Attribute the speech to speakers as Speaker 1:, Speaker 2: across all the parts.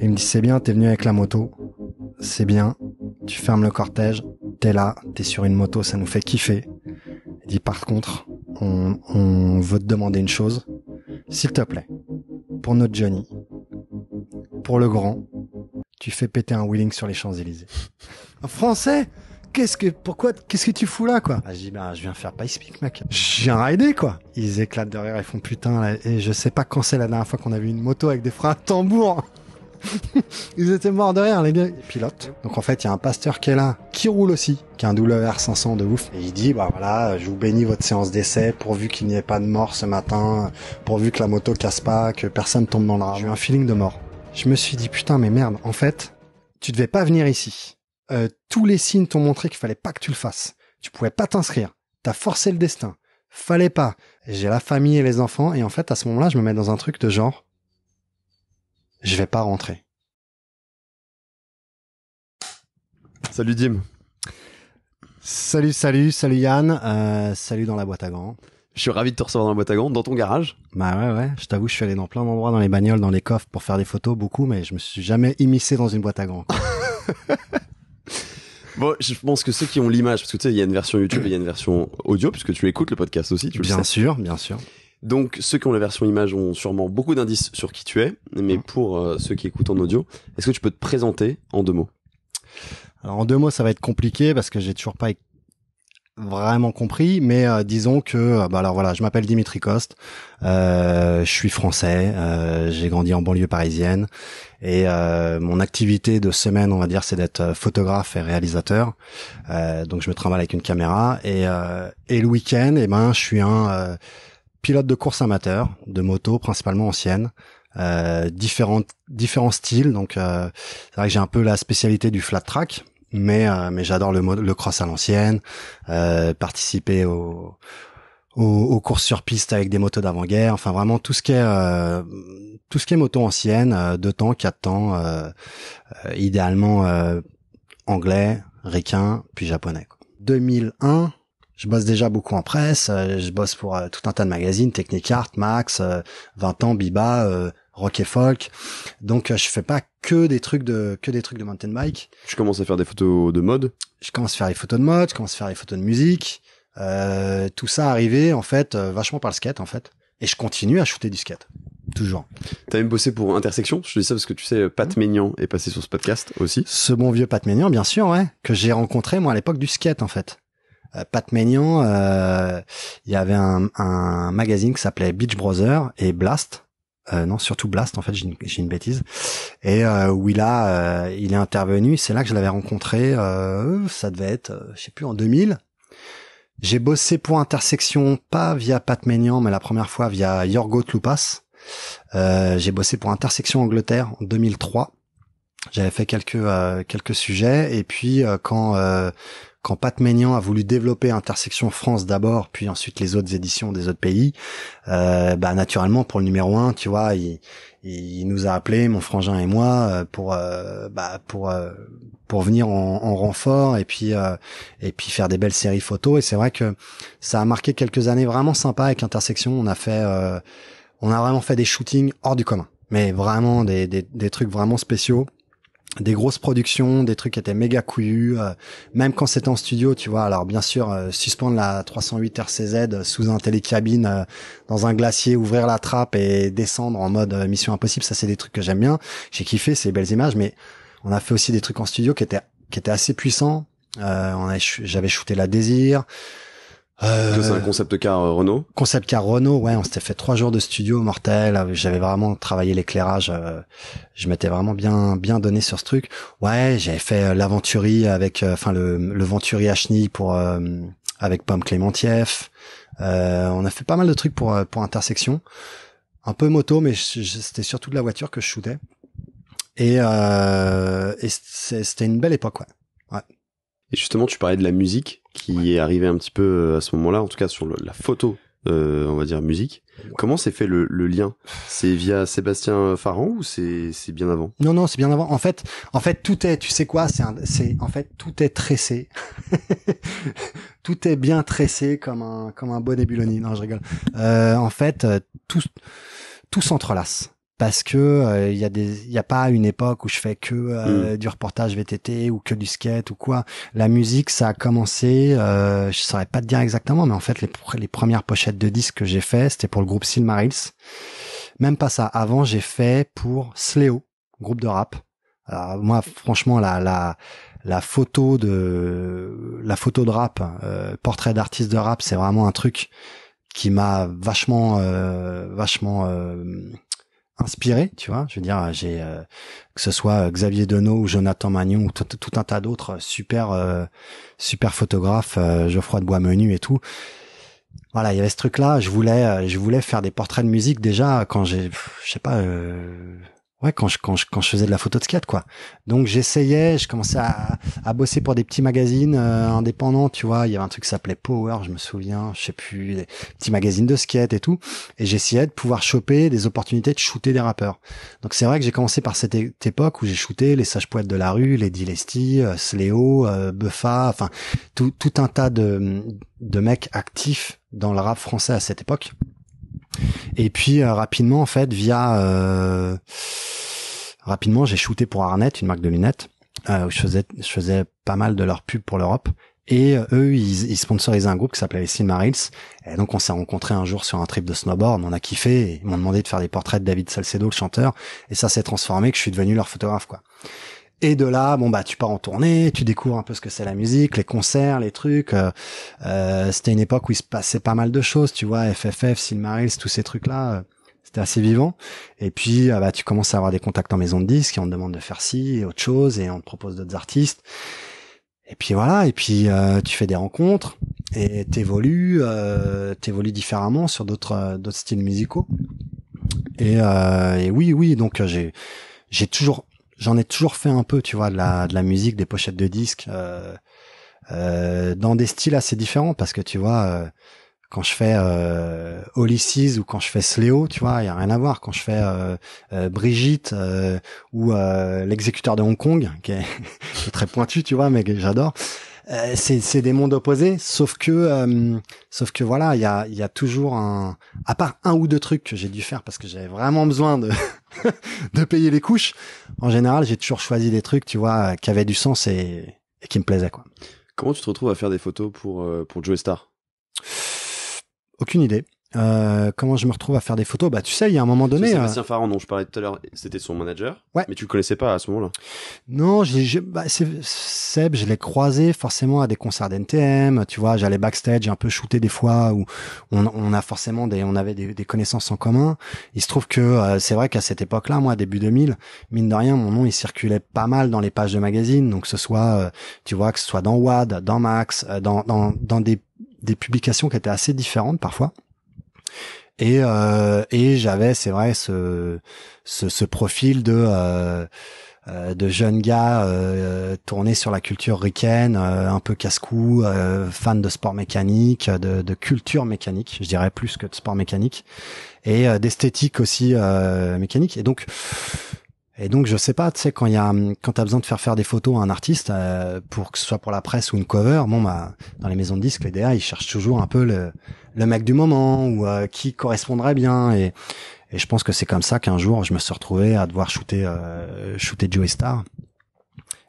Speaker 1: Il me dit c'est bien, t'es venu avec la moto, c'est bien, tu fermes le cortège, t'es là, t'es sur une moto, ça nous fait kiffer. Il dit par contre, on, on veut te demander une chose, s'il te plaît, pour notre Johnny, pour le grand, tu fais péter un wheeling sur les Champs-Élysées. En Français Qu'est-ce que, pourquoi, qu'est-ce que tu fous là, quoi? Ah, je dis, bah, je viens faire Pice pic mec. j'ai viens rider, quoi. Ils éclatent derrière, ils font putain, et je sais pas quand c'est la dernière fois qu'on a vu une moto avec des freins à tambour. Ils étaient morts de rire, les pilotes. Donc en fait, il y a un pasteur qui est là, qui roule aussi, qui a un wr 500 de ouf. Et il dit, bah voilà, je vous bénis votre séance d'essai, pourvu qu'il n'y ait pas de mort ce matin, pourvu que la moto casse pas, que personne tombe dans l'arbre. J'ai eu un feeling de mort. Je me suis dit, putain, mais merde, en fait, tu devais pas venir ici. Euh, tous les signes t'ont montré qu'il fallait pas que tu le fasses. Tu pouvais pas t'inscrire. T'as forcé le destin. Fallait pas. J'ai la famille et les enfants, et en fait, à ce moment-là, je me mets dans un truc de genre,
Speaker 2: je vais pas rentrer. Salut Dim.
Speaker 1: Salut, salut, salut Yann. Euh, salut dans la boîte à gants.
Speaker 2: Je suis ravi de te recevoir dans la boîte à gants, dans ton garage.
Speaker 1: Bah ouais, ouais. Je t'avoue, je suis allé dans plein d'endroits, dans les bagnoles, dans les coffres pour faire des photos, beaucoup, mais je me suis jamais immiscé dans une boîte à gants.
Speaker 2: bon, je pense que ceux qui ont l'image, parce que tu sais, il y a une version YouTube et il y a une version audio, puisque tu écoutes le podcast aussi, tu le sais. Bien sûr, bien sûr. Donc ceux qui ont la version image ont sûrement beaucoup d'indices sur qui tu es, mais mmh. pour euh, ceux qui écoutent en audio, est-ce que tu peux te présenter en deux mots
Speaker 1: Alors en deux mots, ça va être compliqué parce que j'ai toujours pas vraiment compris, mais euh, disons que euh, bah alors voilà, je m'appelle Dimitri Coste, je suis français, j'ai grandi en banlieue parisienne et mon activité de semaine, on va dire, c'est d'être photographe et réalisateur. donc je me travaille avec une caméra et, et le week-end, et eh ben je suis un pilote de course amateur, de moto principalement ancienne, euh, différents différents styles. Donc euh, c'est vrai que j'ai un peu la spécialité du flat track, mais euh, mais j'adore le le cross à l'ancienne, euh, participer aux, courses sur piste avec des motos d'avant-guerre, enfin vraiment tout ce qui est euh, tout ce qui est moto ancienne, deux temps, quatre temps, idéalement anglais, ricain, puis japonais. 2001, je bosse déjà beaucoup en presse, euh, je bosse pour euh, tout un tas de magazines, Technicart, Art, Max, 20 euh, ans, Biba, rock folk. Donc je fais pas que des trucs de que des trucs de mountain bike.
Speaker 2: Je commence à faire des photos de mode. Je
Speaker 1: commence à faire des photos de mode, je commence à faire des photos de musique. Euh, tout ça arrivé en fait vachement par le skate en fait. Et je continue à shooter du skate.
Speaker 2: Toujours. T'as même bossé pour Intersection. Je dis ça parce que tu sais, Pat Ménian mmh. est passé sur ce podcast aussi.
Speaker 1: Ce bon vieux Pat Ménian, bien sûr, ouais, que j'ai rencontré moi à l'époque du skate en fait. Euh, Pat Maignan, euh, il y avait un, magazine qui s'appelait Beach Brother et Blast, euh, non surtout Blast en fait j'ai une, bêtise et euh, où il a il est intervenu c'est là que je l'avais rencontré ça devait être je sais plus en 2000 j'ai bossé pour Intersection pas via Pat Maignan mais la première fois via Yorgo Tloupas j'ai bossé pour Intersection Angleterre en 2003 j'avais fait quelques quelques sujets et puis quand quand Pat Ménian a voulu développer Intersection France d'abord, puis ensuite les autres éditions des autres pays, euh, bah, naturellement pour le numéro un, tu vois, il, nous a appelé mon frangin et moi euh, pour euh, bah, pour euh, pour venir en, renfort et puis et puis faire des belles séries photos et c'est vrai que ça a marqué quelques années vraiment sympa avec Intersection on a fait on a vraiment fait des shootings hors du commun mais vraiment des, des trucs vraiment spéciaux des grosses productions, des trucs qui étaient méga couillus, euh, même quand c'était en studio, tu vois. Alors bien sûr, euh, suspendre la 308 RCZ sous un télécabine euh, dans un glacier, ouvrir la trappe et descendre en mode Mission Impossible, ça c'est des trucs que j'aime bien. J'ai kiffé ces belles images, mais on a fait aussi des trucs en studio qui étaient qui étaient assez puissants. on j'avais shooté la Désir. Euh, c'est un
Speaker 2: concept car euh, Renault.
Speaker 1: Concept car Renault, ouais, on s'était fait trois jours de studio mortel. Euh, j'avais vraiment travaillé l'éclairage. je m'étais vraiment bien bien donné sur ce truc. Ouais, j'avais fait l'aventurier avec, enfin le le venturi à pour avec Pomme Euh, on a fait pas mal de trucs pour pour intersection. Un peu moto, mais c'était surtout de la voiture que je shootais. Et, et c'était une belle époque, ouais.
Speaker 2: ouais. Et justement, tu parlais de la musique qui est arrivé un petit peu euh, à ce moment-là, en tout cas sur la photo, euh, on va dire musique. Comment s'est fait le, le lien C'est via Sébastien Farran ou c'est c'est bien avant
Speaker 1: Non non, c'est bien avant. En fait, en fait tout est, tu sais quoi, c'est c'est en fait tout est tressé. tout est bien tressé comme un comme un bon ébullonie Non, je rigole. Euh, en fait, euh, tout tout s'entrelace parce que euh, il y a des il y a pas une époque où je fais que euh, mm. du reportage VTT ou que du skate ou quoi. La musique ça a commencé, euh, je saurais pas te dire exactement, mais en fait les les premières pochettes de disques que j'ai fait c'était pour le groupe Silmarils. Même pas ça. Avant j'ai fait pour Sléo, groupe de rap. moi franchement la la la photo de la photo de rap, portrait d'artiste de rap, c'est vraiment un truc qui m'a vachement vachement inspiré, tu vois. Je veux dire, j'ai euh, que ce soit euh, Xavier Denot ou Jonathan Magnon ou tout un tas d'autres euh, super super photographes, Geoffroy de Boismenu et tout. Voilà, il y avait ce truc là, je voulais je voulais faire des portraits de musique déjà quand j'ai je sais pas ouais quand je quand je quand je faisais de la photo de skate quoi donc j'essayais je commençais à, à bosser pour des petits magazines euh, indépendants tu vois il y avait un truc qui s'appelait Power je me souviens je sais plus des petits magazines de skate et tout et j'essayais de pouvoir choper des opportunités de shooter des rappeurs donc c'est vrai que j'ai commencé par cette époque où j'ai shooté les sages poètes de la rue les Dilesti euh, Sléo euh, Buffa enfin tout tout un tas de de mecs actifs dans le rap français à cette époque et puis euh, rapidement, en fait, via euh, rapidement, j'ai shooté pour Arnett, une marque de lunettes, euh, où je faisais, je faisais pas mal de leur pub pour l'Europe. Et eux, ils, ils, sponsorisaient un groupe qui s'appelait les Silmarils. Et donc, on s'est rencontrés un jour sur un trip de snowboard. On a kiffé. ils m'ont demandé de faire des portraits de David Salcedo, le chanteur. Et ça s'est transformé que je suis devenu leur photographe, quoi. Et de là, bon bah tu pars en tournée, tu découvres un peu ce que c'est la musique, les concerts, les trucs. Euh, euh c'était une époque où il se passait pas mal de choses, tu vois, FFF, Silmarils, tous ces trucs-là, euh, c'était assez vivant. Et puis euh, bah tu commences à avoir des contacts en maison de disques et on te demande de faire ci et autre chose et on te propose d'autres artistes. Et puis voilà, et puis tu fais des rencontres et t'évolues, t'évolues différemment sur d'autres d'autres styles musicaux. Et, et oui, oui, donc j'ai j'ai toujours j'en ai toujours fait un peu, tu vois, de la, de la musique, des pochettes de disques, euh, euh, dans des styles assez différents, parce que tu vois, euh, quand je fais euh, ou quand je fais Sléo, tu vois, il y a rien à voir. Quand je fais Brigitte ou l'exécuteur de Hong Kong, qui est très pointu, tu vois, mais que j'adore, euh, c'est des mondes opposés, sauf que euh, sauf que voilà, il y a toujours un à part un ou deux trucs que j'ai dû faire parce que j'avais vraiment besoin de de payer les couches. En général, j'ai toujours choisi des trucs, tu vois, euh, qui avaient du sens et, et qui me plaisaient quoi.
Speaker 2: Comment tu te retrouves à faire des photos pour pour Joe Star
Speaker 1: Aucune idée. Euh, comment je me retrouve à faire des photos Bah, tu sais, il y a un moment donné. Euh, Sébastien
Speaker 2: euh... dont je parlais tout à l'heure, c'était son manager. Ouais. Mais tu le connaissais pas à ce moment-là.
Speaker 1: Non, j'ai, je, bah, Seb, je l'ai croisé forcément à des concerts d'NTM. Tu vois, j'allais backstage un peu shooter des fois où on, a forcément des, on avait des, connaissances en commun. Il se trouve que euh, c'est vrai qu'à cette époque-là, moi, début 2000, mine de rien, mon nom il circulait pas mal dans les pages de magazines. Donc, que ce soit, tu vois, que ce soit dans WAD, dans Max, dans, dans, dans des, des publications qui étaient assez différentes parfois. Et, euh, et j'avais, c'est vrai, ce, ce, ce, profil de... Euh, euh de jeune gars euh, tourné sur la culture ricaine, euh, un peu casse-cou, euh, fan de sport mécanique, de, de, culture mécanique, je dirais plus que de sport mécanique, et d'esthétique aussi mécanique. Et donc, et donc je sais pas, tu sais, quand il y a, quand t'as besoin de faire faire des photos à un artiste, pour que ce soit pour la presse ou une cover, bon bah dans les maisons de disques, les DA ils cherchent toujours un peu le, le mec du moment ou euh, qui correspondrait bien et, et je pense que c'est comme ça qu'un jour je me suis retrouvé à devoir shooter euh, shooter Joey Star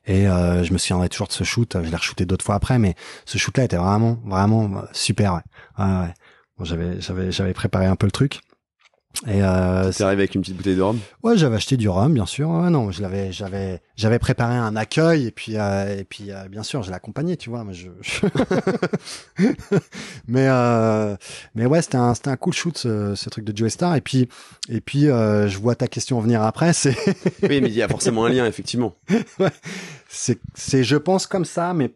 Speaker 1: et euh, je me souviendrai toujours de ce shoot je l'ai re-shooté d'autres fois après mais ce shoot là était vraiment vraiment super ouais, j'avais j'avais j'avais préparé un peu le truc
Speaker 2: et euh, c'est arrivé avec une petite bouteille de rhum.
Speaker 1: Ouais, j'avais acheté du rhum, bien sûr. non, je l'avais, j'avais, j'avais préparé un accueil et puis euh, et puis euh, bien sûr, je l'accompagnais, tu vois. Mais je, euh, mais mais ouais, c'était un c'était un cool shoot ce, truc de Joe Star. Et puis et puis je vois ta question venir après. C'est
Speaker 2: oui, mais il y a forcément un lien, effectivement.
Speaker 1: ouais. C'est c'est je pense comme ça, mais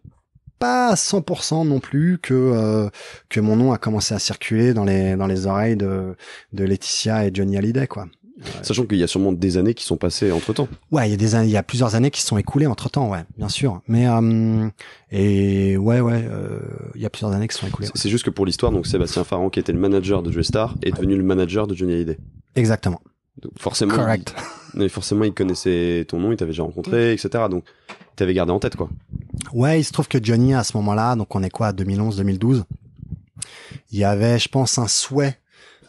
Speaker 1: pas 100% non plus que euh, que mon nom a commencé à circuler dans les dans les oreilles de de Laetitia et Johnny Hallyday quoi.
Speaker 2: Sachant qu'il y a sûrement des années qui sont passées entre temps. Ouais, il y a des
Speaker 1: il y a plusieurs années qui sont écoulées entre temps, ouais, bien sûr. Mais euh, et ouais, ouais, euh, il y a plusieurs années qui sont
Speaker 2: écoulées. C'est juste que pour l'histoire, donc Sébastien Farran, qui était le manager de Joe Star, est devenu le manager de Johnny Hallyday. Exactement. Donc forcément, Correct. mais forcément, il connaissait ton nom, il t'avait déjà rencontré, mm. etc. Donc, il t'avait gardé en tête, quoi.
Speaker 1: Ouais, il se trouve que Johnny, à ce moment-là, donc on est quoi, 2011, 2012, il y avait, je pense, un souhait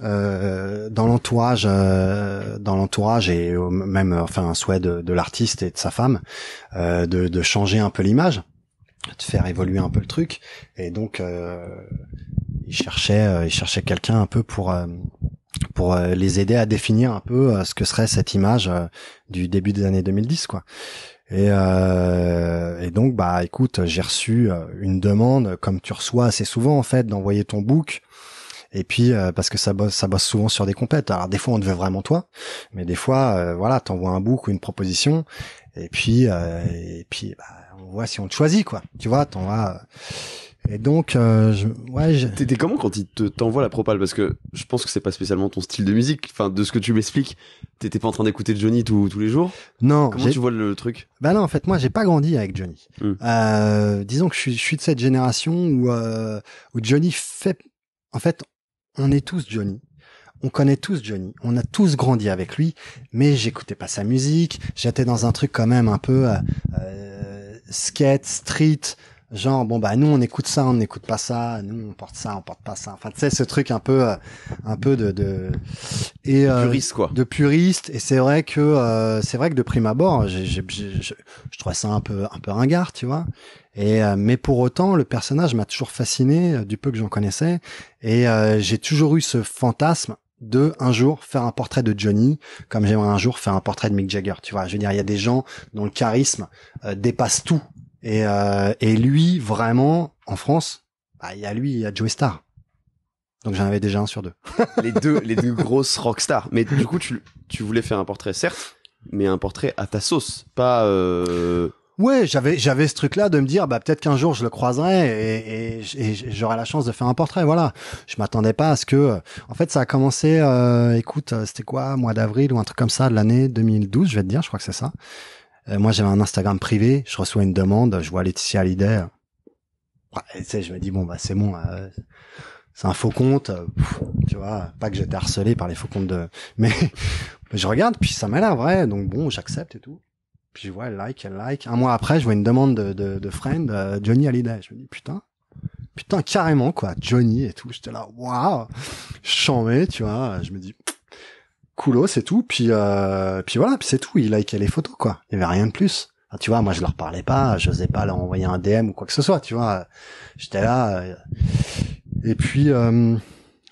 Speaker 1: euh, dans l'entourage, euh, dans l'entourage et euh, même, enfin, un souhait de, l'artiste et de sa femme de, de, changer un peu l'image, de faire évoluer un peu le truc. Et donc, il cherchait, il cherchait quelqu'un un peu pour pour euh, les aider à définir un peu euh, ce que serait cette image euh, du début des années 2010 quoi. Et, et donc bah écoute, j'ai reçu une demande comme tu reçois assez souvent en fait d'envoyer ton book et puis parce que ça bosse, ça bosse souvent sur des compètes. Alors des fois on te veut vraiment toi, mais des fois voilà, t'envoies un book ou une proposition, et puis et puis bah, on voit si on te choisit quoi. Tu vois, t'envoies... Et donc, euh, je,
Speaker 2: ouais, T'étais comment quand il te t'envoie la propale Parce que je pense que c'est pas spécialement ton style de musique. Enfin, de ce que tu m'expliques, t'étais pas en train d'écouter Johnny tous les jours. Non. Comment tu vois le truc
Speaker 1: Bah non, en fait, moi, j'ai pas grandi avec Johnny. Hmm. Euh, disons que je suis, je suis, de cette génération où, euh, où Johnny fait. En fait, on est tous Johnny. On connaît tous Johnny. On a tous grandi avec lui. Mais j'écoutais pas sa musique. J'étais dans un truc quand même un peu euh, euh, skate, street genre bon bah nous on écoute ça, on n'écoute pas ça, nous on porte ça, on porte pas ça. Enfin tu sais ce truc un peu euh, un peu de de et euh, puriste quoi. De puriste et c'est vrai que euh, c'est vrai que de prime abord, je, trouvais ça un peu un peu ringard, tu vois. Et mais pour autant, le personnage m'a toujours fasciné du peu que j'en connaissais et j'ai toujours eu ce fantasme de un jour faire un portrait de Johnny comme j'aimerais un jour faire un portrait de Mick Jagger tu vois je veux dire il y a des gens dont le charisme dépasse tout et, euh, et lui, vraiment, en France, bah, il y a lui, il y a Joey Star. Donc j'en avais déjà un sur deux.
Speaker 2: les deux, les deux grosses rockstars. Mais du coup, tu, tu voulais faire un portrait, certes, mais un portrait à ta sauce, pas. Euh,
Speaker 1: ouais, j'avais j'avais ce truc-là de me dire bah peut-être qu'un jour je le croiserai et, et, j'aurai la chance de faire un portrait. Voilà, je m'attendais pas à ce que. Euh, en fait, ça a commencé. écoute, c'était quoi, mois d'avril ou un truc comme ça de l'année 2012, je vais te dire, je crois que c'est ça. Euh, moi, j'avais un Instagram privé. Je reçois une demande. Je vois Laetitia Hallyday. Ouais, je me dis bon bah c'est bon. Euh, c'est un faux compte, euh, tu vois, pas que j'étais harcelé par les faux comptes de, mais je regarde, puis ça m'a l'air vrai, donc bon, j'accepte et tout. Puis je vois, elle like, elle like. Un mois après, je vois une demande de, friend, Johnny Hallyday. Je me dis, putain, putain, carrément, quoi, Johnny et tout. J'étais là, waouh, chambé, tu vois. Je me dis, Coolo, c'est tout. Puis, euh, puis voilà, puis c'est tout. Il likait les photos, quoi. Il y avait rien de plus. Ah, tu vois, moi, je leur parlais pas, je n'osais pas leur envoyer un DM ou quoi que ce soit, tu vois. J'étais là. Euh. Et puis, euh,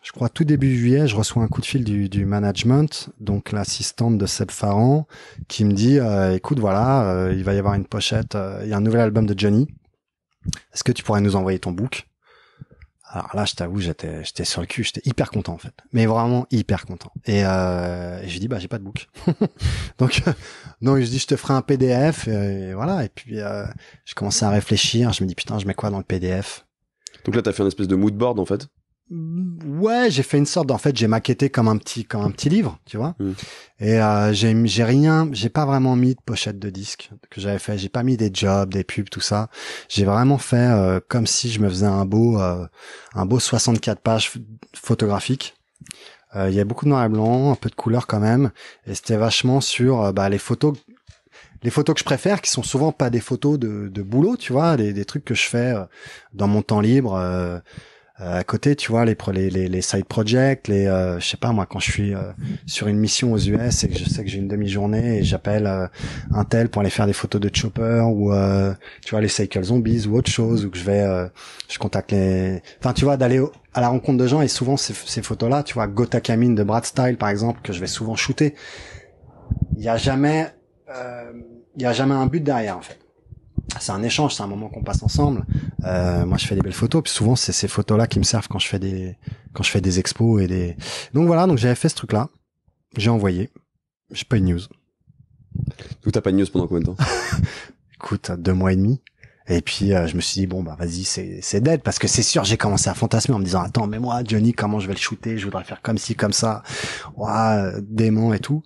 Speaker 1: je crois tout début juillet, je reçois un coup de fil du, du management, donc l'assistante de Seb Faran, qui me dit, écoute, voilà, il va y avoir une pochette, il y a un nouvel album de Johnny. Est-ce que tu pourrais nous envoyer ton book alors là, je t'avoue, j'étais, j'étais sur le cul, j'étais hyper content en fait, mais vraiment hyper content. Et, je euh, dis, j'ai bah j'ai pas de book, donc non, euh, je dis je te ferai un PDF, et, voilà. Et puis euh, je commençais à réfléchir, je me dis putain, je mets quoi dans le PDF
Speaker 2: Donc là, t'as fait un espèce de mood board en fait.
Speaker 1: Ouais, j'ai fait une sorte. En fait, j'ai maquetté comme un petit, comme un petit livre, tu vois. Mmh. Et euh, j'ai, j'ai rien, j'ai pas vraiment mis de pochette de disques que j'avais fait. J'ai pas mis des jobs, des pubs, tout ça. J'ai vraiment fait euh, comme si je me faisais un beau, euh, un beau 64 pages photographiques. Il y a beaucoup de noir et blanc, un peu de couleur quand même, et c'était vachement sur bah, les photos les photos que je préfère, qui sont souvent pas des photos de, de boulot, tu vois, des, des trucs que je fais dans mon temps libre, euh, à côté, tu vois, les, les, les, side projects, les, euh, je sais pas moi, quand je suis euh, sur une mission aux US et que je sais que j'ai une demi-journée et j'appelle un tel pour aller faire des photos de chopper ou tu vois les cycle zombies ou autre chose ou que je vais, je contacte les, enfin tu vois d'aller à la rencontre de gens et souvent ces, ces photos là, tu vois Gotakamine de Brad Style par exemple que je vais souvent shooter, il y a jamais, il y a jamais un but derrière en fait c'est un échange, c'est un moment qu'on passe ensemble. Euh, moi, je fais des belles photos, puis souvent c'est ces photos-là qui me servent quand je fais des quand je fais des expos et des. Donc voilà, donc j'avais fait ce truc-là, j'ai envoyé, j'ai pas eu de news.
Speaker 2: Donc t'as pas de news pendant combien
Speaker 1: de temps Écoute, deux mois et demi. Et puis euh, je me suis dit bon bah vas-y c'est c'est dead parce que c'est sûr j'ai commencé à fantasmer en me disant attends mais moi Johnny comment je vais le shooter je voudrais faire comme ci comme ça ouah euh, démon et tout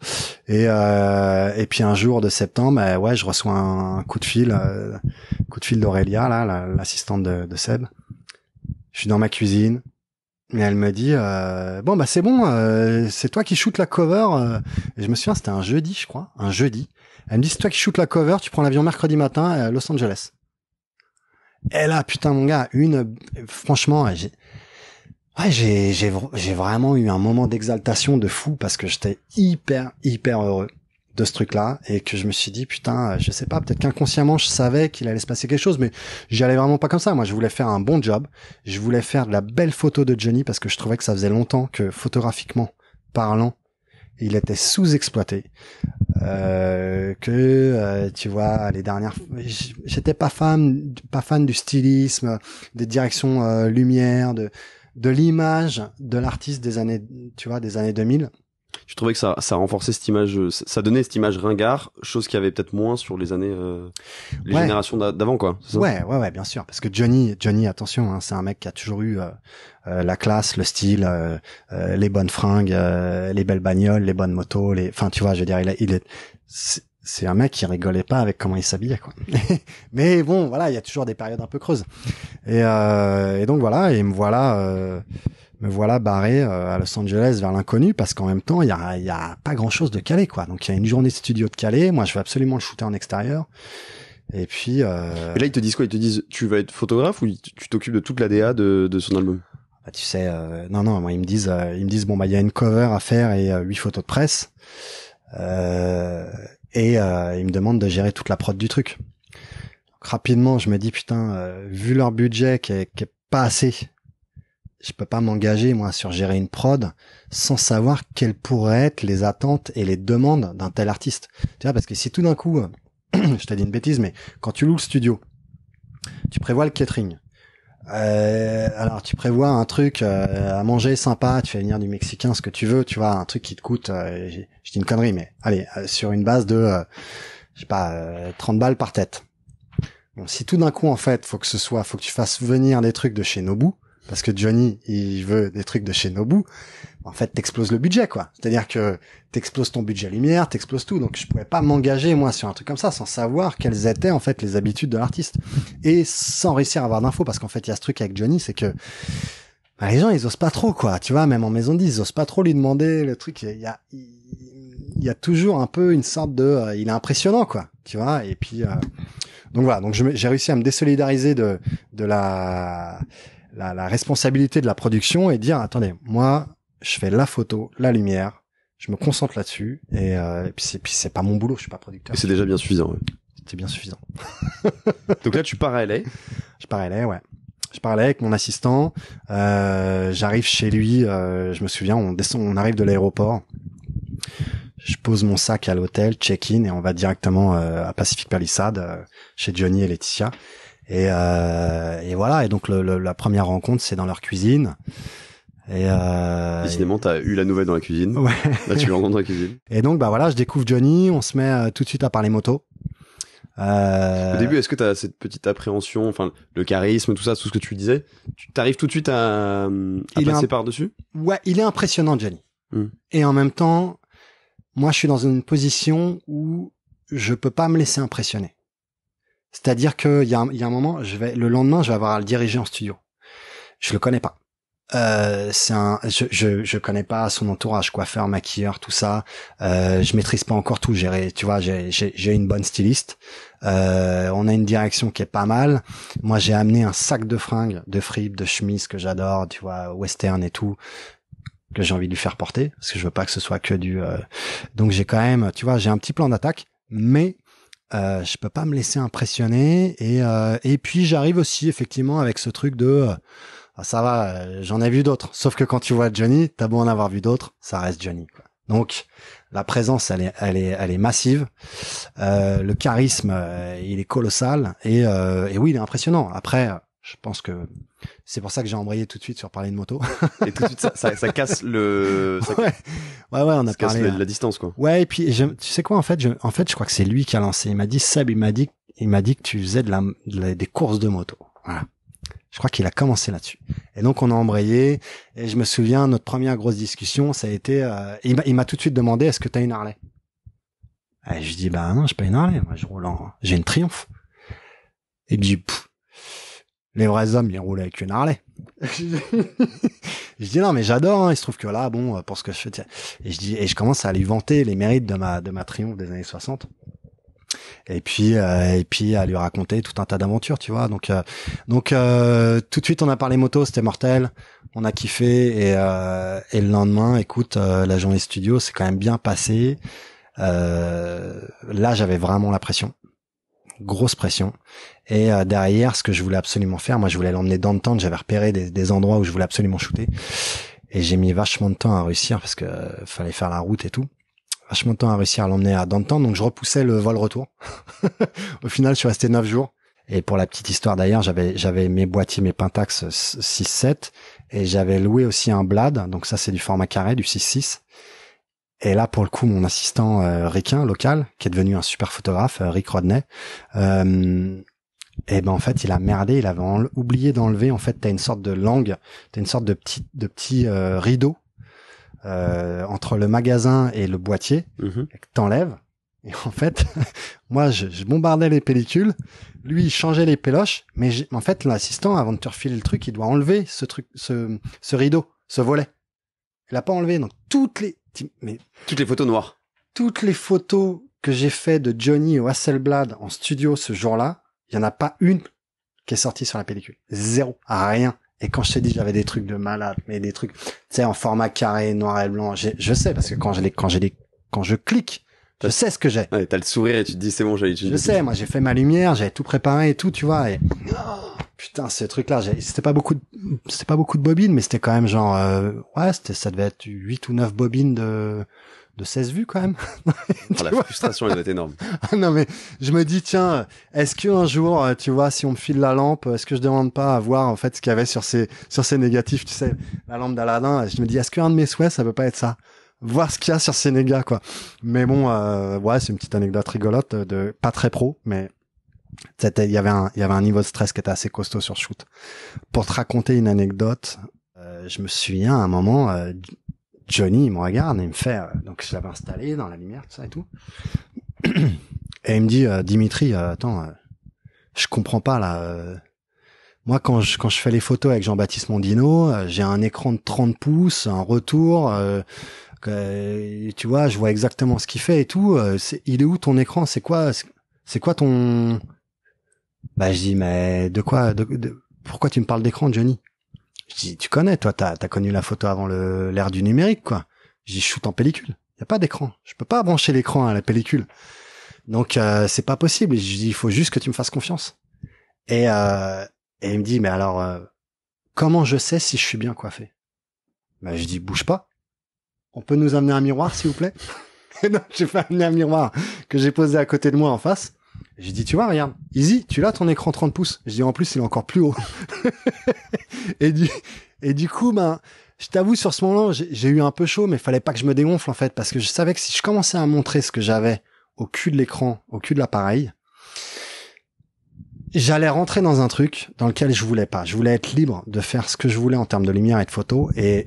Speaker 1: et euh, et puis un jour de septembre ouais je reçois un coup de fil coup de fil d'Aurélia là l'assistante de, de Seb je suis dans ma cuisine et elle me dit bon bah c'est bon c'est toi qui shoot la cover et je me souviens c'était un jeudi je crois un jeudi elle me dit c'est toi qui shoot la cover tu prends l'avion mercredi matin à Los Angeles elle eh a putain mon gars une franchement j'ai ouais j'ai j'ai j'ai vraiment eu un moment d'exaltation de fou parce que j'étais hyper hyper heureux de ce truc-là et que je me suis dit putain je sais pas peut-être qu'inconsciemment je savais qu'il allait se passer quelque chose mais j'y allais vraiment pas comme ça moi je voulais faire un bon job je voulais faire de la belle photo de Johnny parce que je trouvais que ça faisait longtemps que photographiquement parlant il était sous-exploité. Euh, que euh, tu vois les dernières j'étais pas fan pas fan du stylisme des directions euh, lumière de de l'image de l'artiste des années tu vois des années 2000
Speaker 2: je trouvais que ça ça renforçait cette image ça donnait cette image ringard chose qu'il y avait peut-être moins sur les années les générations d'avant quoi ouais
Speaker 1: ouais ouais bien sûr parce que Johnny Johnny attention hein, c'est un mec qui a toujours eu euh, la classe, le style, euh, euh, les bonnes fringues, les belles bagnoles, les bonnes motos, les, enfin tu vois, je veux dire, il, est, c'est un mec qui rigolait pas avec comment il s'habillait quoi. Mais bon, voilà, il y a toujours des périodes un peu creuses. Et, et donc voilà, et me voilà, me voilà barré à Los Angeles vers l'inconnu parce qu'en même temps, il y a, y a pas grand chose de Calais quoi. Donc il y a une journée studio de Calais. Moi, je veux absolument le shooter en extérieur. Et puis. Et là, ils
Speaker 2: te disent quoi Ils te disent tu vas être photographe ou tu t'occupes de toute la DA de son album bah, tu sais, euh, non,
Speaker 1: non, moi ils me disent, euh, ils me disent, bon bah il y a une cover à faire et euh, huit photos de presse, et ils me demandent de gérer toute la prod du truc. Donc, rapidement, je me dis putain, vu leur budget qui est, pas assez, je peux pas m'engager moi sur gérer une prod sans savoir quelles pourraient être les attentes et les demandes d'un tel artiste. Tu vois, parce que si tout d'un coup, je te dis une bêtise, mais quand tu loues le studio, tu prévois le catering euh, alors tu prévois un truc euh, à manger sympa, tu fais venir du mexicain, ce que tu veux, tu vois, un truc qui te coûte, euh, je dis une connerie, mais allez, euh, sur une base de, je sais pas, 30 balles par tête. Bon, si tout d'un coup en fait, faut que ce soit, faut que tu fasses venir des trucs de chez Nobu, parce que Johnny il veut des trucs de chez Nobu, en fait t'exploses le budget quoi. C'est-à-dire que t'exploses ton budget lumière, t'exploses tout. Donc je pouvais pas m'engager moi sur un truc comme ça sans savoir quelles étaient en fait les habitudes de l'artiste et sans réussir à avoir d'infos parce qu'en fait il y a ce truc avec Johnny, c'est que bah, les gens ils osent pas trop quoi. Tu vois même en maison 10 ils osent pas trop lui demander le truc. Il y a il y toujours un peu une sorte de euh, il est impressionnant quoi tu vois et puis euh, donc voilà donc j'ai réussi à me désolidariser de de la la, responsabilité de la production et dire attendez, moi je fais la photo, la lumière, je me concentre là-dessus et, euh, puis c'est puis c'est pas mon boulot, je suis pas producteur.
Speaker 2: Et c'est déjà bien suffisant. Ouais.
Speaker 1: C'était bien suffisant. Donc là tu pars à LA. Je pars à LA, ouais. Je parlais avec mon assistant. Euh, j'arrive chez lui. Euh, je me souviens, on descend, on arrive de l'aéroport. Je pose mon sac à l'hôtel, check-in, et on va directement à Pacific Palisade chez Johnny et Laetitia. Euh, et, voilà. Et donc la première rencontre, c'est dans leur cuisine. Et euh, Décidément,
Speaker 2: t'as eu la nouvelle dans la cuisine.
Speaker 1: Ouais. tu dans la cuisine. Et donc, bah voilà, je découvre Johnny. On se met euh, tout de suite à parler moto.
Speaker 2: Euh... Au début, est-ce que tu cette petite appréhension, enfin le charisme, tout ça, tout ce que tu disais, tu t'arrives tout de suite à, à passer par dessus
Speaker 1: Ouais, il est impressionnant, Johnny. Hmm. Et en même temps, moi, je suis dans une position où je peux pas me laisser impressionner. C'est-à-dire qu'il y, y, a un moment, je vais, le lendemain, je vais avoir à le diriger en studio. Je le connais pas. Euh, un, je, je, connais pas son entourage, coiffeur, maquilleur, tout ça. Euh, je maîtrise pas encore tout. J'ai, tu vois, j'ai une bonne styliste. Euh, on a une direction qui est pas mal. Moi, j'ai amené un sac de fringues, de fripes, de chemises que j'adore, tu vois, western et tout que j'ai envie de lui faire porter parce que je veux pas que ce soit que du euh, donc j'ai quand même tu vois j'ai un petit plan d'attaque mais euh, je peux pas me laisser impressionner. Et, euh, et puis j'arrive aussi effectivement avec ce truc de euh, ah, ça va, j'en ai vu d'autres. Sauf que quand tu vois Johnny, t'as beau en avoir vu d'autres, ça reste Johnny. Quoi. Donc la présence, elle est, elle est, elle est massive. le charisme, il est colossal. Et, et oui, il est impressionnant. Après, je pense que c'est pour ça que j'ai embrayé tout de suite sur parler de moto. et tout
Speaker 2: de suite, ça, casse le. Ouais. ouais,
Speaker 1: on a parlé. Casse hein. la distance, quoi. Ouais, et puis tu sais quoi, en fait, je, en fait, je crois que c'est lui qui a lancé. Il m'a dit, Seb, il m'a dit, il m'a dit que tu faisais de la, des courses de moto. Voilà. Je crois qu'il a commencé là-dessus. Et donc on a embrayé. Et je me souviens, notre première grosse discussion, ça a été. Euh, il m'a tout de suite demandé, est-ce que tu as une Harley et je dis, bah non, j'ai pas une Harley, moi je roule en, j'ai une Triumph. Et puis, coup les vrais hommes, ils roulent avec une Harley. je dis non, mais j'adore. Hein. Il se trouve que là, bon, euh, pour ce que je fais, et je dis et je commence à lui vanter les mérites de ma de ma triomphe des années 60 et puis euh, et puis à lui raconter tout un tas d'aventures tu vois donc euh, donc tout de suite on a parlé moto c'était mortel on a kiffé et et le lendemain écoute la journée studio c'est quand même bien passé là j'avais vraiment la pression grosse pression et euh, derrière, ce que je voulais absolument faire, moi, je voulais l'emmener dans le temps. J'avais repéré des, des, endroits où je voulais absolument shooter. Et j'ai mis vachement de temps à réussir parce que euh, fallait faire la route et tout. Vachement de temps à réussir à l'emmener à dans le temps. Donc, je repoussais le vol retour. Au final, je suis resté neuf jours. Et pour la petite histoire d'ailleurs, j'avais j'avais mes boîtiers, mes Pentax 6-7 et j'avais loué aussi un Blad, donc ça c'est du format carré, du 6-6. Et là pour le coup, mon assistant euh, local, qui est devenu un super photographe, euh, Rick Rodney, euh, et eh ben en fait il a merdé, il avait oublié d'enlever en fait t'as une sorte de langue, t'as une sorte de petit de petit euh, rideau euh, entre le magasin et le boîtier mm-hmm. que t'enlèves. Et en fait, moi, je, bombardais les pellicules. Lui, il changeait les péloches. Mais en fait, l'assistant, avant de te refiler le truc, il doit enlever ce truc, ce, ce rideau, ce volet. Il l'a pas enlevé. Donc, toutes les,
Speaker 2: mais, toutes les photos noires.
Speaker 1: Toutes les photos que j'ai fait de Johnny au Hasselblad en studio ce jour-là, il y en a pas une qui est sortie sur la pellicule. Zéro. Rien. Et quand je te dis, j'avais des trucs de malade, mais des trucs, tu sais, en format carré, noir et blanc. Je sais, parce que quand je les, quand je quand je clique,
Speaker 2: je sais ce que j'ai. Ouais, t'as le sourire et tu te dis, c'est bon, j'ai Je sais,
Speaker 1: moi, j'ai fait ma lumière, j'avais tout préparé et tout, tu vois, et, oh, putain, ce truc-là, c'était pas beaucoup de, c'était pas beaucoup de bobines, mais c'était quand même genre, euh, ouais, ça devait être huit ou neuf bobines de, de 16 vues quand même. la frustration, elle doit être énorme. Ah, non, mais je me dis, tiens, est-ce que un jour, euh, tu vois, si on me file la lampe, euh, est-ce que je demande pas à voir, en fait, ce qu'il y avait sur ces, sur ces négatifs, tu sais, la lampe d'Aladin. Je me dis, est-ce qu'un de mes souhaits, ça peut pas être ça? voir ce qu'il y a sur ces négas quoi mais bon euh, ouais c'est une petite anecdote rigolote de pas très pro mais c'était il y avait un il y avait un niveau de stress qui était assez costaud sur shoot pour te raconter une anecdote euh, je me souviens à un moment Johnny, il me regarde et me fait, euh, donc je l'avais installé dans la lumière, tout ça et tout. Et il me dit, euh, Dimitri, euh, attends, je comprends pas là. moi, quand je, quand je fais les photos avec Jean-Baptiste Mondino, j'ai un écran de 30 pouces, un retour, tu vois, je vois exactement ce qu'il fait et tout. il est où ton écran C'est quoi C'est quoi ton... Bah je dis, mais de quoi Pourquoi tu me parles d'écran, Johnny je dis, tu connais, toi, t'as connu la photo avant l'ère du numérique, quoi. J'y shoot en pellicule. Il y a pas d'écran. Je peux pas brancher l'écran à la pellicule. Donc euh, c'est pas possible. je dis, il faut juste que tu me fasses confiance. Et, euh, et il me dit, mais alors, euh, comment je sais si je suis bien coiffé ben, Je dis, bouge pas. On peut nous amener un miroir, s'il vous plaît Et non, j'ai pas amener un miroir que j'ai posé à côté de moi en face. J'ai dit, tu vois, regarde, Easy, tu l'as ton écran 30 pouces. Je dis, en plus, il est encore plus haut. et, du, et du coup, ben, je t'avoue, sur ce moment-là, j'ai eu un peu chaud, mais il fallait pas que je me dégonfle, en fait, parce que je savais que si je commençais à montrer ce que j'avais au cul de l'écran, au cul de l'appareil, j'allais rentrer dans un truc dans lequel je voulais pas. Je voulais être libre de faire ce que je voulais en termes de lumière et de photo. Et,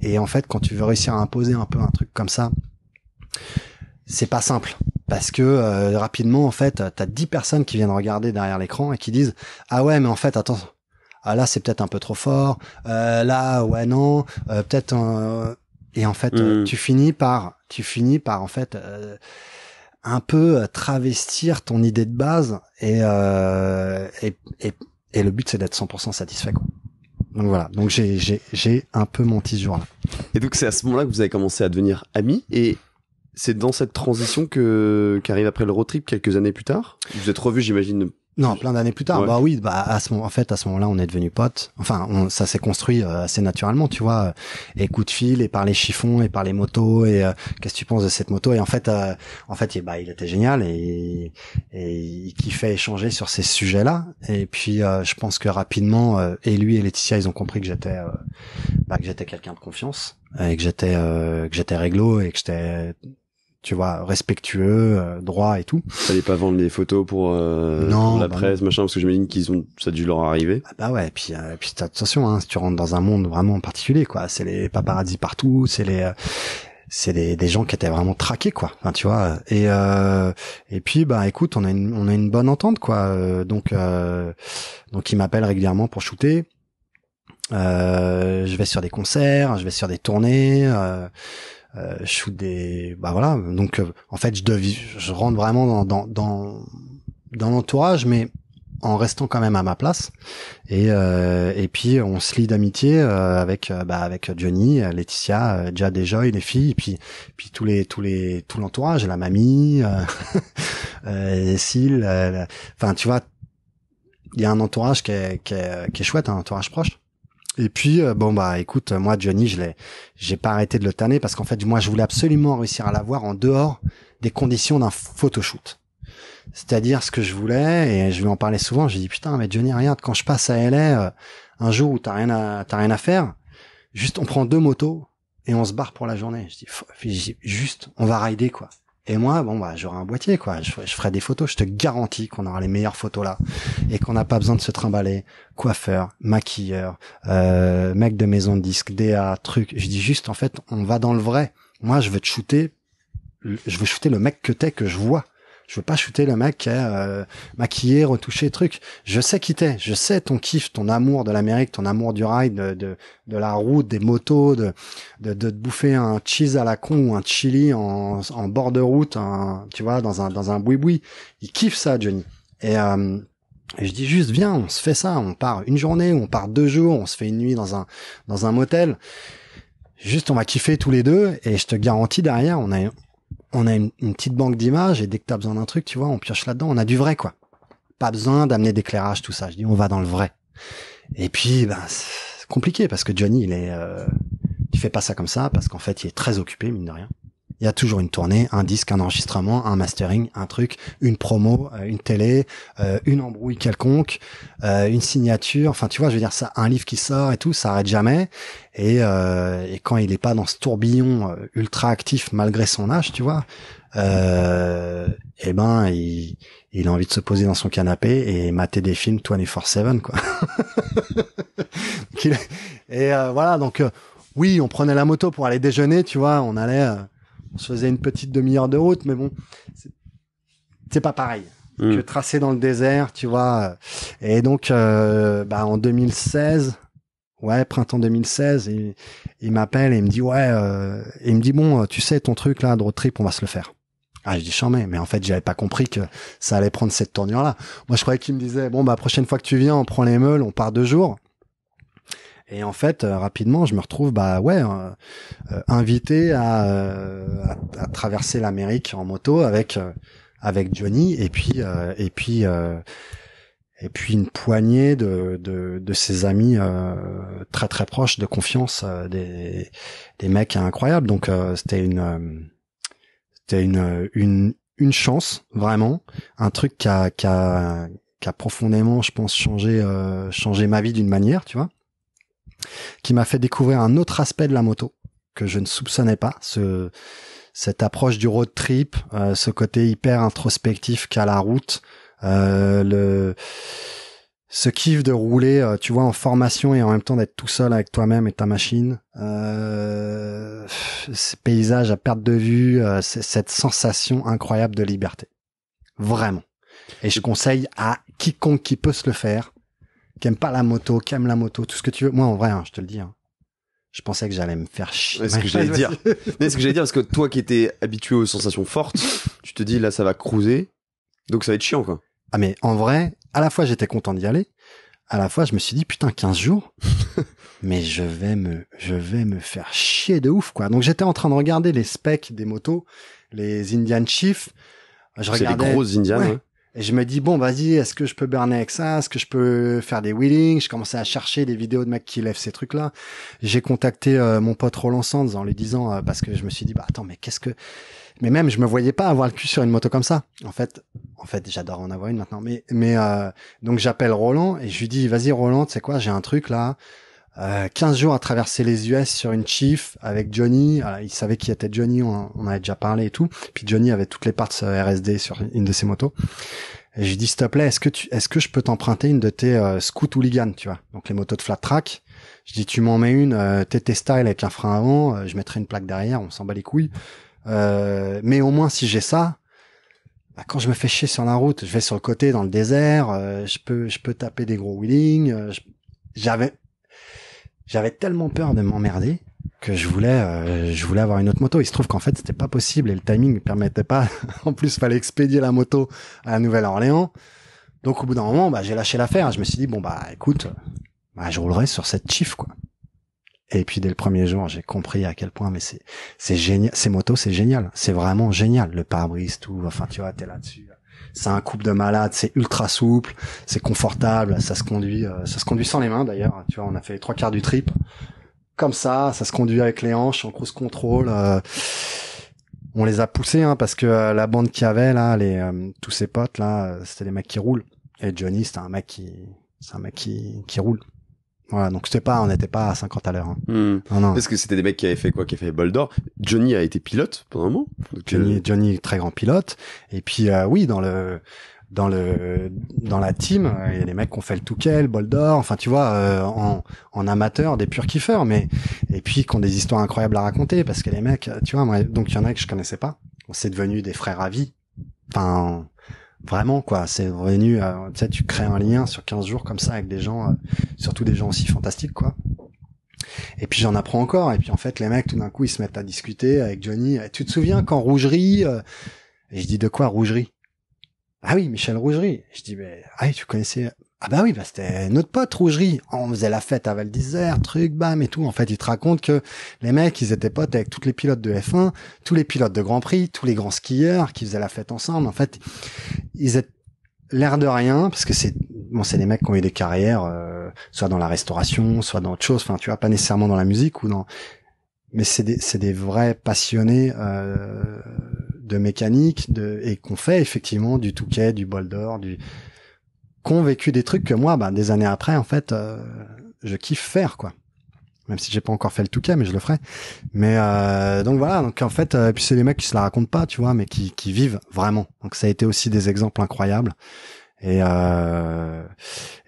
Speaker 1: et, et en fait, quand tu veux réussir à imposer un peu un truc comme ça, c'est pas simple parce que euh, rapidement en fait t'as 10 personnes qui viennent regarder derrière l'écran et qui disent ah ouais mais en fait attends ah là c'est peut-être un peu trop fort euh, là ouais non euh, peut-être et en fait mm. tu finis par tu finis par en fait un peu travestir ton idée de base et et, le but c'est d'être 100% satisfait Donc voilà, donc j'ai un peu mon ce jour-là.
Speaker 2: Et donc c'est à ce moment-là que vous avez commencé à devenir amis et c'est dans cette transition que qu'arrive après le road trip quelques années plus tard. Vous êtes revu, j'imagine.
Speaker 1: Non, plein d'années plus tard. Bah oui, bah à ce moment, en fait, à ce moment-là, on est devenus potes. Enfin, ça s'est construit euh, assez naturellement, tu vois. Et coup de fil, et par les chiffons, et par les motos, et euh, qu'est-ce que tu penses de cette moto Et en fait, euh, en fait, bah il était génial et, et il kiffait échanger sur ces sujets-là. Et puis, je pense que rapidement, et lui et Laetitia, ils ont compris que j'étais, bah, que j'étais quelqu'un de confiance et que j'étais, que j'étais réglo et que j'étais tu vois, respectueux, euh, droit et tout.
Speaker 2: Fallait pas vendre des photos pour, euh, la bah presse, machin, parce que j'imagine qu'ils ont, ça a dû leur arriver. Ah
Speaker 1: bah ouais, et puis, euh, puis attention, hein, si tu rentres dans un monde vraiment particulier, quoi. C'est les paparazzi partout, c'est les, euh, c'est des, des, gens qui étaient vraiment traqués, quoi. Enfin, tu vois. Et et puis bah écoute, on a une, on a une bonne entente, quoi. donc donc ils m'appellent régulièrement pour shooter. je vais sur des concerts, je vais sur des tournées. Euh, je euh, shoot des bah voilà donc euh, en fait je dev... je rentre vraiment dans dans dans, dans l'entourage mais en restant quand même à ma place et euh, et puis on se lie d'amitié avec bah, avec Johnny, Laetitia, déjà Dejoy, les filles et puis puis tous les tous les tout l'entourage, la mamie, euh, Cécile, enfin tu vois il y a un entourage qui est qui est, qui est chouette, un entourage proche. Et puis euh, bon bah écoute, euh, moi Johnny, je l'ai, j'ai pas arrêté de le tanner parce qu'en fait moi je voulais absolument réussir à l'avoir en dehors des conditions d'un photoshoot. C'est-à-dire ce que je voulais et je lui en parlais souvent. J'ai dit putain mais Johnny regarde quand je passe à LA euh, un jour où t'as rien à t'as rien à faire, juste on prend deux motos et on se barre pour la journée. Je dis, juste on va rider quoi. Et moi, bon bah, j'aurai un boîtier quoi. Je, ferai des photos. Je te garantis qu'on aura les meilleures photos là et qu'on n'a pas besoin de se trimballer coiffeur, maquilleur, euh, mec de maison de disque, DA, truc. Je dis juste en fait, on va dans le vrai. Moi, je veux te shooter. Je veux shooter le mec que t'es que je vois. Je veux pas shooter le mec qui retoucher maquillé, retouché, truc. Je sais qui t'es. Je sais ton kiff, ton amour de l'Amérique, ton amour du ride, de, la route, des motos, de, de, te bouffer un cheese à la con ou un chili en, bord de route, tu vois, dans un, dans un boui-boui. Il kiffe ça, Johnny. Et, euh, et je dis juste, viens, on se fait ça, on part une journée, on part deux jours, on se fait une nuit dans un, dans un motel. Juste, on va kiffer tous les deux, et je te garantis derrière, on a, on a une, petite banque d'images et dès que t'as besoin d'un truc, tu vois, on pioche là-dedans, on a du vrai, quoi. Pas besoin d'amener d'éclairage, tout ça. Je dis, on va dans le vrai. Et puis, ben, c'est compliqué parce que Johnny, il est, euh, tu fais pas ça comme ça parce qu'en fait, il est très occupé, mine de rien il y a toujours une tournée, un disque, un enregistrement, un mastering, un truc, une promo, euh, une télé, euh, une embrouille quelconque, euh, une signature. Enfin, tu vois, je veux dire ça, un livre qui sort et tout, ça arrête jamais. Et, quand il n'est pas dans ce tourbillon ultra actif malgré son âge, tu vois, euh, eh ben il, a envie de se poser dans son canapé et mater des films 24/7 quoi. et voilà donc oui on prenait la moto pour aller déjeuner tu vois on allait on se faisait une petite demi-heure de route, mais bon, c'est pas pareil hmm. que tracer dans le désert, tu vois. Et donc, euh, bah, en 2016, ouais, printemps 2016, il, m'appelle et il me dit, ouais, euh, il me dit, bon, tu sais, ton truc là de trip, on va se le faire. Ah, je dis charmé, mais en fait, j'avais pas compris que ça allait prendre cette tournure-là. Moi, je croyais qu'il me disait, bon, bah, prochaine fois que tu viens, on prend les meules, on part deux jours. Et en fait, euh, rapidement, je me retrouve, bah ouais, euh, euh, invité à, traverser l'Amérique en moto avec avec Johnny, et puis et puis et puis une poignée de, de, ses amis très très proches de confiance des, des mecs incroyables donc c'était une c'était une, une chance vraiment un truc qui a qui a, qui a profondément je pense changé changé ma vie d'une manière tu vois qui m'a fait découvrir un autre aspect de la moto que je ne soupçonnais pas, cette approche du road trip, euh, ce côté hyper introspectif qu'a la route, euh, le, ce kiff de rouler, euh, tu vois, en formation et en même temps d'être tout seul avec toi-même et ta machine, euh, ces paysages à perte de vue, cette sensation incroyable de liberté. Vraiment. Et je conseille à quiconque qui peut se le faire qui pas la moto, qui aime la moto, tout ce que tu veux. Moi, en vrai, hein, je te le dis. Hein. je pensais que j'allais me faire chier. C'est ce que j'allais dire. ce
Speaker 2: que j'allais dire parce que toi qui étais habitué aux sensations fortes, tu te dis là ça va cruiser, donc ça va être chiant quoi.
Speaker 1: Ah mais en vrai, à la fois j'étais content d'y aller, à la fois je me suis dit putain 15 jours, mais je vais me je vais me faire chier de ouf quoi. Donc j'étais en train de regarder les specs des motos, les Indian Chiefs. C'est regardais les grosses Indian. Hein. Et je me dis, bon, vas-y, est-ce que je peux burner avec ça Est-ce que je peux faire des wheelings j'ai commencé à chercher des vidéos de mecs qui lèvent ces trucs-là. J'ai contacté euh, mon pote Roland Sands en lui disant, euh, parce que je me suis dit, bah attends, mais qu'est-ce que... Mais même, je me voyais pas avoir le cul sur une moto comme ça. En fait, en fait, j'adore en avoir une maintenant. Mais, mais euh, donc j'appelle Roland et je lui dis, vas-y Roland, tu sais quoi, j'ai un truc là. 15 euh, jours à traverser les US sur une Chief avec Johnny. il savait qui était Johnny, on, avait déjà parlé et tout. Puis Johnny avait toutes les parts euh, RSD sur une de ses motos. Et je lui dis s'il te plaît, est-ce que tu, est-ce que je peux t'emprunter une de tes euh, Scoot Hooligan, tu vois, donc les motos de flat track. Je dis tu m'en mets une euh, style avec un frein avant, euh, je mettrai une plaque derrière, on s'en bat les couilles. mais au moins si j'ai ça, bah, quand je me fais chier sur la route, je vais sur le côté dans le désert, je peux je peux taper des gros wheelings. j'avais j'avais tellement peur de m'emmerder que je voulais euh, je voulais avoir une autre moto. Il se trouve qu'en fait c'était pas possible et le timing ne permettait pas. en plus, fallait expédier la moto à la Nouvelle-Orléans. Donc au bout d'un moment, bah, j'ai lâché l'affaire. Je me suis dit bon bah écoute, bah, je roulerai sur cette Chief quoi. Et puis dès le premier jour, j'ai compris à quel point mais c'est c'est génial. Ces motos, c'est génial. C'est vraiment génial. Le pare-brise, tout. Enfin tu vois, t'es là-dessus c'est un couple de malades, c'est ultra souple, c'est confortable, ça se conduit, euh, ça se conduit sans les mains d'ailleurs. Tu vois, on a fait les trois quarts du trip comme ça, ça se conduit avec les hanches, en cruise control. Euh, on les a poussés hein, parce que euh, la bande qu'il avait là, les tous ses potes là, c'était des mecs qui roulent. Et Johnny, c'était un mec qui, c'est un mec qui, qui roule. Voilà, donc c'était pas, on n'était pas à 50 à l'heure. Hein.
Speaker 2: Hmm. Non, non. Parce que c'était des mecs qui avaient fait quoi, qui avaient fait Boldor. Johnny a été pilote pendant un moment.
Speaker 1: Euh, Johnny, très grand pilote. Et puis euh, oui, dans le dans le dans la team, euh, il y a des mecs qui ont fait le Touquet, le Boldor, enfin tu vois, en, en amateur, des purs kiffeurs, mais et puis qui ont des histoires incroyables à raconter parce que les mecs, tu vois, donc il y en a que je connaissais pas. On s'est devenus des frères à vie. Enfin, vraiment quoi c'est revenu tu sais tu crées un lien sur 15 jours comme ça avec des gens euh, surtout des gens aussi fantastiques quoi et puis j'en apprends encore et puis en fait les mecs tout d'un coup ils se mettent à discuter avec Johnny tu te souviens quand Rougerie euh, et je dis de quoi Rougerie ah oui Michel Rougerie je dis mais ah tu connaissais ah bah oui, bah c'était notre pote Rougerie. On faisait la fête à Val d'Isère, truc, bam et tout. En fait, il te raconte que les mecs, ils étaient potes avec tous les pilotes de F1, tous les pilotes de Grand Prix, tous les grands skieurs qui faisaient la fête ensemble. En fait, ils étaient l'air de rien parce que c'est bon, c'est des mecs qui ont eu des carrières, euh, soit dans la restauration, soit dans autre chose. Enfin, tu vois, pas nécessairement dans la musique ou dans. Mais c'est des c'est des vrais passionnés. Euh, de mécanique de, et qu'on fait effectivement du touquet, du bol d'or, du, qui vécu des trucs que moi, bah, des années après, en fait, euh, je kiffe faire, quoi. Même si j'ai pas encore fait le touquet, mais je le ferai. Mais euh, donc voilà, donc en fait, euh, puis c'est les mecs qui se la racontent pas, tu vois, mais qui, vivent vraiment. Donc ça a été aussi des exemples incroyables. Et, euh,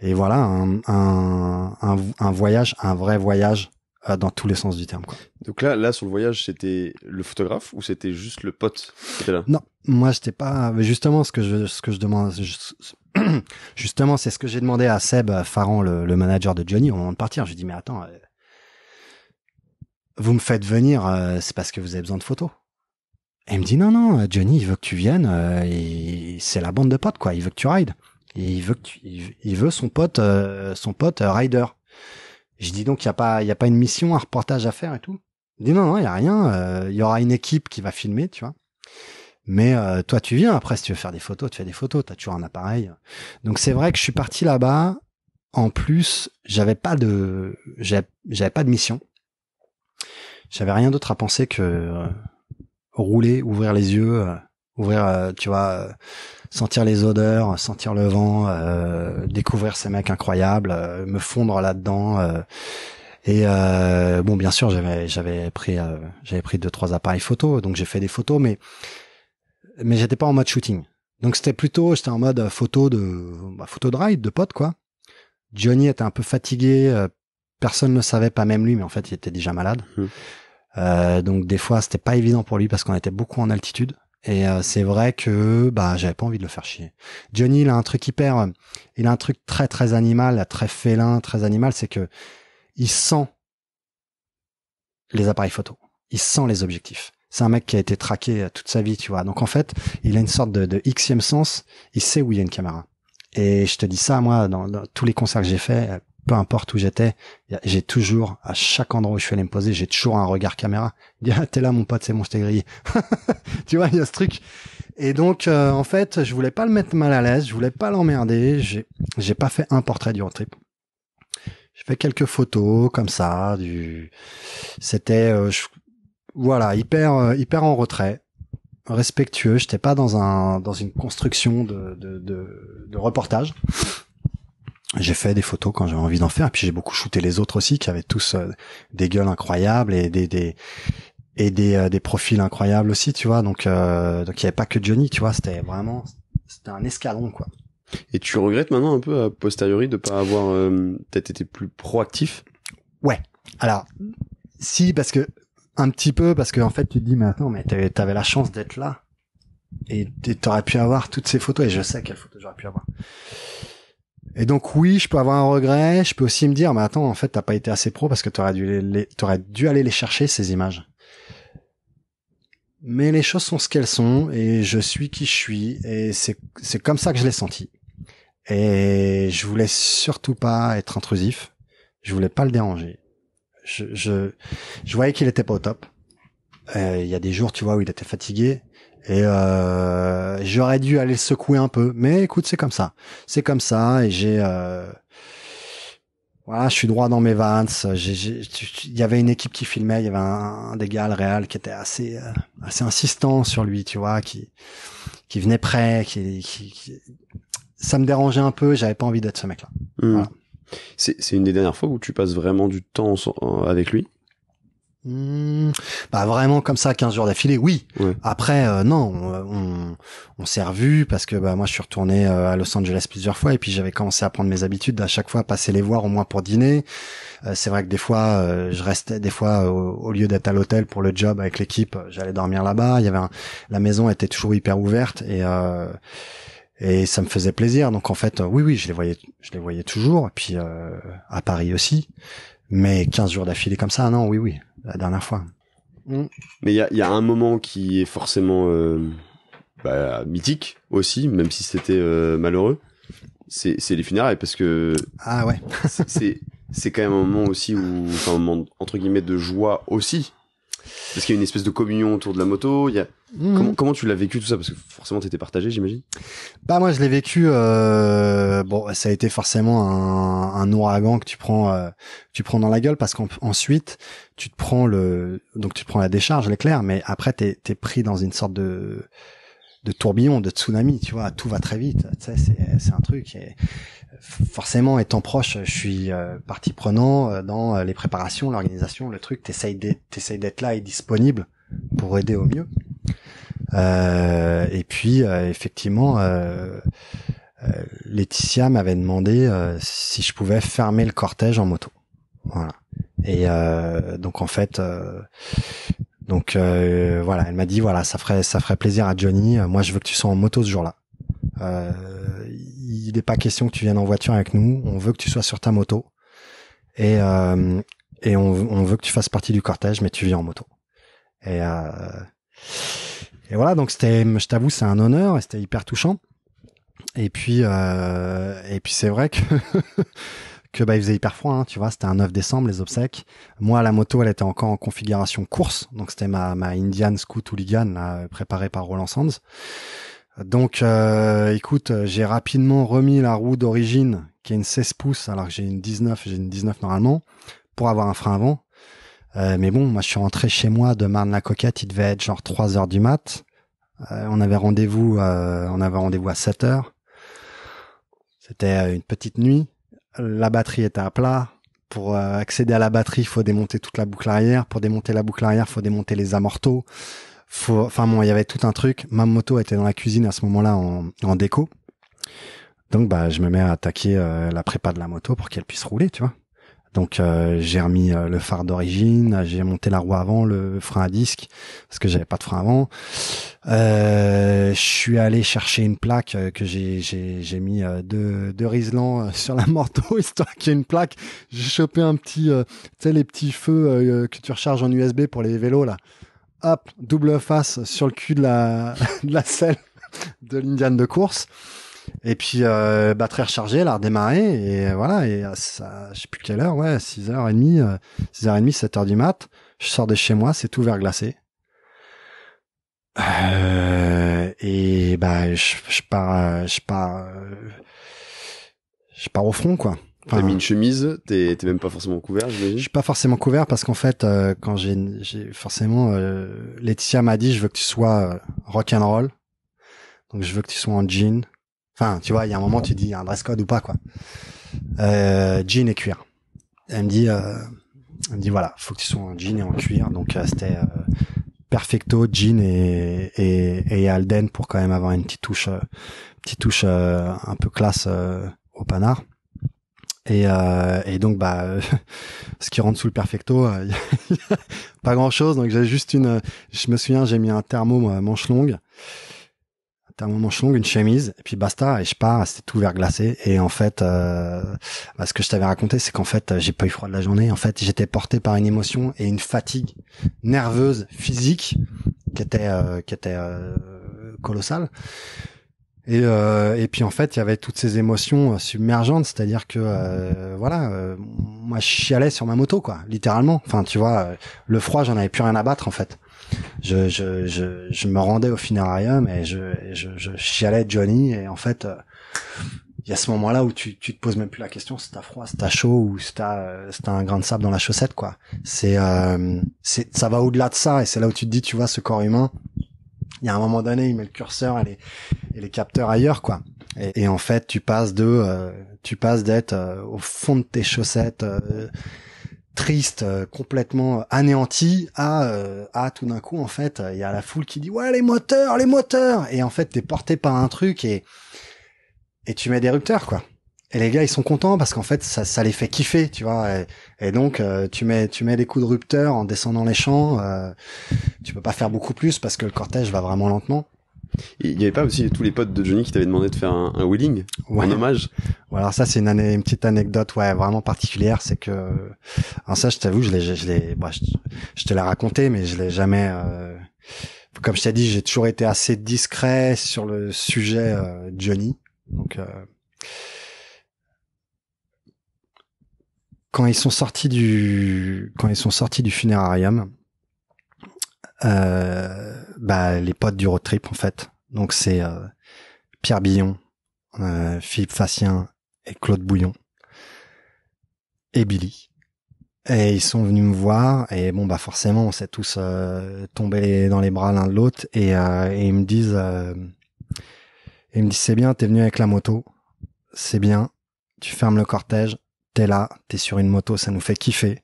Speaker 1: et voilà, un, un, voyage, un vrai voyage euh, dans tous les sens du terme. Quoi.
Speaker 2: Donc là, là sur le voyage, c'était le photographe ou c'était juste le pote là
Speaker 1: Non, moi j'étais pas. Justement, ce que je, ce que je demande, justement, c'est ce que j'ai demandé à Seb euh, Faran, le, le, manager de Johnny, au moment de partir. Je lui ai dit, mais attends, euh, vous me faites venir, euh, c'est parce que vous avez besoin de photos. Et il me dit, non, non, Johnny, il veut que tu viennes, c'est la bande de potes, quoi, il veut que tu rides. Et il veut que tu, il, veut son pote, son pote rider. Je dis donc, il n'y a pas, il y a pas une mission, un reportage à faire et tout. Il dit non, non, il y a rien. Il y aura une équipe qui va filmer, tu vois. Mais euh, toi, tu viens après, si tu veux faire des photos, tu fais des photos, tu as toujours un appareil. Donc c'est vrai que je suis parti là-bas. En plus, j'avais pas de, j'avais pas de mission. J'avais rien d'autre à penser que euh, rouler, ouvrir les yeux, euh, ouvrir, tu vois, sentir les odeurs, sentir le vent, découvrir ces mecs incroyables, me fondre là-dedans. Et bon, bien sûr, j'avais j'avais pris euh, j'avais pris deux trois appareils photo, donc j'ai fait des photos, mais mais j'étais pas en mode shooting. Donc c'était plutôt, j'étais en mode euh, photo de, bah, photo de ride, de pote, quoi. Johnny était un peu fatigué, euh, personne ne savait, pas même lui, mais en fait, il était déjà malade. Mmh. Euh, donc des fois, c'était pas évident pour lui parce qu'on était beaucoup en altitude. Et c'est vrai que bah j'avais pas envie de le faire chier. Johnny, il a un truc hyper, il a un truc très très animal, très félin, très animal, c'est que il sent les appareils photo, il sent les objectifs c'est un mec qui a été traqué euh, toute sa vie, tu vois. Donc en fait, il a une sorte de, de xème sens. Il sait où il y a une caméra. Et je te dis ça, moi, dans, tous les concerts que j'ai faits, euh, peu importe où j'étais, j'ai toujours, à chaque endroit où je suis allé me poser, j'ai toujours un regard caméra. Il dit, ah, t'es là, mon pote, c'est mon je grillé. tu vois, il y a ce truc. Et donc, euh, en fait, je voulais pas le mettre mal à l'aise, je voulais pas l'emmerder, j'ai, pas fait un portrait du road trip. J'ai fait quelques photos, comme ça, du, c'était, voilà, hyper, hyper euh, en retrait, respectueux. J'étais pas dans un, dans une construction de, de, reportage. J'ai fait des photos quand j'avais envie d'en faire, et puis j'ai beaucoup shooté les autres aussi, qui avaient tous euh, des gueules incroyables et des, des et des, euh, des profils incroyables aussi, tu vois. Donc, donc il y avait pas que Johnny, tu vois. C'était vraiment, c'était un escalon, quoi.
Speaker 2: Et tu regrettes maintenant un peu a posteriori de pas avoir peut-être été plus proactif
Speaker 1: Ouais. Alors, si parce que un petit peu parce que en fait tu te dis attends mais t'avais la chance d'être là et t'aurais pu avoir toutes ces photos et je sais quelles photos j'aurais pu avoir et donc oui je peux avoir un regret je peux aussi me dire mais attends en fait t'as pas été assez pro parce que t'aurais dû dû aller les chercher ces images mais les choses sont ce qu'elles sont et je suis qui je suis et c'est c'est comme ça que je l'ai senti et je voulais surtout pas être intrusif je voulais pas le déranger je, je, voyais qu'il était pas au top. Euh, il y a des jours, tu vois, où il était fatigué. Et euh, j'aurais dû aller secouer un peu, mais écoute, c'est comme ça, c'est comme ça. Et j'ai, euh, voilà, je suis droit dans mes vans Il y avait une équipe qui filmait, il y avait un, des gars, le Real, qui était assez, euh, assez insistant sur lui, tu vois, qui, qui venait près, qui, qui, ça me dérangeait un peu. J'avais pas envie d'être ce mec-là.
Speaker 2: Hmm. C'est une des dernières fois où tu passes vraiment du temps avec lui
Speaker 1: hmm, bah vraiment comme ça 15 jours d'affilée oui après euh, non on, s'est revu parce que bah moi je suis retourné euh, à Los Angeles plusieurs fois et puis j'avais commencé à prendre mes habitudes à chaque fois passer les voir au moins pour dîner euh, c'est vrai que des fois je restais des fois au, lieu d'être à l'hôtel pour le job avec l'équipe j'allais dormir là-bas il y avait la maison était toujours hyper ouverte et et ça me faisait plaisir. Donc en fait, oui, oui, je les voyais, je les voyais toujours, et puis euh, à Paris aussi. Mais 15 jours d'affilée comme ça, non, oui, oui, la dernière fois.
Speaker 2: Mm. Mais il y a, y a, un moment qui est forcément euh, bah, mythique aussi, même si c'était euh, malheureux. C'est, c'est les funérailles parce que ah ouais, c'est, c'est quand même un moment aussi où enfin un moment entre guillemets de joie aussi parce qu'il y a une espèce de communion autour de la moto. Il y a Mmh. Comment, tu l'as vécu tout ça Parce que forcément, t'étais partagé, j'imagine.
Speaker 1: Bah moi, je l'ai vécu. Euh, bon, ça a été forcément un, ouragan que tu prends, euh, tu prends dans la gueule parce qu'ensuite, tu te prends le, donc tu te prends la décharge, l'éclair, mais après, t'es es pris dans une sorte de de tourbillon, de tsunami, tu vois, tout va très vite, c'est un truc. Et forcément, étant proche, je suis euh, partie prenant dans les préparations, l'organisation, le truc, t'essayes d'être là et disponible pour aider au mieux. Euh, et puis euh, effectivement, euh, euh, Laetitia m'avait demandé si je pouvais fermer le cortège en moto. Voilà. Et donc en fait, donc voilà, elle m'a dit voilà ça ferait ça ferait plaisir à Johnny. Moi je veux que tu sois en moto ce jour-là. Euh, il n'est pas question que tu viennes en voiture avec nous. On veut que tu sois sur ta moto. Et, euh, et on, on, veut que tu fasses partie du cortège, mais tu viens en moto. Et, euh, et voilà, donc c'était, je t'avoue, c'est un honneur et c'était hyper touchant. Et puis, euh, et puis c'est vrai que, que bah, il faisait hyper froid, hein, tu vois, c'était un 9 décembre, les obsèques. Moi, la moto, elle était encore en configuration course, donc c'était ma, ma Indian Scout Hooligan, préparée par Roland Sands. Donc, euh, écoute, j'ai rapidement remis la roue d'origine, qui est une 16 pouces, alors que j'ai une 19, j'ai une 19 normalement, pour avoir un frein avant. Euh, mais bon, moi, je suis rentré chez moi de Marne-la-Coquette. Il devait être genre 3 heures du mat. Euh, on avait rendez-vous, euh, on avait rendez-vous à 7 heures. C'était une petite nuit. La batterie était à plat. Pour accéder à la batterie, il faut démonter toute la boucle arrière. Pour démonter la boucle arrière, il faut démonter les amorteaux. Faut... Enfin bon, il y avait tout un truc. Ma moto était dans la cuisine à ce moment-là en, en déco. Donc bah, je me mets à attaquer la prépa de la moto pour qu'elle puisse rouler, tu vois. Donc euh, j'ai remis euh, le phare d'origine, j'ai monté la roue avant, le frein à disque parce que j'avais pas de frein avant. Euh, je suis allé chercher une plaque que j'ai j'ai j'ai mis de deux sur la morteau histoire qu'il y ait une plaque. J'ai chopé un petit tu sais les petits feux que tu recharges en USB pour les vélos là. Hop, double face sur le cul de la de la selle de l'Indiane de course. Et puis euh, batterie rechargée, a redémarré et voilà et euh, ça je sais plus quelle heure, ouais, 6h30, 6h30, 7h du mat, je sors de chez moi, c'est tout vert Euh, et bah je, pars je pars euh, euh, je pars au front quoi. T'as mis une
Speaker 2: chemise, t'es même pas forcément couvert, j'imagine. Je suis
Speaker 1: pas forcément couvert parce qu'en fait, quand j'ai, forcément, Laetitia m'a dit, je veux que tu sois rock and roll, donc je veux que tu sois en jean, Enfin, tu vois, il y a un moment, tu dis, un dress code ou pas, quoi. Euh, jean et cuir. Elle me dit, euh, elle me dit, voilà, faut que tu sois en jean et en cuir. Donc, euh, c'était euh, perfecto, jean et, et, et Alden pour quand même avoir une petite touche, euh, petite touche un peu classe au panard. Et, euh, et, donc, bah, ce qui rentre sous le perfecto, pas grand chose. Donc, j'ai juste une. Je me souviens, j'ai mis un thermo manche longue t'as un manche longue, une chemise, et puis basta, et je pars, c'était tout glacé. Et en fait, euh, bah, ce que je t'avais raconté, c'est qu'en fait, j'ai pas eu froid de la journée. En fait, j'étais porté par une émotion et une fatigue nerveuse, physique, qui était, euh, qui était euh, colossale. Et, euh, et puis en fait, il y avait toutes ces émotions euh, submergentes, c'est-à-dire que voilà, moi je chialais sur ma moto quoi, littéralement. Enfin, tu vois, le froid, j'en avais plus rien à battre en fait je, je, je, je me rendais au funerarium et je, je, je chialais Johnny et en fait euh, il y a ce moment-là où tu, tu te poses même plus la question si t'as froid, si t'as chaud ou si t'as euh, si un grain de sable dans la chaussette quoi. C'est euh, c'est ça va au-delà de ça et c'est là où tu te dis tu vois ce corps humain. Il y a un moment donné il met le curseur et les, capteurs ailleurs quoi. Et, en fait tu passes de tu passes d'être au fond de tes chaussettes triste, euh, complètement anéanti, à, euh, à tout d'un coup, en fait, il y a la foule qui dit « Ouais, les moteurs, les moteurs !» Et en fait, t'es porté par un truc et, et tu mets des rupteurs, quoi. Et les gars, ils sont contents parce qu'en fait, ça, ça les fait kiffer, tu vois. Et, donc, euh, tu mets, tu mets des coups de rupteur en descendant les champs. tu peux pas faire beaucoup plus parce que le cortège va vraiment lentement.
Speaker 2: Il n'y avait pas aussi tous les potes de Johnny qui t'avaient demandé de faire un, un wheeling, ouais. un hommage.
Speaker 1: Ouais, alors ça c'est une, une petite anecdote ouais vraiment particulière, c'est que alors ça je t'avoue je l'ai bah, je te l'ai raconté mais je l'ai jamais euh, comme je t'ai dit j'ai toujours été assez discret sur le sujet euh, Johnny donc euh, quand ils sont sortis du quand ils sont sortis du funérarium euh, bah, les potes du road trip en fait. Donc c'est euh, Pierre Billon, euh, Philippe Facien et Claude Bouillon et Billy. Et ils sont venus me voir et bon bah forcément on s'est tous euh, tombés dans les bras l'un de l'autre et, euh, ils me disent euh, ils me disent c'est bien t'es venu avec la moto c'est bien tu fermes le cortège t'es là t'es sur une moto ça nous fait kiffer.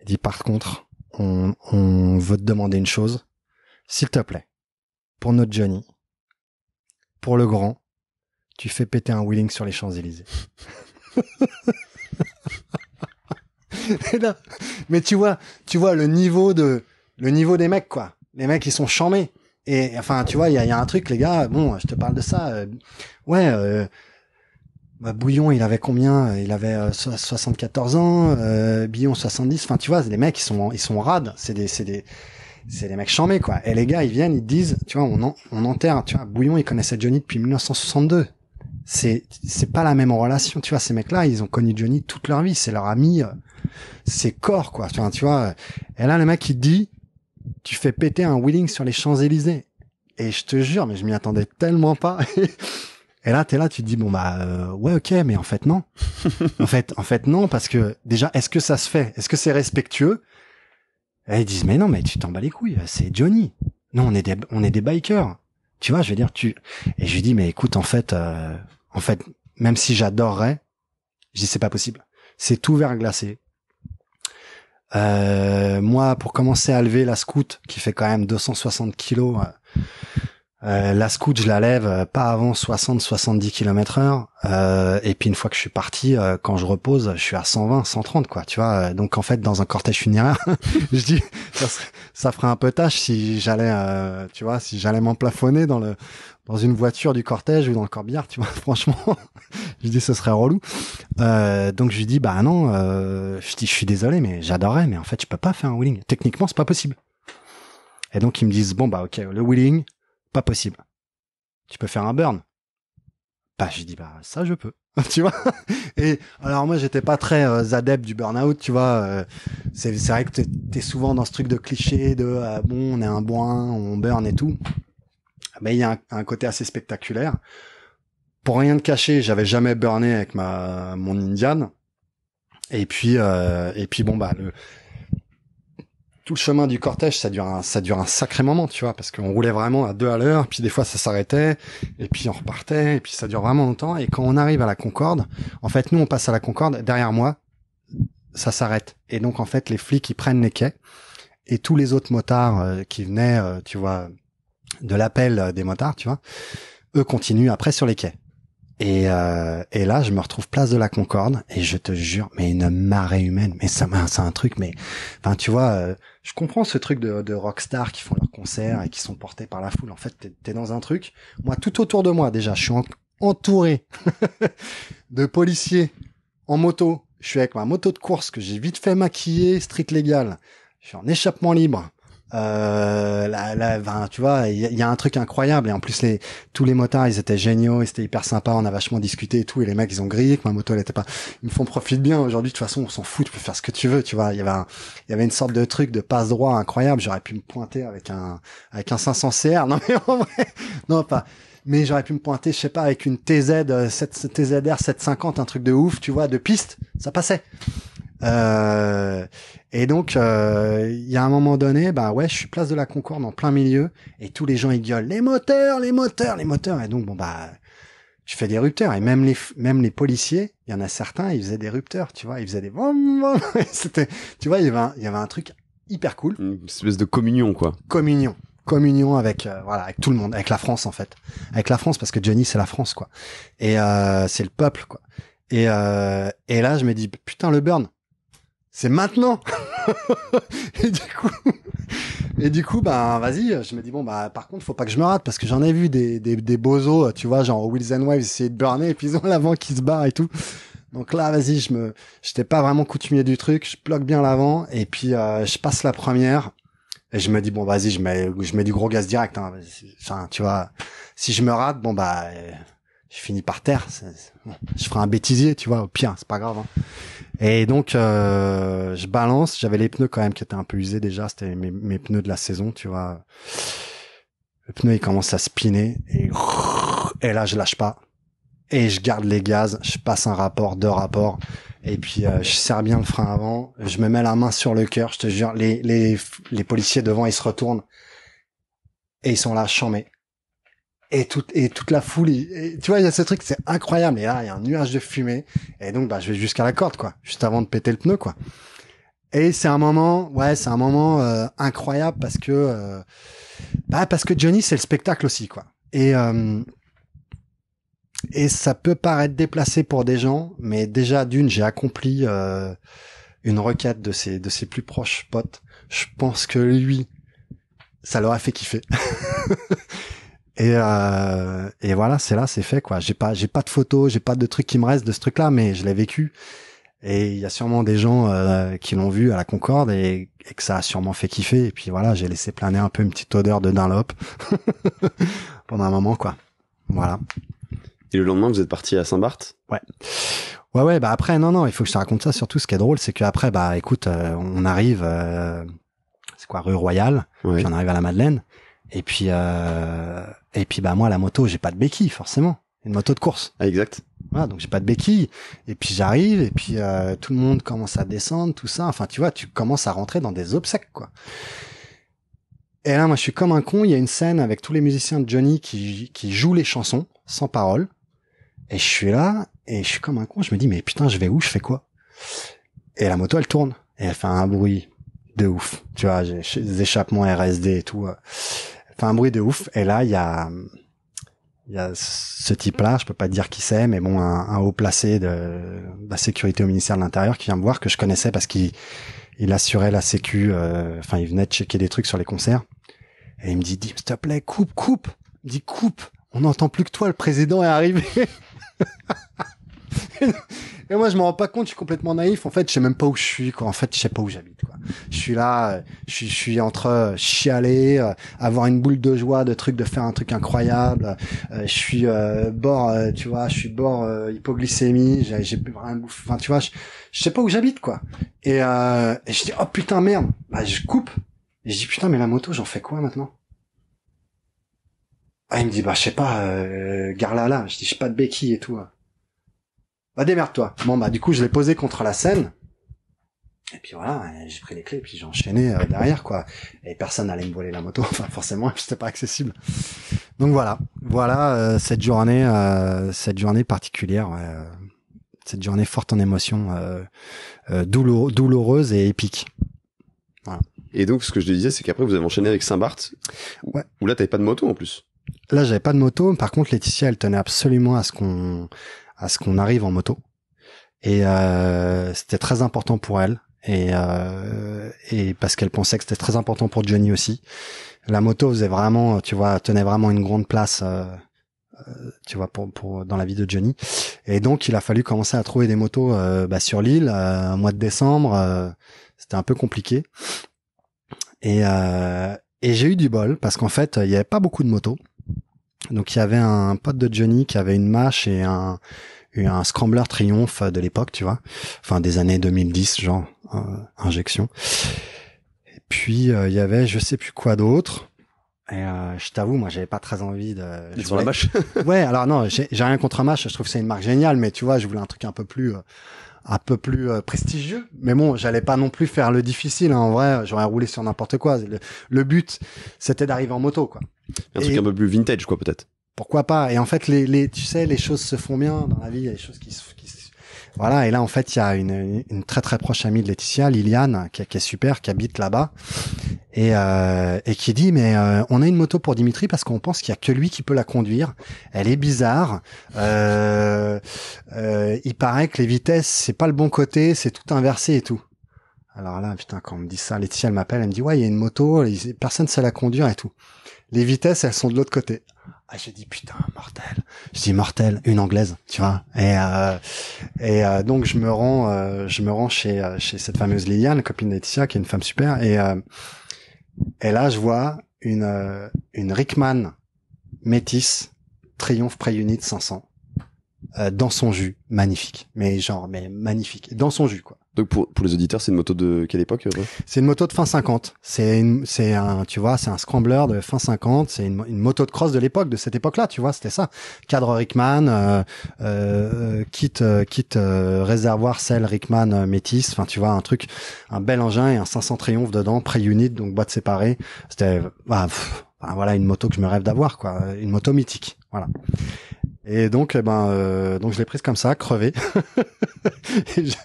Speaker 1: Il dit par contre on veut te demander une chose s'il te plaît, pour notre Johnny, pour le grand, tu fais péter un wheeling sur les Champs-Élysées. mais, tu vois, tu vois le niveau de, le niveau des mecs, quoi. Les mecs, ils sont chamés. Et enfin, tu vois, il y a, un truc, les gars. Bon, je te parle de ça. Euh, ouais, euh, bah, Bouillon, il avait combien euh, Il avait 74 ans. Billon, 70. Enfin, tu vois, les mecs, ils sont, ils sont rades. C'est des, c'est des, c'est les mecs chambés quoi. Et les gars, ils viennent, ils disent, tu vois, on, on enterre, tu vois, Bouillon, ils connaissait Johnny depuis 1962. C'est c'est pas la même relation, tu vois. Ces mecs-là, ils ont connu Johnny toute leur vie, c'est leur ami, euh, c'est corps quoi. Tu vois, tu euh. vois. Et là, le mec, il dit, tu fais péter un wheeling sur les Champs Élysées. Et je te jure, mais je m'y attendais tellement pas. Et là, t'es là, tu te dis bon bah euh, ouais ok, mais en fait non. en fait, en fait non parce que déjà, est-ce que ça se fait Est-ce que c'est respectueux et ils disent mais non mais tu t'en bats les couilles, c'est Johnny. Non on est des on est des bikers. Tu vois, je veux dire tu et je lui dis mais écoute en fait euh, en fait même si j'adorerais, je dis c'est pas possible. C'est tout vert glacé. Euh, moi pour commencer à lever la scout qui fait quand même 260 kilos. Euh, euh, la scoot, je la lève euh, pas avant 60-70 km heure. Euh, et puis une fois que je suis parti, quand je repose, je suis à 120-130 quoi, tu vois. Donc en fait, dans un cortège funéraire, je dis ça, ferait un peu tâche si j'allais, tu vois, si j'allais m'emplafonner dans le dans une voiture du cortège ou dans le corbillard, tu vois. Franchement, je dis ce serait relou. donc je lui dis bah non, je dis je suis désolé, mais j'adorais mais en fait je peux pas faire un wheeling. Techniquement, c'est pas possible. Et donc ils me disent bon bah ok, le wheeling, possible. Tu peux faire un burn. Bah, j'ai dis bah, ça, je peux. tu vois Et alors, moi, j'étais pas très euh, adepte du burn-out, tu vois. Euh, c'est vrai que t'es es souvent dans ce truc de cliché de euh, bon, on est un boin, on burn et tout. Mais il y a un, côté assez spectaculaire. Pour rien de cacher, j'avais jamais burné avec ma mon Indian. Et puis, et puis bon, bah, le, tout le chemin du cortège, ça dure un, ça dure un sacré moment, tu vois, parce qu'on roulait vraiment à deux à l'heure, puis des fois ça s'arrêtait, et puis on repartait, et puis ça dure vraiment longtemps. Et quand on arrive à la Concorde, en fait, nous on passe à la Concorde, derrière moi, ça s'arrête. Et donc en fait, les flics ils prennent les quais, et tous les autres motards euh, qui venaient, euh, tu vois, de l'appel euh, des motards, tu vois, eux continuent après sur les quais. Et, et là, je me retrouve place de la Concorde, et je te jure, mais une marée humaine, mais ça, c'est un truc, mais, enfin, tu vois je comprends ce truc de, de rockstar qui font leurs concerts et qui sont portés par la foule. En fait, t'es es dans un truc. Moi, tout autour de moi, déjà, je suis entouré de policiers en moto. Je suis avec ma moto de course que j'ai vite fait maquiller, street légal. Je suis en échappement libre. Euh, ben, tu vois, il y, a un truc incroyable. Et en plus, les, tous les motards, ils étaient géniaux, ils étaient hyper sympas, on a vachement discuté et tout. Et les mecs, ils ont grillé que ma moto, elle était pas. Ils me font profite bien. Aujourd'hui, de toute façon, on s'en fout, tu peux faire ce que tu veux, tu vois. Il y avait, il y avait une sorte de truc de passe droit incroyable. J'aurais pu me pointer avec un, avec un 500 CR. Non mais en vrai, non pas mais j'aurais pu me pointer, je sais pas, avec une TZ, 7, TZR 750, un truc de ouf, tu vois, de piste, ça passait. Euh, et donc, euh, il y a un moment donné, bah ouais, je suis place de la Concorde en plein milieu, et tous les gens ils gueulent les moteurs, les moteurs, les moteurs, et donc bon bah, tu fais des rupteurs, et même les même les policiers, il y en a certains, ils faisaient des rupteurs, tu vois, ils faisaient des c'était, tu vois, il y avait il y avait un truc hyper cool, une
Speaker 2: espèce de communion quoi,
Speaker 1: communion, communion avec euh, voilà avec tout le monde, avec la France en fait, avec la France parce que Johnny c'est la France quoi, et c'est le peuple quoi, et et là je me dis putain le burn c'est maintenant. et du coup, et du coup, bah vas-y. Je me dis bon, bah par contre, faut pas que je me rate parce que j'en ai vu des des, des bozos, tu vois, genre Wills and Waves essayer de burner et puis ils ont l'avant qui se barre et tout. Donc là, vas-y, je me, j'étais pas vraiment coutumier du truc. Je bloque bien l'avant et puis euh, je passe la première. Et je me dis bon vas-y je mets je mets du gros gaz direct hein. enfin tu vois si je me rate bon bah euh, je finis par terre je ferai un bêtisier tu vois au pire c'est pas grave hein. Et donc, euh, je balance. J'avais les pneus quand même qui étaient un peu usés déjà. C'était mes, pneus de la saison, tu vois. Le pneu, il commence à spinner. Et, et là, je lâche pas. Et je garde les gaz. Je passe un rapport, deux rapports. Et puis, euh, je serre bien le frein avant. Je me mets la main sur le cœur. Je te jure, les, les, les policiers devant, ils se retournent. Et ils sont là, chamés et toute et toute la foule tu vois il y a ce truc c'est incroyable et là il y a un nuage de fumée et donc bah je vais jusqu'à la corde quoi juste avant de péter le pneu quoi et c'est un moment ouais c'est un moment euh, incroyable parce que euh, bah parce que Johnny c'est le spectacle aussi quoi et euh, et ça peut paraître déplacé pour des gens mais déjà d'une j'ai accompli une requête de ses de ses plus proches potes je pense que lui ça leur a fait kiffer Et, euh, et voilà, c'est là, c'est fait quoi. J'ai pas, j'ai pas de photos, j'ai pas de trucs qui me reste de ce truc-là, mais je l'ai vécu. Et il y a sûrement des gens euh, qui l'ont vu à la Concorde et, que ça a sûrement fait kiffer. Et puis voilà, j'ai laissé planer un peu une petite odeur de Dunlop
Speaker 2: pendant un moment quoi. Voilà. Et le lendemain, vous êtes parti à Saint-Barth
Speaker 1: Ouais. Ouais, ouais, bah après, non, non, il faut que je te raconte ça. Surtout, ce qui est drôle, c'est qu'après, bah écoute, euh, on arrive, c'est quoi, rue Royale, on arrive à la Madeleine, et puis, euh, et puis bah moi la moto, j'ai pas de béquille forcément, une moto de course. Ah, exact. Voilà, donc j'ai pas de béquille et puis j'arrive et puis euh, tout le monde commence à descendre, tout ça. Enfin, tu vois, tu commences à rentrer dans des obsèques quoi. Et là, moi, je suis comme un con. Il y a une scène avec tous les musiciens de Johnny qui, qui jouent les chansons sans parole. Et je suis là et je suis comme un con. Je me dis mais putain, je vais où Je fais quoi Et la moto, elle tourne et elle fait un bruit de ouf. Tu vois, j'ai des échappements RSD et tout. Euh fait un bruit de ouf. Et là, il y a, y a ce type-là, je peux pas dire qui c'est, mais bon, un, haut placé de, la sécurité au ministère de l'Intérieur qui vient me voir, que je connaissais parce qu'il il assurait la sécu, euh, enfin, il venait de checker des trucs sur les concerts. Et il me dit, dis, s'il te plaît, coupe, coupe, il me dit coupe, on n'entend plus que toi, le président est arrivé. Et moi, je m'en rends pas compte, je suis complètement naïf. En fait, je sais même pas où je suis, quoi. En fait, je sais pas où j'habite, quoi. Je suis là, je suis, je suis entre euh, chialer, euh, avoir une boule de joie, de trucs, de faire un truc incroyable. Euh, je suis bord, tu vois, je suis bord hypoglycémie, j'ai, plus rien bouffé. Enfin, tu vois, je, sais pas où j'habite, quoi. Et, euh, je dis, oh putain, merde. Bah, je coupe. Et je dis, putain, mais la moto, j'en fais quoi maintenant? Ah, il me dit, bah, je sais pas, euh, garde là. Je dis, j'ai pas de béquille et tout. Hein. Bah démerde-toi. Bon bah du coup je l'ai posé contre la scène. Et puis voilà, j'ai pris les clés, et puis j'ai enchaîné euh, derrière, quoi. Et personne n'allait me voler la moto, enfin forcément, c'était pas accessible. Donc voilà, voilà euh, cette journée, euh, cette journée particulière, cette journée forte en émotions, douloureuse et épique.
Speaker 2: Voilà. Et donc ce que je te disais, c'est qu'après vous avez enchaîné avec Saint-Barth, ouais. où là t'avais pas de moto en plus.
Speaker 1: Là j'avais pas de moto, par contre Laetitia elle tenait absolument à ce qu'on à ce qu'on arrive en moto. Et euh, c'était très important pour elle. Et, euh, et parce qu'elle pensait que c'était très important pour Johnny aussi. La moto faisait vraiment, tu vois, tenait vraiment une grande place, euh, tu vois, pour, pour dans la vie de Johnny. Et donc il a fallu commencer à trouver des motos bah, sur l'île. au mois de décembre, c'était un peu compliqué. Et, et j'ai eu du bol parce qu'en fait il n'y avait pas beaucoup de motos. Donc il y avait un pote de Johnny qui avait une mâche et un un scrambler triomphe de l'époque, tu vois, enfin des années 2010 genre euh, injection. Et puis euh, il y avait je sais plus quoi d'autre. Et euh, je t'avoue, moi, j'avais pas très envie de. Ils la mâche. ouais, alors non, j'ai rien contre mâche. Je trouve que c'est une marque géniale, mais tu vois, je voulais un truc un peu plus un peu plus euh, prestigieux. Mais bon, j'allais pas non plus faire le difficile. Hein. En vrai, j'aurais roulé sur n'importe quoi. Le, but, c'était d'arriver en moto, quoi.
Speaker 2: Un truc un peu plus vintage, quoi, peut-être.
Speaker 1: Pourquoi pas Et en fait, les, les, tu sais, les choses se font bien dans la vie. Il y a des choses qui, se, qui, voilà, et là en fait il y a une, très très proche amie de Laetitia, Liliane, qui, est super, qui habite là-bas, et, euh, et qui dit mais euh, on a une moto pour Dimitri parce qu'on pense qu'il y a que lui qui peut la conduire. Elle est bizarre. Euh, il paraît que les vitesses c'est pas le bon côté, c'est tout inversé et tout. Alors là putain quand on me dit ça, Laetitia elle m'appelle, elle me dit ouais il y a une moto, personne sait la conduire et tout les vitesses, elles sont de l'autre côté. Ah, j'ai dit putain, mortel. Je dis mortel, une anglaise, tu vois. Et euh, et euh, donc je me rends, euh, je me rends chez chez cette fameuse Liliane, copine Laetitia, qui est une femme super. Et et là, je vois une une Rickman métisse Triomphe pré-unit 500 euh, dans son jus, magnifique. Mais genre, mais magnifique, dans son jus quoi.
Speaker 2: Donc pour, pour les auditeurs, c'est une moto de quelle époque euh,
Speaker 1: C'est une moto de fin 50. C'est c'est un tu vois, c'est un scrambler de fin 50. C'est une, moto de crosse de l'époque, de cette époque-là, tu vois, c'était ça. Cadre Rickman, euh, euh kit kit réservoir sel Rickman métis. Enfin tu vois un truc, un bel engin et un 500 triomphe dedans, pré-unit donc boîte séparée. C'était bah, voilà une moto que je me rêve d'avoir quoi, une moto mythique. Voilà. Et donc, eh ben, euh, donc je l'ai prise comme ça, crevée.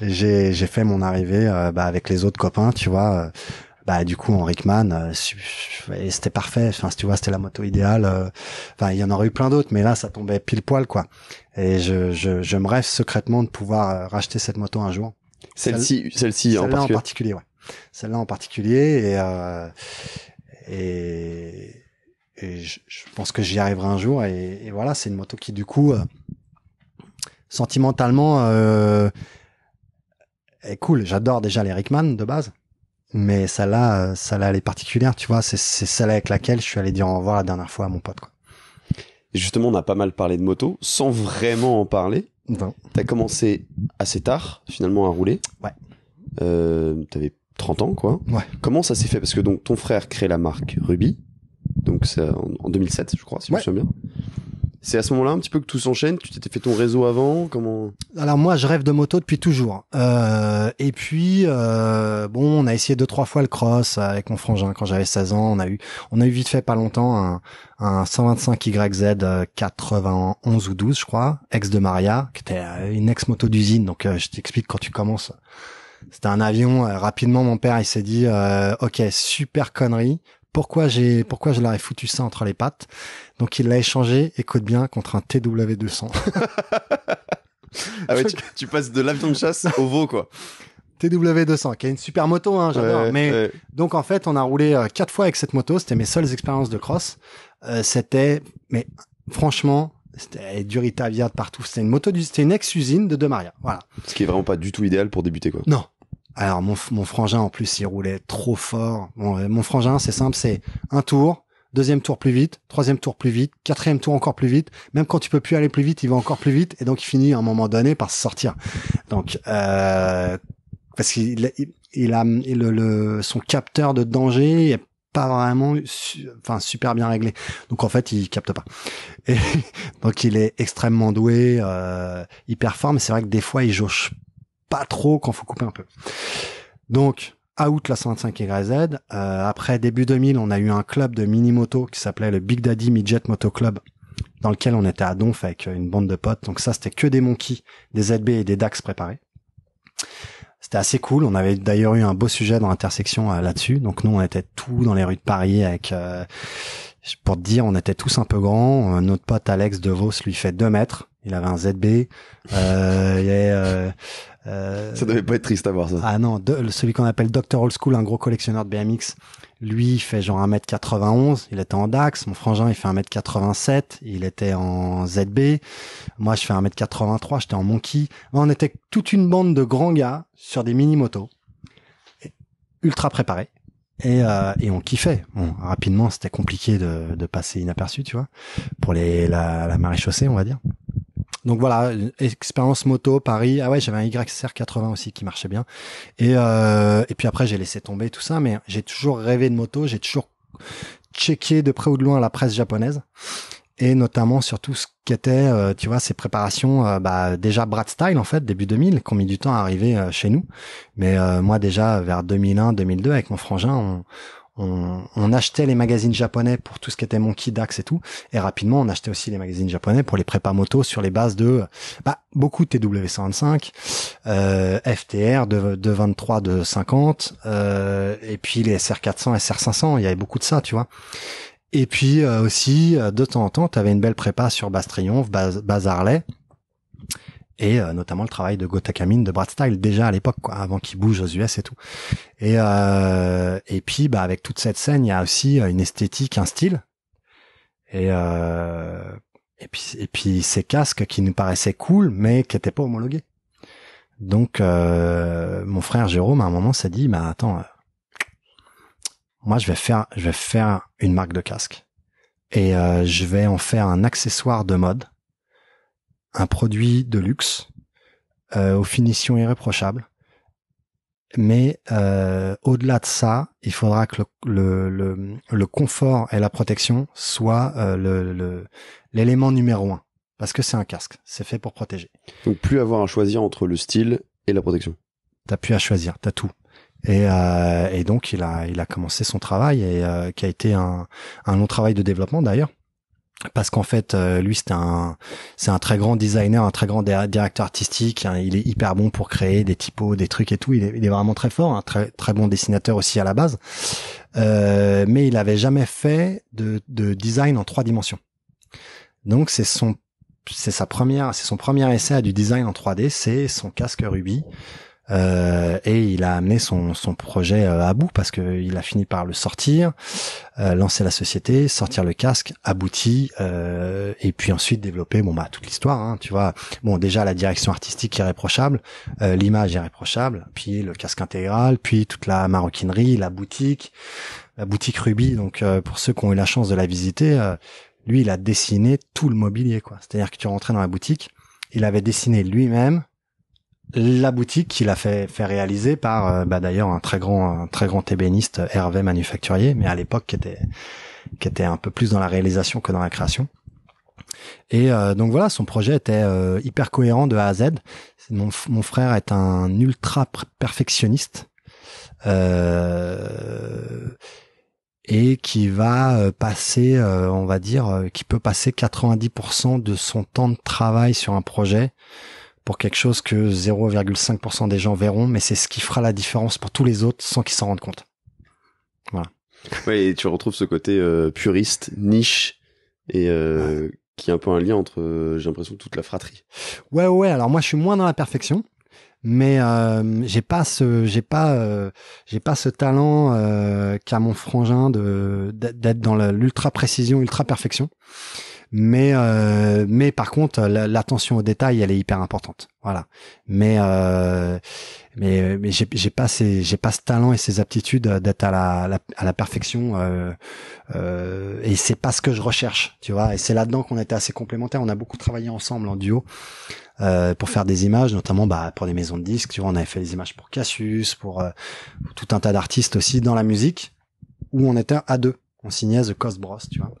Speaker 1: j'ai, j'ai fait mon arrivée euh, bah, avec les autres copains, tu vois. Euh, bah, du coup, en Rickman, c'était parfait. Enfin, tu vois, c'était la moto idéale. Enfin, il y en aurait eu plein d'autres, mais là, ça tombait pile poil, quoi. Et je, je, je me rêve secrètement de pouvoir racheter cette moto un jour.
Speaker 2: Celle-ci, celle-ci en, particulier. en
Speaker 1: particulier. ouais. Celle-là en particulier et et et je, pense que j'y arriverai un jour. Et, voilà, c'est une moto qui, du coup, euh, sentimentalement, euh, est cool. J'adore déjà les Rickman de base, mais celle-là, euh, celle-là, elle est particulière, tu vois. C'est celle avec laquelle je suis allé dire au revoir la
Speaker 2: dernière fois à mon pote, quoi. justement, on a pas mal parlé de moto, sans vraiment en parler. tu T'as commencé assez tard, finalement, à rouler. Ouais. Euh, T'avais 30 ans, quoi. Ouais. Comment ça s'est fait Parce que donc ton frère crée la marque Ruby donc c'est en, 2007, je crois, si je me souviens bien. C'est à ce moment-là un petit peu que tout s'enchaîne. Tu t'étais fait ton réseau avant, comment
Speaker 1: Alors moi, je rêve de moto depuis toujours. Euh, et puis euh, bon, on a essayé deux trois fois le cross avec mon frangin quand j'avais 16 ans. On a eu, on a eu vite fait pas longtemps un, un 125 YZ 91 ou 12, je crois, ex de Maria, qui était euh, une ex moto d'usine. Donc je t'explique quand tu commences. C'était un avion. rapidement, mon père, il s'est dit, ok, super connerie pourquoi j'ai pourquoi je leur ai foutu ça entre les pattes. Donc il l'a échangé, et écoute bien, contre un TW200.
Speaker 2: Ah tu, passes de l'avion de chasse au veau quoi.
Speaker 1: TW200, qui est une super moto, hein, j'adore. mais donc en fait, on a roulé euh, quatre fois avec cette moto. C'était mes seules expériences de cross. Euh, c'était, mais franchement, c'était du Ritavia de partout. C'était une moto, du... c'était
Speaker 2: une ex-usine de De Maria. Voilà. Ce qui est vraiment pas du tout idéal pour débuter, quoi. Non, alors mon, frangin
Speaker 1: en plus il roulait trop fort. Euh, mon frangin c'est simple, c'est un tour, deuxième tour plus vite, troisième tour plus vite, quatrième tour encore plus vite. Même quand tu peux plus aller plus vite, il va encore plus vite et donc il finit à un moment donné par se sortir. Donc euh, parce qu'il il, a le, son capteur de danger est pas vraiment enfin super bien réglé. Donc en fait il capte pas. donc il est extrêmement doué, euh, il performe. C'est vrai que des fois il jauge pas trop quand faut couper un peu. Donc, out la 125 YZ. Euh, après début 2000, on a eu un club de mini moto qui s'appelait le Big Daddy Midget Moto Club, dans lequel on était à Donf avec une bande de potes. Donc ça, c'était que des monkeys, des ZB et des Dax préparés. C'était assez cool. On avait d'ailleurs eu un beau sujet dans l'intersection euh, là-dessus. Donc nous, on était tous dans les rues de Paris avec. Euh, pour te dire, on était tous un peu grands. Euh, notre pote Alex DeVos lui fait 2 mètres. Il avait un ZB. il y
Speaker 2: euh, ça devait pas être triste à voir ça. Ah
Speaker 1: non, celui qu'on appelle Dr. Old School, un gros collectionneur de BMX, lui il fait genre 1m91, il était en DAX, mon frangin il fait 1m87, il était en ZB, moi je fais 1m83, j'étais en Monkey. On était toute une bande de grands gars sur des mini-motos, ultra préparés. Et, euh, on kiffait. Bon, rapidement, c'était compliqué de, passer inaperçu, tu vois, pour les la, la marée chaussée, on va dire. Donc voilà, expérience moto, Paris. Ah ouais, j'avais un ysr 80 aussi qui marchait bien. Et, euh, et puis après, j'ai laissé tomber tout ça, mais j'ai toujours rêvé de moto, j'ai toujours checké de près ou de loin la presse japonaise et notamment sur tout ce qu'était, euh, tu vois, ces préparations, euh, bah, déjà Brad Style en fait, début 2000, qui ont mis du temps à arriver chez nous. Mais moi déjà vers 2001, 2002, avec mon frangin, on, on, achetait les magazines japonais pour tout ce qui était Monkey Dax et tout, et rapidement on achetait aussi les magazines japonais pour les prépas moto sur les bases de bah, beaucoup de TW125, euh, FTR de, de 23, de 50, euh, et puis les SR400, SR500, il y avait beaucoup de ça, tu vois. Et puis euh, aussi, de temps en temps, tu avais une belle prépa sur Basse Triomphe, basse Base et euh, notamment le travail de Gotakamin de Brad déjà à l'époque avant qu'il bouge aux US et tout et euh, et puis bah avec toute cette scène il y a aussi euh, une esthétique un style et euh, et puis et puis ces casques qui nous paraissaient cool mais qui n'étaient pas homologués donc euh, mon frère Jérôme à un moment s'est dit bah attends moi je vais faire je vais faire une marque de casque et je vais en faire un accessoire de mode un produit de luxe euh, aux finitions irréprochables. Mais euh, au-delà de ça, il faudra que le, le, le, confort et la protection soient euh, l'élément numéro un. Parce que c'est un casque, c'est fait pour protéger.
Speaker 2: Donc plus avoir à choisir entre le style et la protection. T'as plus à choisir, t'as tout. Et,
Speaker 1: et, donc il a, il a commencé son travail et qui a été un, un long travail de développement d'ailleurs parce qu'en fait, euh, lui, c'est un, c'est un très grand designer, un très grand directeur artistique. Hein, il est hyper bon pour créer des typos, des trucs et tout. Il est, il vraiment très fort, un très très bon dessinateur aussi à la base. Euh, mais il avait jamais fait de, de design en trois dimensions. Donc c'est son, c'est sa première, c'est son premier essai à du design en 3D. C'est son casque Ruby euh, et il a amené son, son projet euh, à bout parce que il a fini par le sortir, euh, lancer la société, sortir le casque, abouti, et puis ensuite développer bon bah toute l'histoire, hein, tu vois. Bon déjà la direction artistique est irréprochable, l'image irréprochable, puis le casque intégral, puis toute la maroquinerie, la boutique, la boutique Ruby. Donc pour ceux qui ont eu la chance de la visiter, lui il a dessiné tout le mobilier quoi. C'est-à-dire que tu rentrais dans la boutique, il avait dessiné lui-même la boutique qu'il a fait, fait réaliser par euh, bah, d'ailleurs un très grand un très grand ébéniste Hervé Manufacturier mais à l'époque qui était qui était un peu plus dans la réalisation que dans la création et euh, donc voilà son projet était euh, hyper cohérent de A à Z mon, mon frère est un ultra perfectionniste et qui va passer on va dire qui peut passer 90% de son temps de travail sur un projet pour quelque chose que 0,5% des gens verront, mais c'est ce qui fera la différence pour tous les autres sans qu'ils s'en rendent compte.
Speaker 2: Voilà. Ouais, et tu retrouves ce côté euh, puriste, niche, et euh, qui est un peu un lien entre, euh, j'ai l'impression, toute la fratrie.
Speaker 1: Ouais, ouais, alors moi je suis moins dans la perfection, mais j'ai pas ce, j'ai pas, j'ai pas ce talent qu'a mon frangin de d'être dans l'ultra précision, ultra perfection mais euh, mais par contre l'attention aux détails elle est hyper importante voilà mais euh, mais mais j'ai pas ces j'ai pas ce talent et ces aptitudes d'être à la, à la perfection euh, euh, et c'est pas ce que je recherche tu vois et c'est là dedans qu'on était assez complémentaires on a beaucoup travaillé ensemble en duo pour faire des images notamment bah pour des maisons de disques tu vois on avait fait des images pour Cassius pour, tout un tas d'artistes aussi dans la musique où on était à deux on signait The Cost Bros tu vois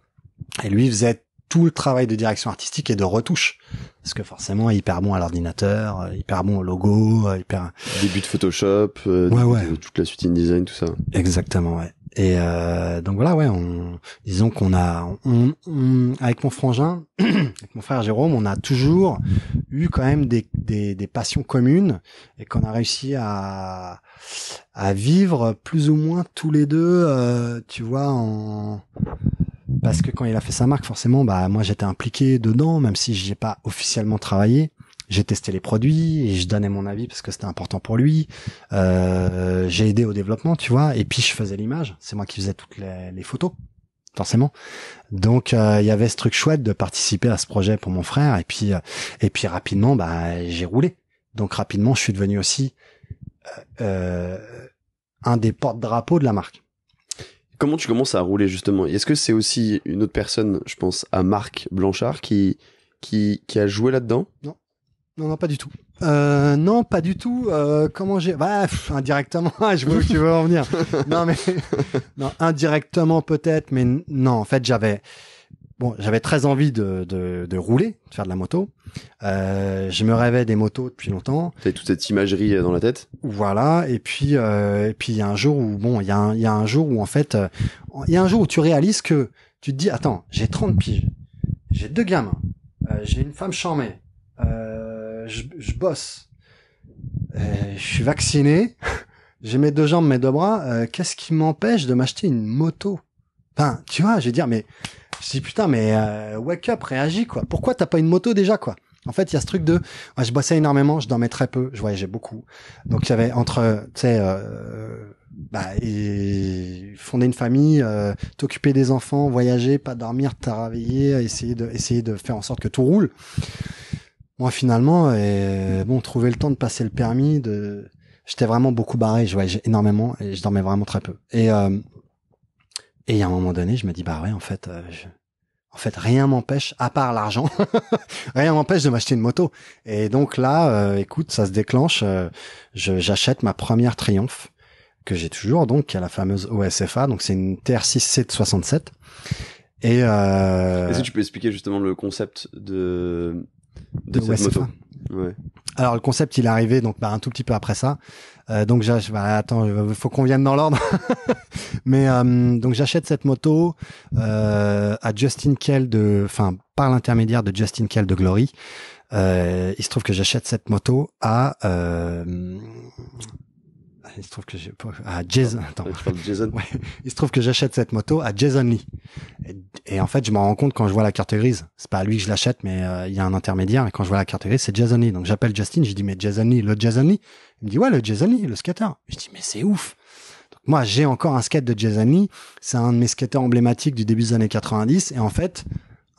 Speaker 1: et lui faisait tout le travail de direction artistique et de retouche. Parce que forcément, hyper bon à l'ordinateur, hyper euh, bon au logo, hyper...
Speaker 2: Euh, début de Photoshop, euh, toute la suite InDesign, tout ça. Exactement, ouais.
Speaker 1: Et donc voilà, ouais, on, disons qu'on a, avec mon frangin, avec mon frère Jérôme, on a toujours eu quand même des, des, passions communes et qu'on a réussi à, à vivre plus ou moins tous les deux, tu vois, en parce que quand il a fait sa marque, forcément, bah moi j'étais impliqué dedans, même si j'ai pas officiellement travaillé. J'ai testé les produits et je donnais mon avis parce que c'était important pour lui. Euh, j'ai aidé au développement, tu vois. Et puis je faisais l'image. C'est moi qui faisais toutes les, photos, forcément. Donc euh, il y avait ce truc chouette de participer à ce projet pour mon frère. Et puis euh, et puis rapidement, bah j'ai roulé. Donc rapidement, je suis devenu aussi un des porte-drapeaux de la marque.
Speaker 2: Comment tu commences à rouler justement Est-ce que c'est aussi une autre personne, je pense à Marc Blanchard, qui, qui, a joué là-dedans Non.
Speaker 1: Non, non, pas du tout. Euh, non, pas du tout. Euh, comment j'ai Bah, indirectement. je vois tu veux en venir. non, mais non, indirectement peut-être, mais non. En fait, j'avais, bon, j'avais très envie de, de, rouler, de faire de la moto. Euh, je me rêvais des motos depuis longtemps.
Speaker 2: T'avais toute cette imagerie euh, dans la tête.
Speaker 1: Voilà. Et puis, euh, et puis il y a un jour où bon, il y a un, il y a un jour où en fait, euh, il y a un jour où tu réalises que tu te dis, attends, j'ai 30 piges, j'ai deux gamins, euh, j'ai une femme charmée, je, je, bosse, je suis vacciné, j'ai mes deux jambes, mes deux bras. Qu'est-ce qui m'empêche de m'acheter une moto Enfin, tu vois, je vais dire, mais je putain, mais euh, wake up, réagis quoi. Pourquoi t'as pas une moto déjà quoi En fait, il y a ce truc de, je bossais énormément, je dormais très peu, je voyageais beaucoup, donc j'avais entre, tu sais. Euh, bah, et fonder une famille, euh, t'occuper des enfants, voyager, pas dormir, travailler, essayer de essayer de faire en sorte que tout roule. Moi finalement, bon, trouver le temps de passer le permis, de, j'étais vraiment beaucoup barré, je voyageais énormément et je dormais vraiment très peu. Et et à un moment donné, je me dis bah ouais, en fait, euh, je... en fait, rien m'empêche, à part l'argent, rien m'empêche de m'acheter une moto. Et donc là, euh, écoute, ça se déclenche. Euh, J'achète ma première Triumph que j'ai toujours, donc qui a la fameuse OSFA. Donc c'est une TR6C de 67. Et
Speaker 2: euh... est-ce que tu peux expliquer justement le concept de de, cette moto ouais.
Speaker 1: Alors le concept, il est arrivé donc bah, un tout petit peu après ça. Euh, donc j'achète. Bah, attends, faut qu'on vienne dans l'ordre. Mais euh, donc j'achète cette moto euh, à Justin Kell de, enfin par l'intermédiaire de Justin Kell de Glory. il se trouve que j'achète cette moto à il se trouve que j'ai à Jason ah, attends Jason il se trouve que j'achète cette moto à Jason Lee et, en fait je m'en rends compte quand je vois la carte grise c'est pas à lui que je l'achète mais euh, il y a un intermédiaire et quand je vois la carte grise c'est Jason Lee donc j'appelle Justin je dis mais Jason Lee le Jason Lee il me dit ouais le Jason Lee le skater je dis mais c'est ouf donc moi j'ai encore un skate de Jason Lee c'est un de mes skaters emblématiques du début des années 90 et en fait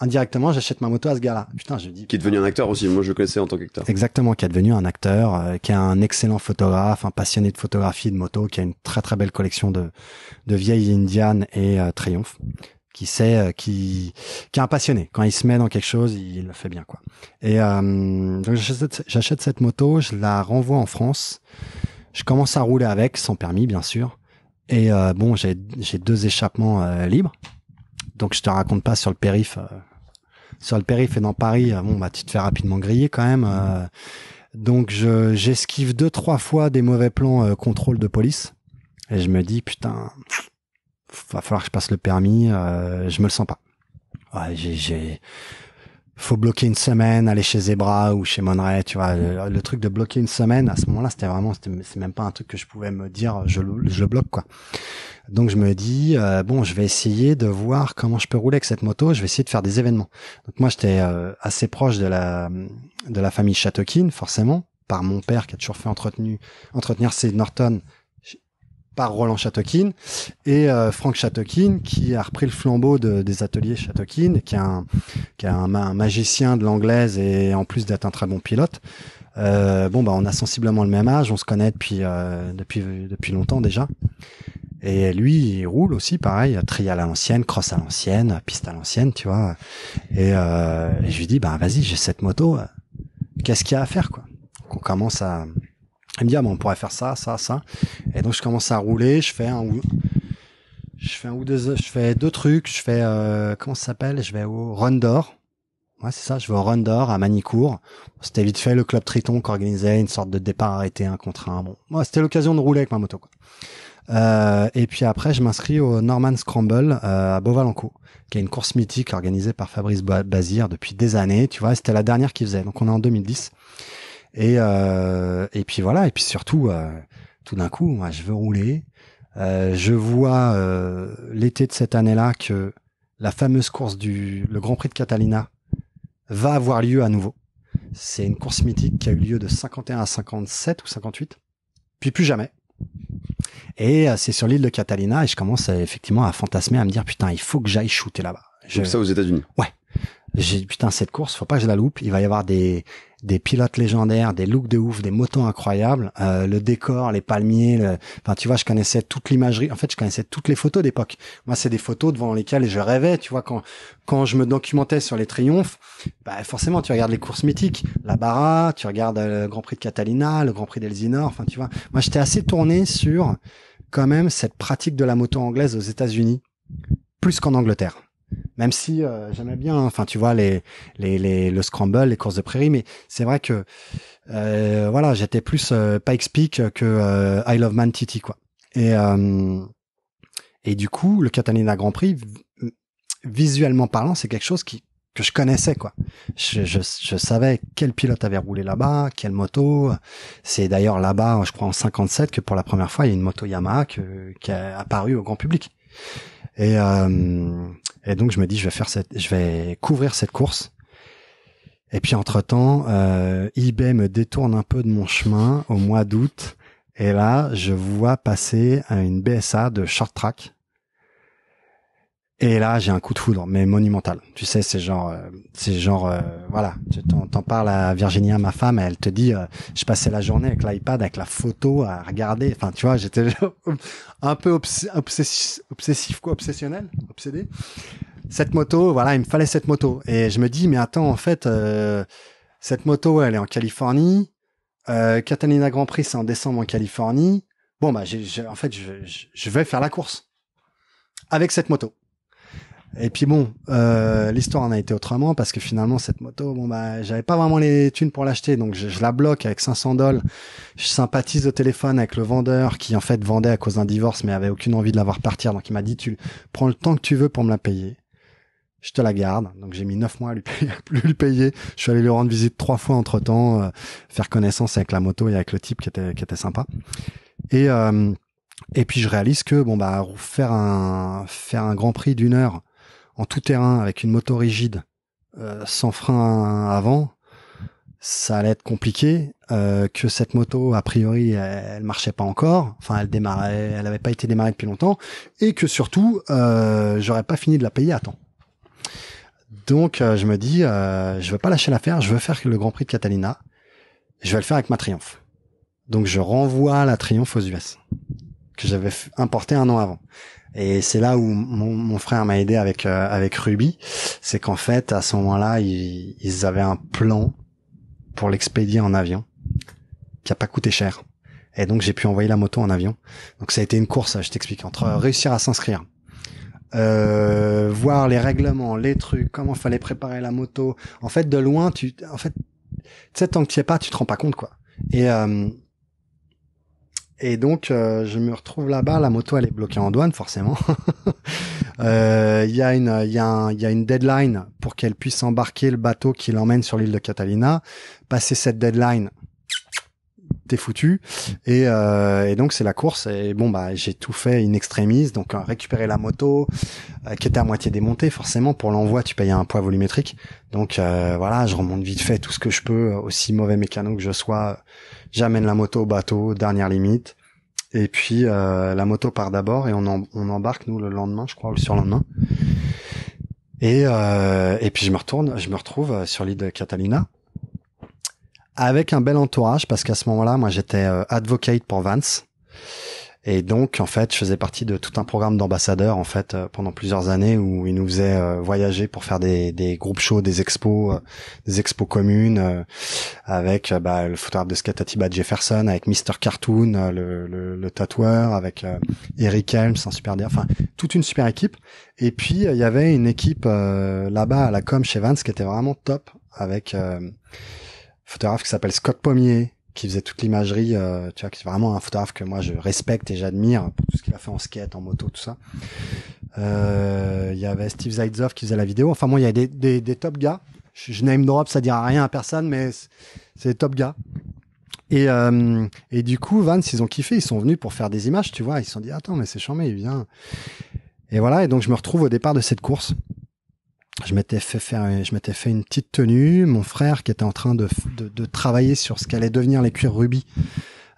Speaker 1: indirectement, j'achète ma moto à ce gars-là. Putain, je dis.
Speaker 2: Qui est devenu un acteur aussi. Moi, je le connaissais en tant qu'acteur. Exactement,
Speaker 1: qui est devenu un acteur, euh, qui est un excellent photographe, un passionné de photographie de moto, qui a une très très belle collection de de vieilles indianes et euh, Triumph, qui sait, euh, qui qui est un passionné. Quand il se met dans quelque chose, il, le fait bien quoi. Et donc j'achète cette moto, je la renvoie en France. Je commence à rouler avec, sans permis bien sûr. Et bon, j'ai deux échappements libres. Donc je te raconte pas sur le périph' sur le périph et dans Paris, euh, bon bah tu te fais rapidement griller quand même. Euh. donc je j'esquive deux trois fois des mauvais plans euh, contrôle de police et je me dis putain, va falloir que je passe le permis, je me le sens pas. Ouais, j'ai faut bloquer une semaine, aller chez Zebra ou chez Monray, tu vois. Le, truc de bloquer une semaine, à ce moment-là, c'était vraiment, c'est même pas un truc que je pouvais me dire, je, je bloque, quoi. Donc je me dis euh, bon, je vais essayer de voir comment je peux rouler avec cette moto. Je vais essayer de faire des événements. Donc moi j'étais euh, assez proche de la de la famille Chateauquin forcément par mon père qui a toujours fait entretenu entretenir ses Norton par Roland Chateauquin et euh, Franck Chateauquin qui a repris le flambeau des ateliers Chateauquin qui est un qui est un, magicien de l'anglaise et en plus d'être un très bon pilote. Euh, bon bah on a sensiblement le même âge, on se connaît depuis depuis depuis longtemps déjà. Et lui, il roule aussi pareil, trial à l'ancienne, cross à l'ancienne, piste à l'ancienne, tu vois. Et, euh, je lui dis, ben vas-y, j'ai cette moto, qu'est-ce qu'il y a à faire, quoi on commence à... Il me dit, ah, on pourrait faire ça, ça, ça. Et donc je commence à rouler, je fais un ou... Je fais un deux, je fais deux trucs, je fais, euh, comment ça s'appelle Je vais au Rondor. Ouais, c'est ça, je vais au Rondor à Manicourt. C'était vite fait le club Triton qui organisait une sorte de départ arrêté un contre un. Bon, moi, c'était l'occasion de rouler avec ma moto, quoi. Euh, et puis après, je m'inscris au Norman Scramble euh, à Beauvalencourt, qui est une course mythique organisée par Fabrice Bazir depuis des années. Tu vois, c'était la dernière qu'il faisait. Donc on est en 2010. Et euh, et puis voilà. Et puis surtout, tout d'un coup, moi, je veux rouler. je vois l'été de cette année-là que la fameuse course du le Grand Prix de Catalina va avoir lieu à nouveau. C'est une course mythique qui a eu lieu de 51 à 57 ou 58, puis plus jamais. Et euh, c'est sur l'île de Catalina et je commence euh, effectivement à fantasmer, à me dire putain, il faut que j'aille shooter là-bas. Je... ça aux États-Unis. Ouais j'ai putain cette course, faut pas que je la loupe. Il va y avoir des des pilotes légendaires, des looks de ouf, des motos incroyables, euh, le décor, les palmiers, le... enfin tu vois, je connaissais toute l'imagerie. En fait, je connaissais toutes les photos d'époque. Moi, c'est des photos devant lesquelles je rêvais. Tu vois, quand quand je me documentais sur les triomphes, bah forcément, tu regardes les courses mythiques, la Barra, tu regardes euh, le Grand Prix de Catalina, le Grand Prix d'Elsinore. Enfin, tu vois, moi, j'étais assez tourné sur quand même cette pratique de la moto anglaise aux États-Unis, plus qu'en Angleterre. Même si euh, j'aimais bien, hein. enfin tu vois les, les, les le scramble, les courses de prairie, mais c'est vrai que euh, voilà, j'étais plus euh, Pikes Peak que I Love Man Titi quoi. Et et du coup, le Catalina Grand Prix, visuellement parlant, c'est quelque chose qui que je connaissais quoi. Je, je, savais quel pilote avait roulé là-bas, quelle moto. C'est d'ailleurs là-bas, je crois en 57, que pour la première fois il y a une moto Yamaha qui est apparue au grand public. Et et donc je me dis je vais faire cette, je vais couvrir cette course. Et puis entre temps, euh, eBay me détourne un peu de mon chemin au mois d'août. Et là, je vois passer à une BSA de short track et là, j'ai un coup de foudre, mais monumental. Tu sais, c'est genre, euh, c'est genre, euh, voilà. t'en, parles à Virginia, ma femme, elle te dit, euh, je passais la journée avec l'iPad, avec la photo à regarder. Enfin, tu vois, j'étais un peu obsessif, quoi, obsessionnel, obsédé. Cette moto, voilà, il me fallait cette moto. Et je me dis, mais attends, en fait, cette moto, elle est en Californie. Catalina Grand Prix, c'est en décembre en Californie. Bon, bah, en fait, je vais faire la course avec cette moto. Et puis bon, euh, l'histoire en a été autrement parce que finalement cette moto, bon bah j'avais pas vraiment les thunes pour l'acheter, donc je, la bloque avec 500 dollars. Je sympathise au téléphone avec le vendeur qui en fait vendait à cause d'un divorce mais avait aucune envie de la voir partir, donc il m'a dit tu prends le temps que tu veux pour me la payer. Je te la garde, donc j'ai mis neuf mois à lui payer, plus le payer. Je suis allé lui rendre visite trois fois entre temps, euh, faire connaissance avec la moto et avec le type qui était qui était sympa. Et euh, et puis je réalise que bon bah faire un faire un Grand Prix d'une heure en tout terrain avec une moto rigide euh, sans frein avant, ça allait être compliqué. Euh, que cette moto, a priori, elle, marchait pas encore. Enfin, elle démarrait, elle n'avait pas été démarrée depuis longtemps, et que surtout, euh, j'aurais pas fini de la payer à temps. Donc, je me dis, je veux pas lâcher l'affaire. Je veux faire le Grand Prix de Catalina. Je vais le faire avec ma Triumph. Donc, je renvoie la Triumph aux US que j'avais importé un an avant. Et c'est là où mon, frère m'a aidé avec euh, avec Ruby, c'est qu'en fait à ce moment-là ils, avaient un plan pour l'expédier en avion qui a pas coûté cher. Et donc j'ai pu envoyer la moto en avion. Donc ça a été une course, hein, je t'explique, entre mmh. réussir à s'inscrire, euh, voir les règlements, les trucs, comment fallait préparer la moto. En fait de loin tu, en fait, tu sais tant que tu es pas, tu te rends pas compte quoi. Et euh, et donc, euh, je me retrouve là-bas. La moto, elle est bloquée en douane, forcément. Euh, il y, a une, y, a y a une deadline pour qu'elle puisse embarquer le bateau qui l'emmène sur l'île de Catalina. Passer cette deadline, t'es foutu. Et, euh, et donc, c'est la course. Et bon, bah, j'ai tout fait in extremis. Donc, récupérer la moto qui était à moitié démontée, forcément, pour l'envoi, tu payes un poids volumétrique. Donc, voilà, je remonte vite fait tout ce que je peux, aussi mauvais mécano que je sois. J'amène la moto au bateau, dernière limite. Et puis euh, la moto part d'abord et on, embarque nous le lendemain, je crois, ou le surlendemain. Et euh, et puis je me retourne, je me retrouve euh, sur l'île de Catalina avec un bel entourage parce qu'à ce moment-là, moi j'étais advocate pour Vance. Et donc, en fait, je faisais partie de tout un programme d'ambassadeurs, en fait, euh, pendant plusieurs années où ils nous faisaient euh, voyager pour faire des, des groupes shows, des expos, euh, des expos communes, avec bah, le photographe de skate Atiba Jefferson, avec Mr. Cartoon, le, le, le tatoueur, avec Eric Helms, un super... Enfin, toute une super équipe. Et puis, il y avait une équipe là-bas, à la com, chez Vance, qui était vraiment top, avec... un photographe qui s'appelle Scott Pommier, qui faisait toute l'imagerie, euh, tu vois, qui est vraiment un photographe que moi je respecte et j'admire pour tout ce qu'il a fait en skate, en moto, tout ça. Euh, il y avait Steve Zaitzoff qui faisait la vidéo. Enfin, moi, il y a des, top gars. Je, n'aime name drop, ça dira rien à personne, mais c'est des top gars. Et, euh, du coup, Vance, ils ont kiffé. Ils sont venus pour faire des images, tu vois. Ils se sont dit, attends, mais c'est charmé, il vient. Et voilà. Et donc, je me retrouve au départ de cette course je m'étais fait faire, je m'étais fait une petite tenue. Mon frère, qui était en train de, de, de travailler sur ce qu'allait devenir les cuirs rubis,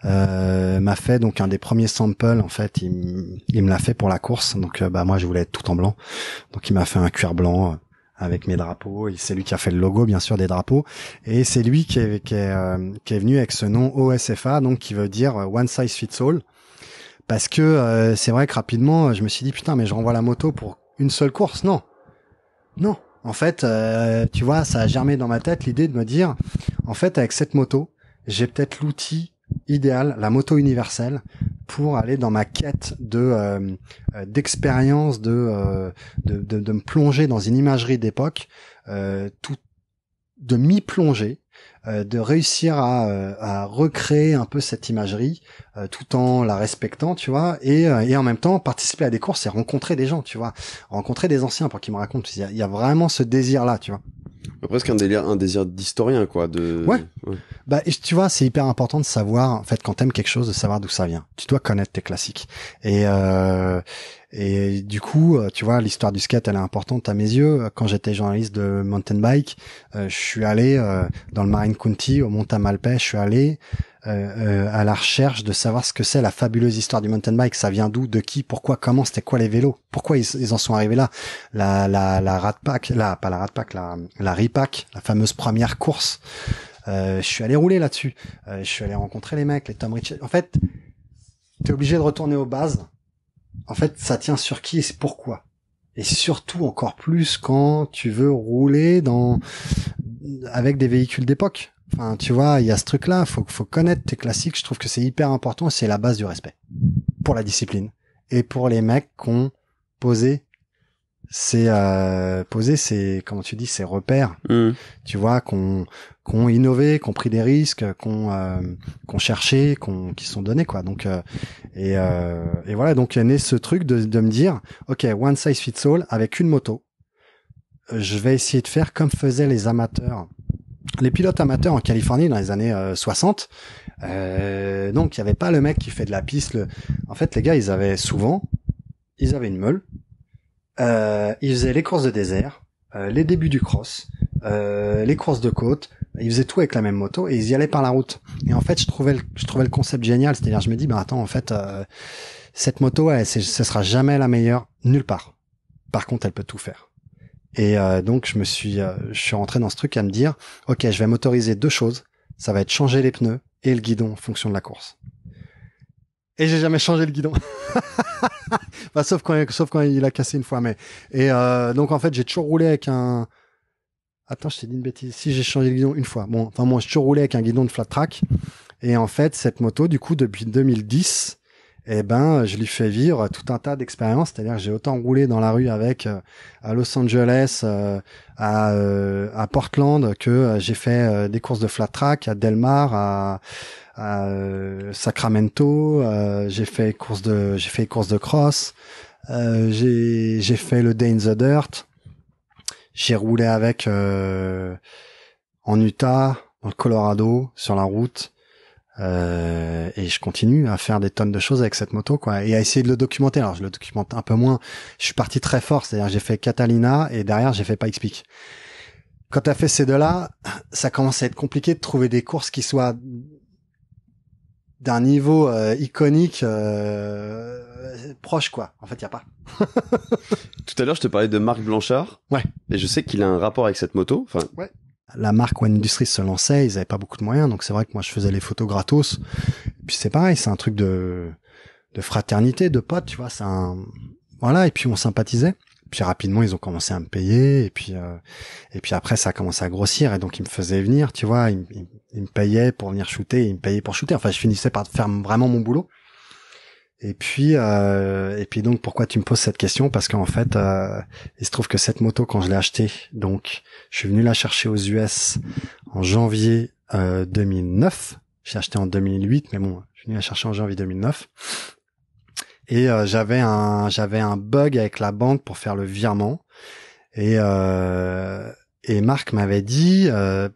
Speaker 1: euh, m'a fait donc un des premiers samples. En fait, il, il me l'a fait pour la course. Donc, euh, bah moi, je voulais être tout en blanc. Donc, il m'a fait un cuir blanc euh, avec mes drapeaux. C'est lui qui a fait le logo, bien sûr, des drapeaux. Et c'est lui qui est, qui, est, euh, qui est venu avec ce nom OSFA, donc qui veut dire One Size Fits All. Parce que c'est vrai que rapidement, je me suis dit putain, mais je renvoie la moto pour une seule course. Non, non, en fait, euh, tu vois, ça a germé dans ma tête l'idée de me dire, en fait, avec cette moto, j'ai peut-être l'outil idéal, la moto universelle, pour aller dans ma quête de euh, euh, d'expérience, de, de, de me plonger dans une imagerie d'époque, tout de m'y plonger euh, de réussir à, euh, à, recréer un peu cette imagerie euh, tout en la respectant, tu vois, et, et, en même temps participer à des courses et rencontrer des gens, tu vois, rencontrer des anciens pour qu'ils me racontent. il y a vraiment ce désir-là, tu vois.
Speaker 2: Bah, presque un délire, un désir d'historien, quoi. De... Ouais. ouais.
Speaker 1: Bah, tu vois, c'est hyper important de savoir, en fait, quand t'aimes quelque chose, de savoir d'où ça vient. Tu dois connaître tes classiques. Et, euh, et du coup, euh, tu vois, l'histoire du skate, elle est importante à mes yeux. Quand j'étais journaliste de mountain bike, euh, je suis allé euh, dans le Marine County, au Mont Tamalpais je suis allé euh, à la recherche de savoir ce que c'est la fabuleuse histoire du mountain bike, ça vient d'où, de qui, pourquoi, comment, c'était quoi les vélos, pourquoi ils, en sont arrivés là, la la la Rat Pack, là pas la Rat Pack, la la Ripack, la fameuse première course. Euh, je suis allé rouler là-dessus, euh, je suis allé rencontrer les mecs, les Tom Richards. En fait, t'es obligé de retourner aux bases. En fait, ça tient sur qui et c'est pourquoi. Et surtout encore plus quand tu veux rouler dans avec des véhicules d'époque Enfin, tu vois, il y a ce truc-là. Faut, faut connaître tes classiques. Je trouve que c'est hyper important. C'est la base du respect pour la discipline et pour les mecs qui ont posé c'est euh, c'est comment tu dis c'est repères mm. tu vois qu'on qu'on innové qu'on pris des risques qu'on qu'on cherchait qu'on qui euh, sont donnés quoi donc euh, et euh, et voilà donc est né ce truc de de me dire ok one size fits all avec une moto je vais essayer de faire comme faisaient les amateurs les pilotes amateurs en Californie dans les années 60, euh, euh, donc il n'y avait pas le mec qui fait de la piste. Le... En fait, les gars, ils avaient souvent, ils avaient une meule, euh, ils faisaient les courses de désert, euh, les débuts du cross, euh, les courses de côte, ils faisaient tout avec la même moto et ils y allaient par la route. Et en fait, je trouvais le, je trouvais le concept génial, c'est-à-dire je me dis, ben attends, en fait, cette moto, elle, ce sera jamais la meilleure nulle part. Par contre, elle peut tout faire. Et euh, donc je me suis, euh, je suis rentré dans ce truc à me dire, ok, je vais m'autoriser deux choses. Ça va être changer les pneus et le guidon en fonction de la course. Et j'ai jamais changé le guidon. bah, sauf quand, sauf quand il a cassé une fois, mais. Et euh, donc en fait, j'ai toujours roulé avec un. Attends, je t'ai dit une bêtise. Si j'ai changé le guidon une fois. Bon, enfin moi, j'ai toujours roulé avec un guidon de flat track. Et en fait, cette moto, du coup, depuis 2010, eh ben, je lui fais vivre tout un tas d'expériences. C'est-à-dire, j'ai autant roulé dans la rue avec euh, à Los Angeles, euh, euh, à, Portland, que j'ai fait des courses de flat track à Delmar, à, à Sacramento. j'ai fait courses de, j'ai fait courses de cross. j'ai, j'ai fait le Day in the Dirt. J'ai roulé avec en Utah, dans Colorado, sur la route. Euh, et je continue à faire des tonnes de choses avec cette moto, quoi, et à essayer de le documenter. Alors je le documente un peu moins. Je suis parti très fort, c'est-à-dire j'ai fait Catalina et derrière j'ai fait Pikes Peak. Quand t'as fait ces deux-là, ça commence à être compliqué de trouver des courses qui soient d'un niveau euh, iconique euh,
Speaker 2: proche quoi. En fait, il y a pas. Tout à l'heure, je te parlais de Marc Blanchard. Ouais. Et je sais qu'il a un rapport avec cette moto. Enfin, ouais
Speaker 1: la marque One Industries se lançait, ils avaient pas beaucoup de moyens, donc c'est vrai que moi je faisais les photos gratos. puis c'est pareil, c'est un truc de de fraternité, de potes, tu vois, c'est un voilà. Et puis on sympathisait. Puis rapidement ils ont commencé à me payer, et puis euh, et puis après ça a commencé à grossir, et donc ils me faisaient venir, tu vois, ils me payaient pour venir shooter, ils me payaient pour shooter. Enfin, je finissais par faire vraiment mon boulot. Et puis, euh, et puis donc, pourquoi tu me poses cette question Parce qu'en fait, euh, il se trouve que cette moto, quand je l'ai achetée, donc, je suis venu la chercher aux US en janvier euh, 2009. J'ai acheté en 2008, mais bon, je suis venu la chercher en janvier 2009. Et euh, j'avais un, j'avais un bug avec la banque pour faire le virement. Et euh, et Marc m'avait dit euh,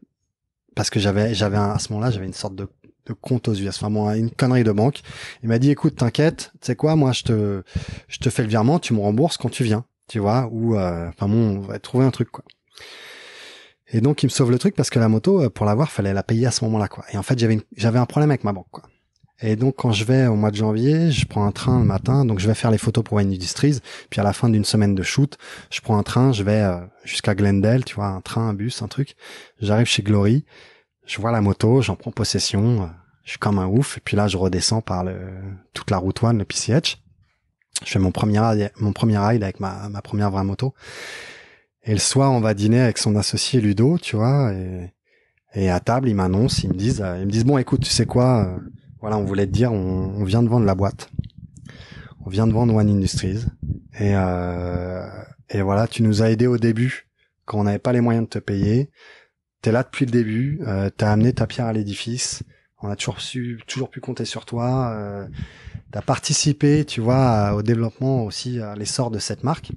Speaker 1: parce que j'avais, j'avais à ce moment-là, j'avais une sorte de de compte aux US, enfin une connerie de banque. Il m'a dit écoute, t'inquiète, tu sais quoi, moi je te je te fais le virement, tu me rembourses quand tu viens, tu vois, ou euh, enfin bon, on va trouver un truc quoi. Et donc il me sauve le truc parce que la moto euh, pour l'avoir, fallait la payer à ce moment-là quoi. Et en fait, j'avais j'avais un problème avec ma banque quoi. Et donc quand je vais au mois de janvier, je prends un train le matin, donc je vais faire les photos pour Wine Industries, puis à la fin d'une semaine de shoot, je prends un train, je vais euh, jusqu'à Glendale, tu vois, un train, un bus, un truc. J'arrive chez Glory, je vois la moto, j'en prends possession, je suis comme un ouf, et puis là je redescends par le, toute la route one, le PCH. Je fais mon premier ride, mon premier ride avec ma, ma première vraie moto. Et le soir, on va dîner avec son associé Ludo, tu vois, et, et à table, ils m'annoncent, ils me disent, euh, ils me disent, bon, écoute, tu sais quoi, euh, voilà, on voulait te dire, on, vient de vendre la boîte. On vient de vendre One Industries. Et, euh, et voilà, tu nous as aidés au début, quand on n'avait pas les moyens de te payer t'es là depuis le début, tu euh, t'as amené ta pierre à l'édifice, on a toujours su, toujours pu compter sur toi, euh, t'as participé, tu vois, au développement aussi, à l'essor de cette marque,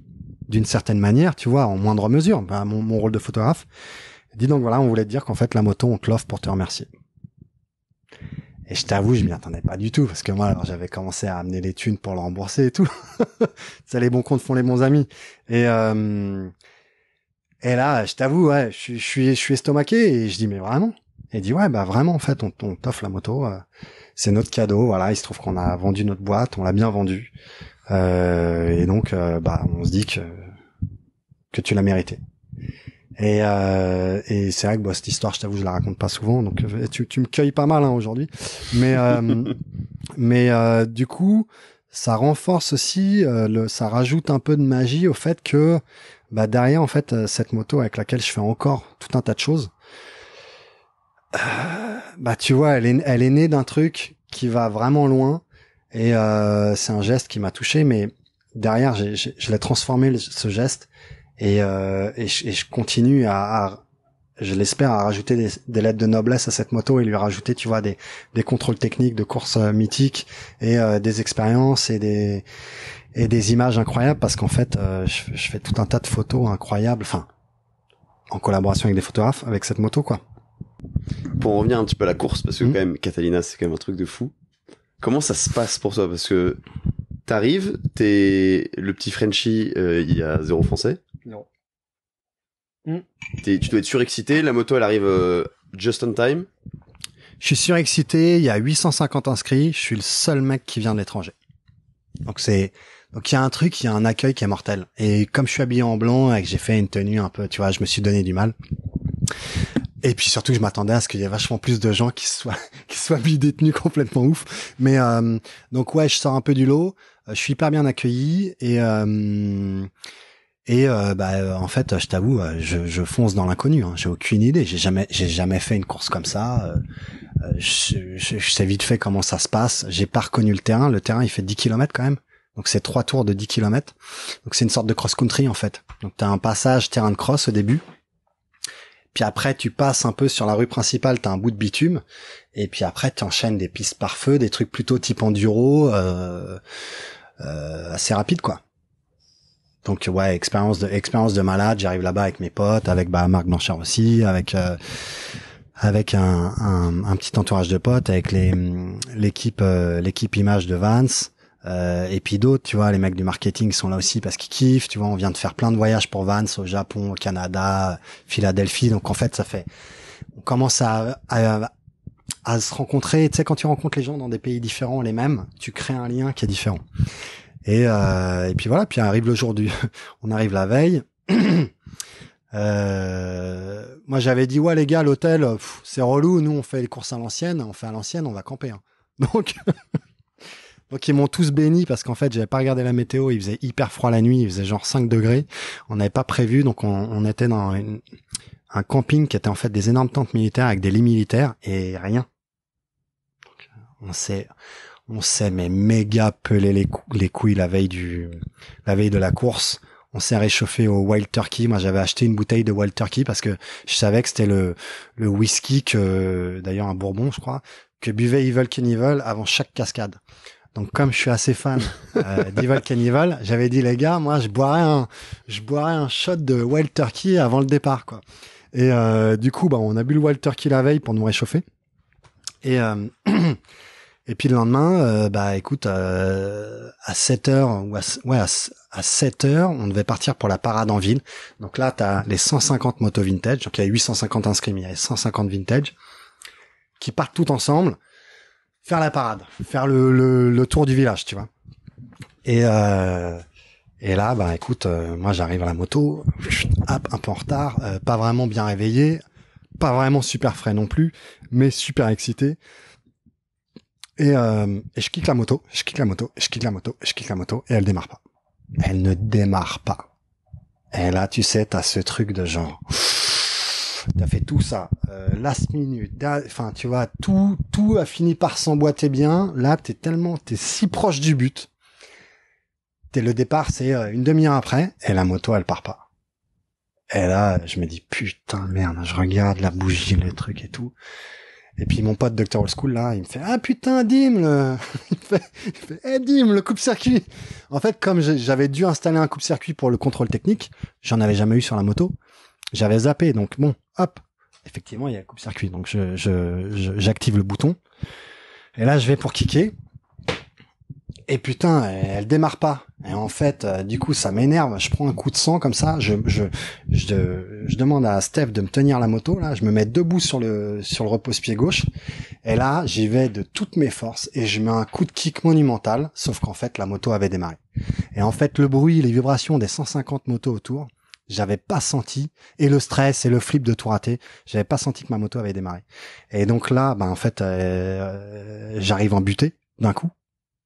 Speaker 1: d'une certaine manière, tu vois, en moindre mesure, bah, mon, rôle de photographe. Dis donc voilà, on voulait te dire qu'en fait la moto, on te l'offre pour te remercier. Et je t'avoue, je m'y attendais pas du tout, parce que moi, j'avais commencé à amener les thunes pour le rembourser et tout. Ça, les bons comptes font les bons amis. Et euh, et là, je t'avoue, ouais, je, suis, je suis estomaqué et je dis mais vraiment. Et il dit ouais bah vraiment en fait on, t'offre la moto, euh, c'est notre cadeau. Voilà, il se trouve qu'on a vendu notre boîte, on l'a bien vendue. Euh, et donc euh, bah on se dit que que tu l'as mérité. Et, euh, et c'est vrai que bah, cette histoire, je t'avoue, je la raconte pas souvent, donc tu, tu me cueilles pas mal hein, aujourd'hui. Mais mais du coup, ça renforce aussi, le, ça rajoute un peu de magie au fait que bah derrière en fait euh, cette moto avec laquelle je fais encore tout un tas de choses euh, bah tu vois elle est elle est née d'un truc qui va vraiment loin et euh, c'est un geste qui m'a touché mais derrière j'ai, je l'ai transformé ce geste et, euh, et, je, et je, continue à, à, je l'espère à rajouter des, des, lettres de noblesse à cette moto et lui rajouter tu vois des, des contrôles techniques de courses euh, mythiques et des expériences et des et des images incroyables parce qu'en fait, euh, je, fais tout un tas de photos incroyables, enfin, en collaboration avec des photographes, avec cette moto, quoi.
Speaker 2: Pour revenir un petit peu à la course, parce que hmm. quand même, Catalina, c'est quand même un truc de fou. Comment ça se passe pour toi Parce que t'arrives, t'es le petit Frenchie, euh, il y a zéro français. Non. Hmm. tu dois être surexcité, la moto elle arrive euh, just on time. Je suis
Speaker 1: surexcité, il y a 850 inscrits, je suis le seul mec qui vient de l'étranger. Donc c'est donc il y a un truc, il y a un accueil qui est mortel. Et comme je suis habillé en blanc et que j'ai fait une tenue un peu, tu vois, je me suis donné du mal. Et puis surtout, je m'attendais à ce qu'il y ait vachement plus de gens qui soient qui soient mis des tenues complètement ouf. Mais euh, donc ouais, je sors un peu du lot. Euh, je suis hyper bien accueilli et euh, et bah en fait, je t'avoue, je, fonce dans l'inconnu. Hein. J'ai aucune idée. J'ai jamais j'ai jamais fait une course comme ça. Je, je, sais vite fait comment ça se passe. J'ai pas reconnu le terrain. Le terrain, il fait 10 km quand même. Donc c'est trois tours de 10 km. Donc c'est une sorte de cross-country en fait. Donc tu as un passage terrain de cross au début. Puis après tu passes un peu sur la rue principale, tu as un bout de bitume et puis après tu enchaînes des pistes par feu, des trucs plutôt type enduro euh, euh, assez rapide quoi. Donc ouais, expérience de expérience de malade, j'arrive là-bas avec mes potes, avec bah Marc Blanchard aussi, avec euh, avec un, un, petit entourage de potes, avec les l'équipe l'équipe image de Vance euh, et puis d'autres, tu vois, les mecs du marketing sont là aussi parce qu'ils kiffent, tu vois, on vient de faire plein de voyages pour Vans au Japon, au Canada, Philadelphie, donc en fait ça fait, on commence à, à, se rencontrer, tu sais, quand tu rencontres les gens dans des pays différents, les mêmes, tu crées un lien qui est différent. Et, euh, et puis voilà, puis arrive le jour du, on arrive la veille. Euh, moi j'avais dit ouais les gars l'hôtel c'est relou nous on fait les courses à l'ancienne on fait à l'ancienne on va camper hein. donc Donc ils m'ont tous béni parce qu'en fait j'avais pas regardé la météo, il faisait hyper froid la nuit, il faisait genre 5 degrés, on n'avait pas prévu, donc on, était dans un camping qui était en fait des énormes tentes militaires avec des lits militaires et rien. on s'est on s'est mais méga pelé les, les couilles la veille du la veille de la course. On s'est réchauffé au Wild Turkey. Moi, j'avais acheté une bouteille de Wild Turkey parce que je savais que c'était le, le whisky que, d'ailleurs, un bourbon, je crois, que buvait Evil Knievel avant chaque cascade. Donc comme je suis assez fan euh, d'Ival Cannibal, j'avais dit les gars, moi je boirais un, je boirais un shot de Wild Turkey avant le départ quoi. Et euh, du coup bah on a bu le Wild Turkey la veille pour nous réchauffer. Et euh, et puis le lendemain euh, bah écoute à 7 heures ouais à, 7 heures on devait partir pour la parade en ville. Donc là t'as les 150 motos vintage, donc il y a 850 inscrits, mais il y a 150 vintage qui partent tout ensemble faire la parade, faire le, le, tour du village, tu vois. Et euh, et là, bah écoute, euh, moi j'arrive à la moto, hop, un peu en retard, euh, pas vraiment bien réveillé, pas vraiment super frais non plus, mais super excité. Et, euh, et je kick la moto, je kick la moto, je kick la moto, je kick la moto, et elle démarre pas. Elle ne démarre pas. Et là, tu sais, t'as ce truc de genre t'as fait tout ça, euh, last minute, enfin tu vois, tout tout a fini par s'emboîter bien. Là, es tellement, t'es si proche du but. T'es le départ, c'est euh, une demi-heure après, et la moto, elle part pas. Et là, je me dis putain merde, je regarde la bougie, le truc et tout. Et puis mon pote Dr. Old School là, il me fait ah putain Dim le, il fait, eh, Dim le coupe-circuit. En fait, comme j'avais dû installer un coupe-circuit pour le contrôle technique, j'en avais jamais eu sur la moto. J'avais zappé donc bon, hop, effectivement, il y a coupe-circuit. Donc, je, j'active le bouton. Et là, je vais pour kicker. Et putain, elle, démarre pas. Et en fait, euh, du coup, ça m'énerve. Je prends un coup de sang comme ça. Je, je, je, demande à Steph de me tenir la moto. Là, je me mets debout sur le sur le repose-pied gauche. Et là, j'y vais de toutes mes forces et je mets un coup de kick monumental. Sauf qu'en fait, la moto avait démarré. Et en fait, le bruit, les vibrations des 150 motos autour, j'avais pas senti et le stress et le flip de tout rater, j'avais pas senti que ma moto avait démarré. Et donc là, bah en fait, euh, j'arrive en butée d'un coup.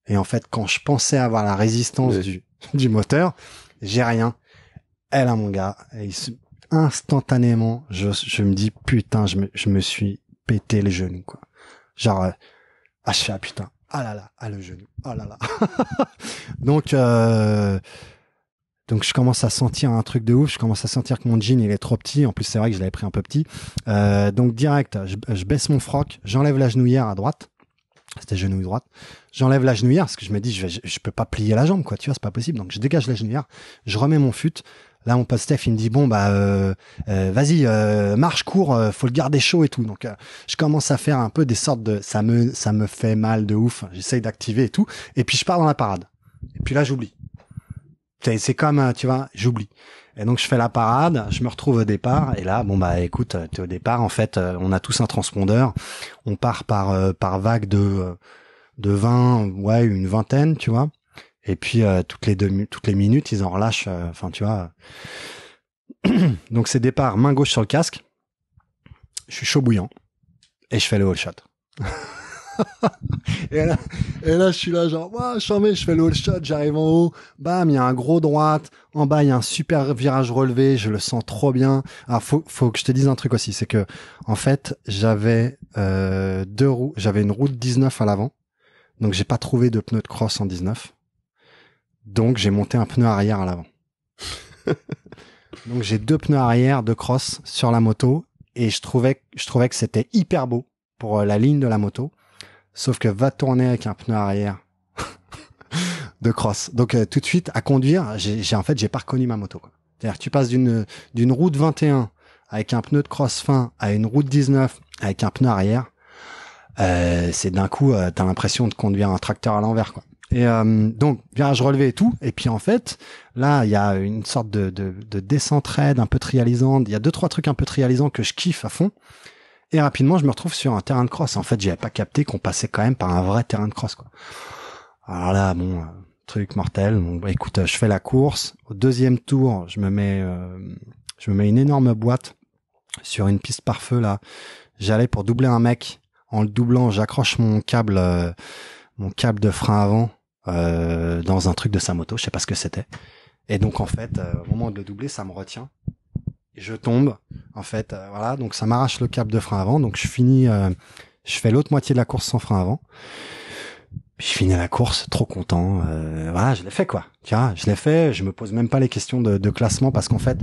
Speaker 1: Et en fait, quand je pensais avoir la résistance du du moteur, j'ai rien. Elle a mon gars. Et instantanément, je, je me dis putain, je me, je me suis pété le genou. quoi. Genre euh, ah je ah putain ah là là ah le genou ah là là. donc euh, donc je commence à sentir un truc de ouf. Je commence à sentir que mon jean il est trop petit. En plus c'est vrai que je l'avais pris un peu petit. Euh, donc direct, je, baisse mon froc, j'enlève la genouillère à droite. C'était genouille droite. J'enlève la genouillère parce que je me dis je, peux pas plier la jambe quoi. Tu vois c'est pas possible. Donc je dégage la genouillère, je remets mon fut. Là, mon pote Steph, il me dit bon bah euh, euh, vas-y marche court, faut le garder chaud et tout. Donc je commence à faire un peu des sortes de ça me ça me fait mal de ouf. J'essaye d'activer et tout. Et puis je pars dans la parade. Et puis là j'oublie c'est comme, euh, tu vois, j'oublie. Et donc je fais la parade, je me retrouve au départ, et là, bon bah écoute, euh, t'es au départ, en fait, euh, on a tous un transpondeur, on part par par vague de de 20, ouais, une vingtaine, tu vois. Et puis toutes les deux, toutes les minutes, ils en relâchent. Enfin, tu vois. donc c'est départ, main gauche sur le casque. Je suis chaud bouillant et je fais le whole shot. et, là, je suis là, genre, je je fais le whole shot, j'arrive en haut, bam, il y a un gros droite, en bas, il y a un super virage relevé, je le sens trop bien. Ah, faut, que je te dise un truc aussi, c'est que, en fait, j'avais euh, deux roues, j'avais une route 19 à l'avant, donc j'ai pas trouvé de pneu de cross en 19, donc j'ai monté un pneu arrière à l'avant. donc j'ai deux pneus arrière de cross sur la moto, et je trouvais, je trouvais que c'était hyper beau pour euh, la ligne de la moto. Sauf que va tourner avec un pneu arrière de cross. Donc euh, tout de suite à conduire, j'ai en fait j'ai pas reconnu ma moto. C'est-à-dire tu passes d'une d'une route 21 avec un pneu de cross fin à une route 19 avec un pneu arrière. Euh, c'est d'un coup euh, t'as l'impression de conduire un tracteur à l'envers quoi. Et euh, donc virage relevé et tout. Et puis en fait là il y a une sorte de de, de descente raide un peu trialisante. Il y a deux trois trucs un peu trialisants que je kiffe à fond. Et rapidement, je me retrouve sur un terrain de cross. En fait, j'avais pas capté qu'on passait quand même par un vrai terrain de cross, quoi. Alors là, bon, euh, truc mortel. Bon, bah, écoute, euh, je fais la course. Au deuxième tour, je me mets, euh, je me mets une énorme boîte sur une piste par feu là. J'allais pour doubler un mec. En le doublant, j'accroche mon câble, mon câble de frein avant dans un truc de sa moto. Je sais pas ce que c'était. Et donc en fait, au moment de le doubler, ça me retient je tombe en fait euh, voilà donc ça m'arrache le câble de frein avant donc je finis euh, je fais l'autre moitié de la course sans frein avant je finis la course trop content euh, voilà je l'ai fait quoi tu vois je l'ai fait je me pose même pas les questions de, classement parce qu'en fait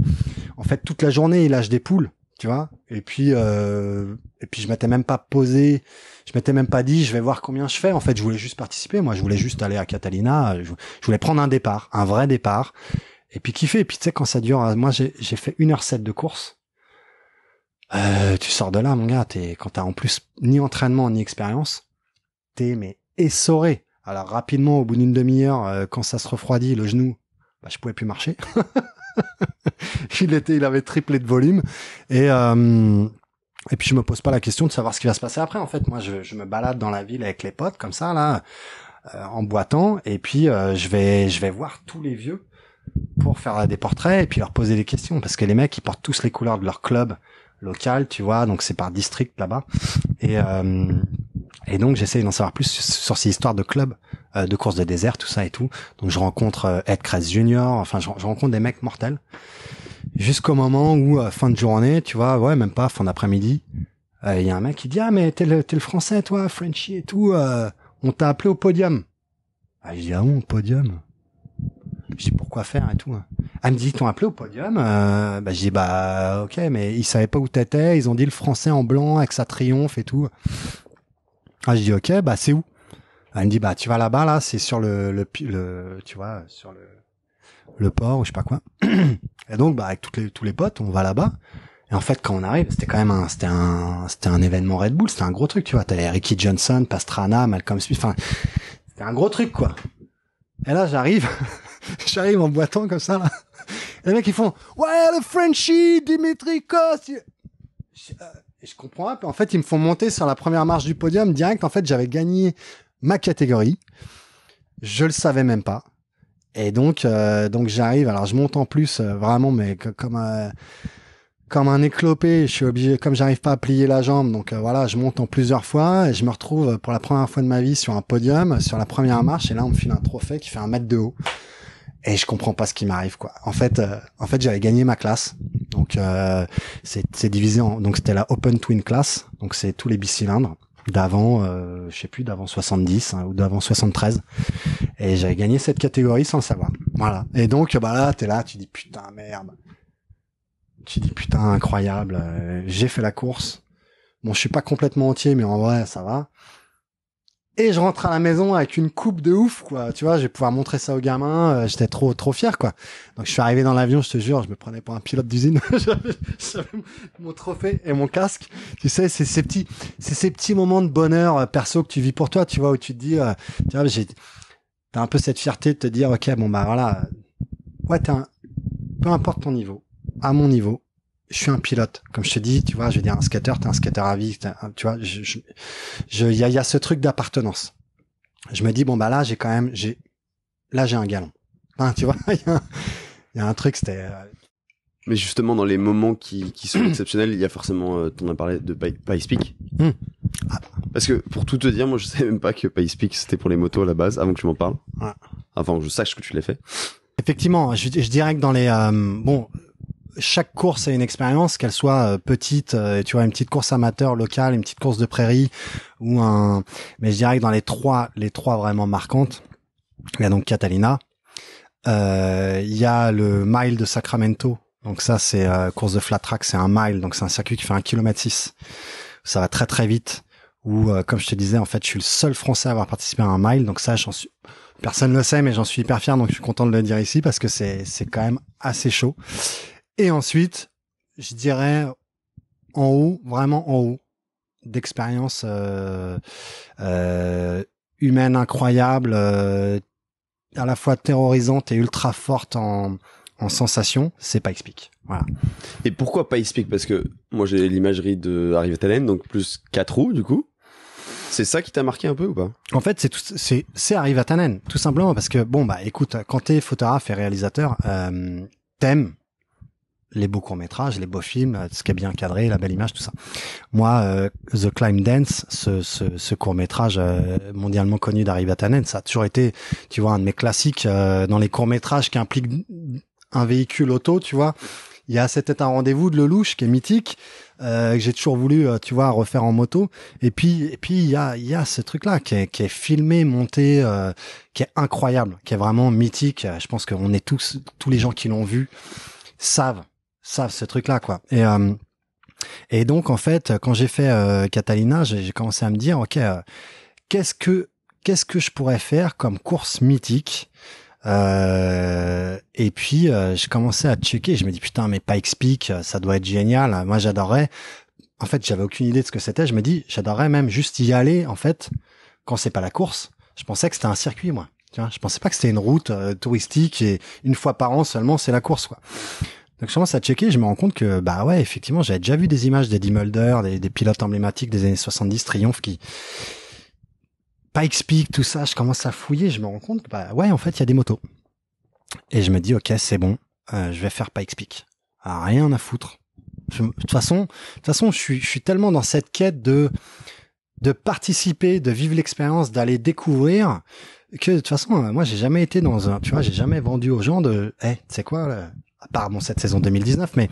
Speaker 1: en fait toute la journée il lâche des poules tu vois et puis et puis je m'étais même pas posé je m'étais même pas dit je vais voir combien je fais en fait je voulais juste participer moi je voulais juste aller à Catalina je voulais prendre un départ un vrai départ et puis kiffer. Et puis tu sais, quand ça dure, euh, moi j'ai fait 1 heure 7 de course. Euh, tu sors de là, mon gars, t'es, quand t'as en plus ni entraînement ni expérience, t'es mais essoré. Alors rapidement, au bout d'une demi-heure, euh, quand ça se refroidit, le genou, bah, je pouvais plus marcher. il était, il avait triplé de volume et euh, et puis je me pose pas la question de savoir ce qui va se passer après. En fait, moi, je, je me balade dans la ville avec les potes comme ça là, euh, en boitant et puis je vais je vais voir tous les vieux pour faire des portraits et puis leur poser des questions parce que les mecs ils portent tous les couleurs de leur club local, tu vois, donc c'est par district là-bas et euh, et donc j'essaie d'en savoir plus sur ces histoires de clubs, euh, de courses de désert, tout ça et tout. Donc je rencontre euh, Ed Kress Junior, enfin je, rencontre des mecs mortels. Jusqu'au moment où euh, fin de journée, tu vois, ouais même pas fin d'après-midi, il y a un mec qui dit ah mais t'es le, le, français toi, Frenchy et tout, on t'a appelé au podium. Ah, je dis ah podium, je dis pourquoi faire et tout. Elle me dit, ils t'ont appelé au podium. Euh, bah, je dis, bah, ok, mais ils savaient pas où t'étais. Ils ont dit le français en blanc avec sa triomphe et tout. Ah, je dis, ok, bah, c'est où? Elle me dit, bah, tu vas là-bas, là, c'est sur le, le, tu vois, sur le, le port ou je sais pas quoi. Et donc, bah, avec toutes les, tous les potes, on va là-bas. Et en fait, quand on arrive, c'était quand même un, c'était un, c'était un événement Red Bull, c'était un gros truc, tu vois. T'avais Ricky Johnson, Pastrana, Malcolm Smith, enfin, c'était un gros truc, quoi. Et là, j'arrive, j'arrive en boitant comme ça. Là. Et les mecs, ils font « Ouais, le Frenchie, Dimitri Kost !» euh, Je comprends pas. En fait, ils me font monter sur la première marche du podium direct. En fait, j'avais gagné ma catégorie. Je le savais même pas. Et donc, euh, donc j'arrive. Alors, je monte en plus, euh, vraiment, mais comme... un comme un éclopé, je suis obligé, comme j'arrive pas à plier la jambe, donc euh, voilà, je monte en plusieurs fois et je me retrouve pour la première fois de ma vie sur un podium, sur la première marche, et là on me file un trophée qui fait un mètre de haut. Et je comprends pas ce qui m'arrive quoi. En fait, euh, en fait, j'avais gagné ma classe, donc euh, c'est divisé en, donc c'était la Open Twin Class, donc c'est tous les bicylindres d'avant, je sais plus, d'avant 70 hein, ou d'avant 73. Et j'avais gagné cette catégorie sans le savoir. Voilà. Et donc bah là, t'es là, tu dis putain merde. Tu dis putain incroyable, euh, j'ai fait la course. Bon, je suis pas complètement entier, mais en vrai ça va. Et je rentre à la maison avec une coupe de ouf, quoi. Tu vois, je vais pouvoir montrer ça aux gamins. Euh, j'étais trop, trop fier, quoi. Donc, je suis arrivé dans l'avion, je te jure, je me prenais pour un pilote d'usine. J'avais mon trophée et mon casque. Tu sais, c'est ces petits, c'est ces petits moments de bonheur euh, perso que tu vis pour toi, tu vois, où tu te dis, tu vois, j'ai, un peu cette fierté de te dire, ok, bon, bah voilà, ouais, un, peu importe ton niveau, à mon niveau, je suis un pilote. Comme je te dis, tu vois, je vais dire, un skater, t'es un skater à vie, tu vois, je, y, a, ce truc d'appartenance. Je me dis, bon, bah là, j'ai quand même, j'ai, là, j'ai un galon. tu vois, il y, a un truc, c'était, euh,
Speaker 2: mais justement, dans les moments qui, sont exceptionnels, il y a forcément, on euh, t'en as parlé de Payspeak hmm. ah. Parce que pour tout te dire, moi je savais même pas que speak c'était pour les motos à la base, avant que tu m'en parles. Avant que je sache que tu l'as fait.
Speaker 1: Effectivement, je, dirais que dans les... Euh, bon, chaque course est une expérience, qu'elle soit euh, petite, euh, tu vois, une petite course amateur locale, une petite course de prairie ou un. Mais je dirais que dans les trois, les trois vraiment marquantes, il y a donc Catalina, euh, il y a le mile de Sacramento. Donc ça, c'est course de flat track, c'est un mile, donc c'est un circuit qui fait un kilomètre 6. Ça va très très vite. Ou comme je te disais, en fait, je suis le seul Français à avoir participé à un mile. Donc ça, j'en suis personne ne le sait, mais j'en suis hyper fier. Donc je suis content de le dire ici parce que c'est c'est quand même assez chaud. Et ensuite, je dirais en haut, vraiment en haut, d'expérience euh, euh humaine incroyable, euh, à la fois terrorisante et ultra forte en, en sensation, c'est pas explique.
Speaker 2: Voilà. Et pourquoi pas explique Parce que moi j'ai l'imagerie de Arrive donc plus quatre roues du coup. C'est ça qui t'a marqué un peu ou pas
Speaker 1: En fait, c'est c'est c'est Arrive à tout simplement parce que bon bah écoute, quand t'es photographe et réalisateur, euh, t'aimes les beaux courts-métrages, les beaux films, euh, ce qui est bien cadré, la belle image, tout ça. Moi, euh, The Climb Dance, ce, ce, ce court-métrage euh, mondialement connu d'Harry Vatanen, ça a toujours été, tu vois, un de mes classiques dans les courts-métrages qui impliquent un véhicule auto, tu vois. Il y a C'était un rendez-vous de Lelouch qui est mythique, que j'ai toujours voulu, tu vois, refaire en moto. Et puis, et puis il y a, il y a ce truc-là qui est, qui est filmé, monté, qui est incroyable, qui est vraiment mythique. Je pense qu'on est tous, tous les gens qui l'ont vu savent savent ce truc-là, quoi. Et euh, et donc en fait, quand j'ai fait euh, Catalina, j'ai commencé à me dire, ok, euh, qu'est-ce que qu'est-ce que je pourrais faire comme course mythique euh, et puis j'ai commencé à checker, je me dis putain mais Pikes Peak, ça doit être génial. Hein. Moi j'adorais. En fait, j'avais aucune idée de ce que c'était. Je me dis, J'adorerais même juste y aller. En fait, quand c'est pas la course, je pensais que c'était un circuit moi. Tu vois, je pensais pas que c'était une route touristique et une fois par an seulement c'est la course quoi. Donc je commence à checker, et je me rends compte que bah ouais, effectivement, j'avais déjà vu des images d'Eddie Mulder, des, pilotes emblématiques des années 70, Triumph qui Pikes Peak, tout ça, je commence à fouiller, je me rends compte que bah ouais, en fait, il y a des motos. Et je me dis OK, c'est bon, euh, je vais faire Pikes Peak. Ah, rien à foutre. de toute façon, de toute façon, je suis tellement dans cette quête de de participer, de vivre l'expérience, d'aller découvrir que de toute façon, euh, moi j'ai jamais été dans un tu vois, j'ai jamais vendu aux gens de eh, hey, c'est quoi à part cette saison 2019, mais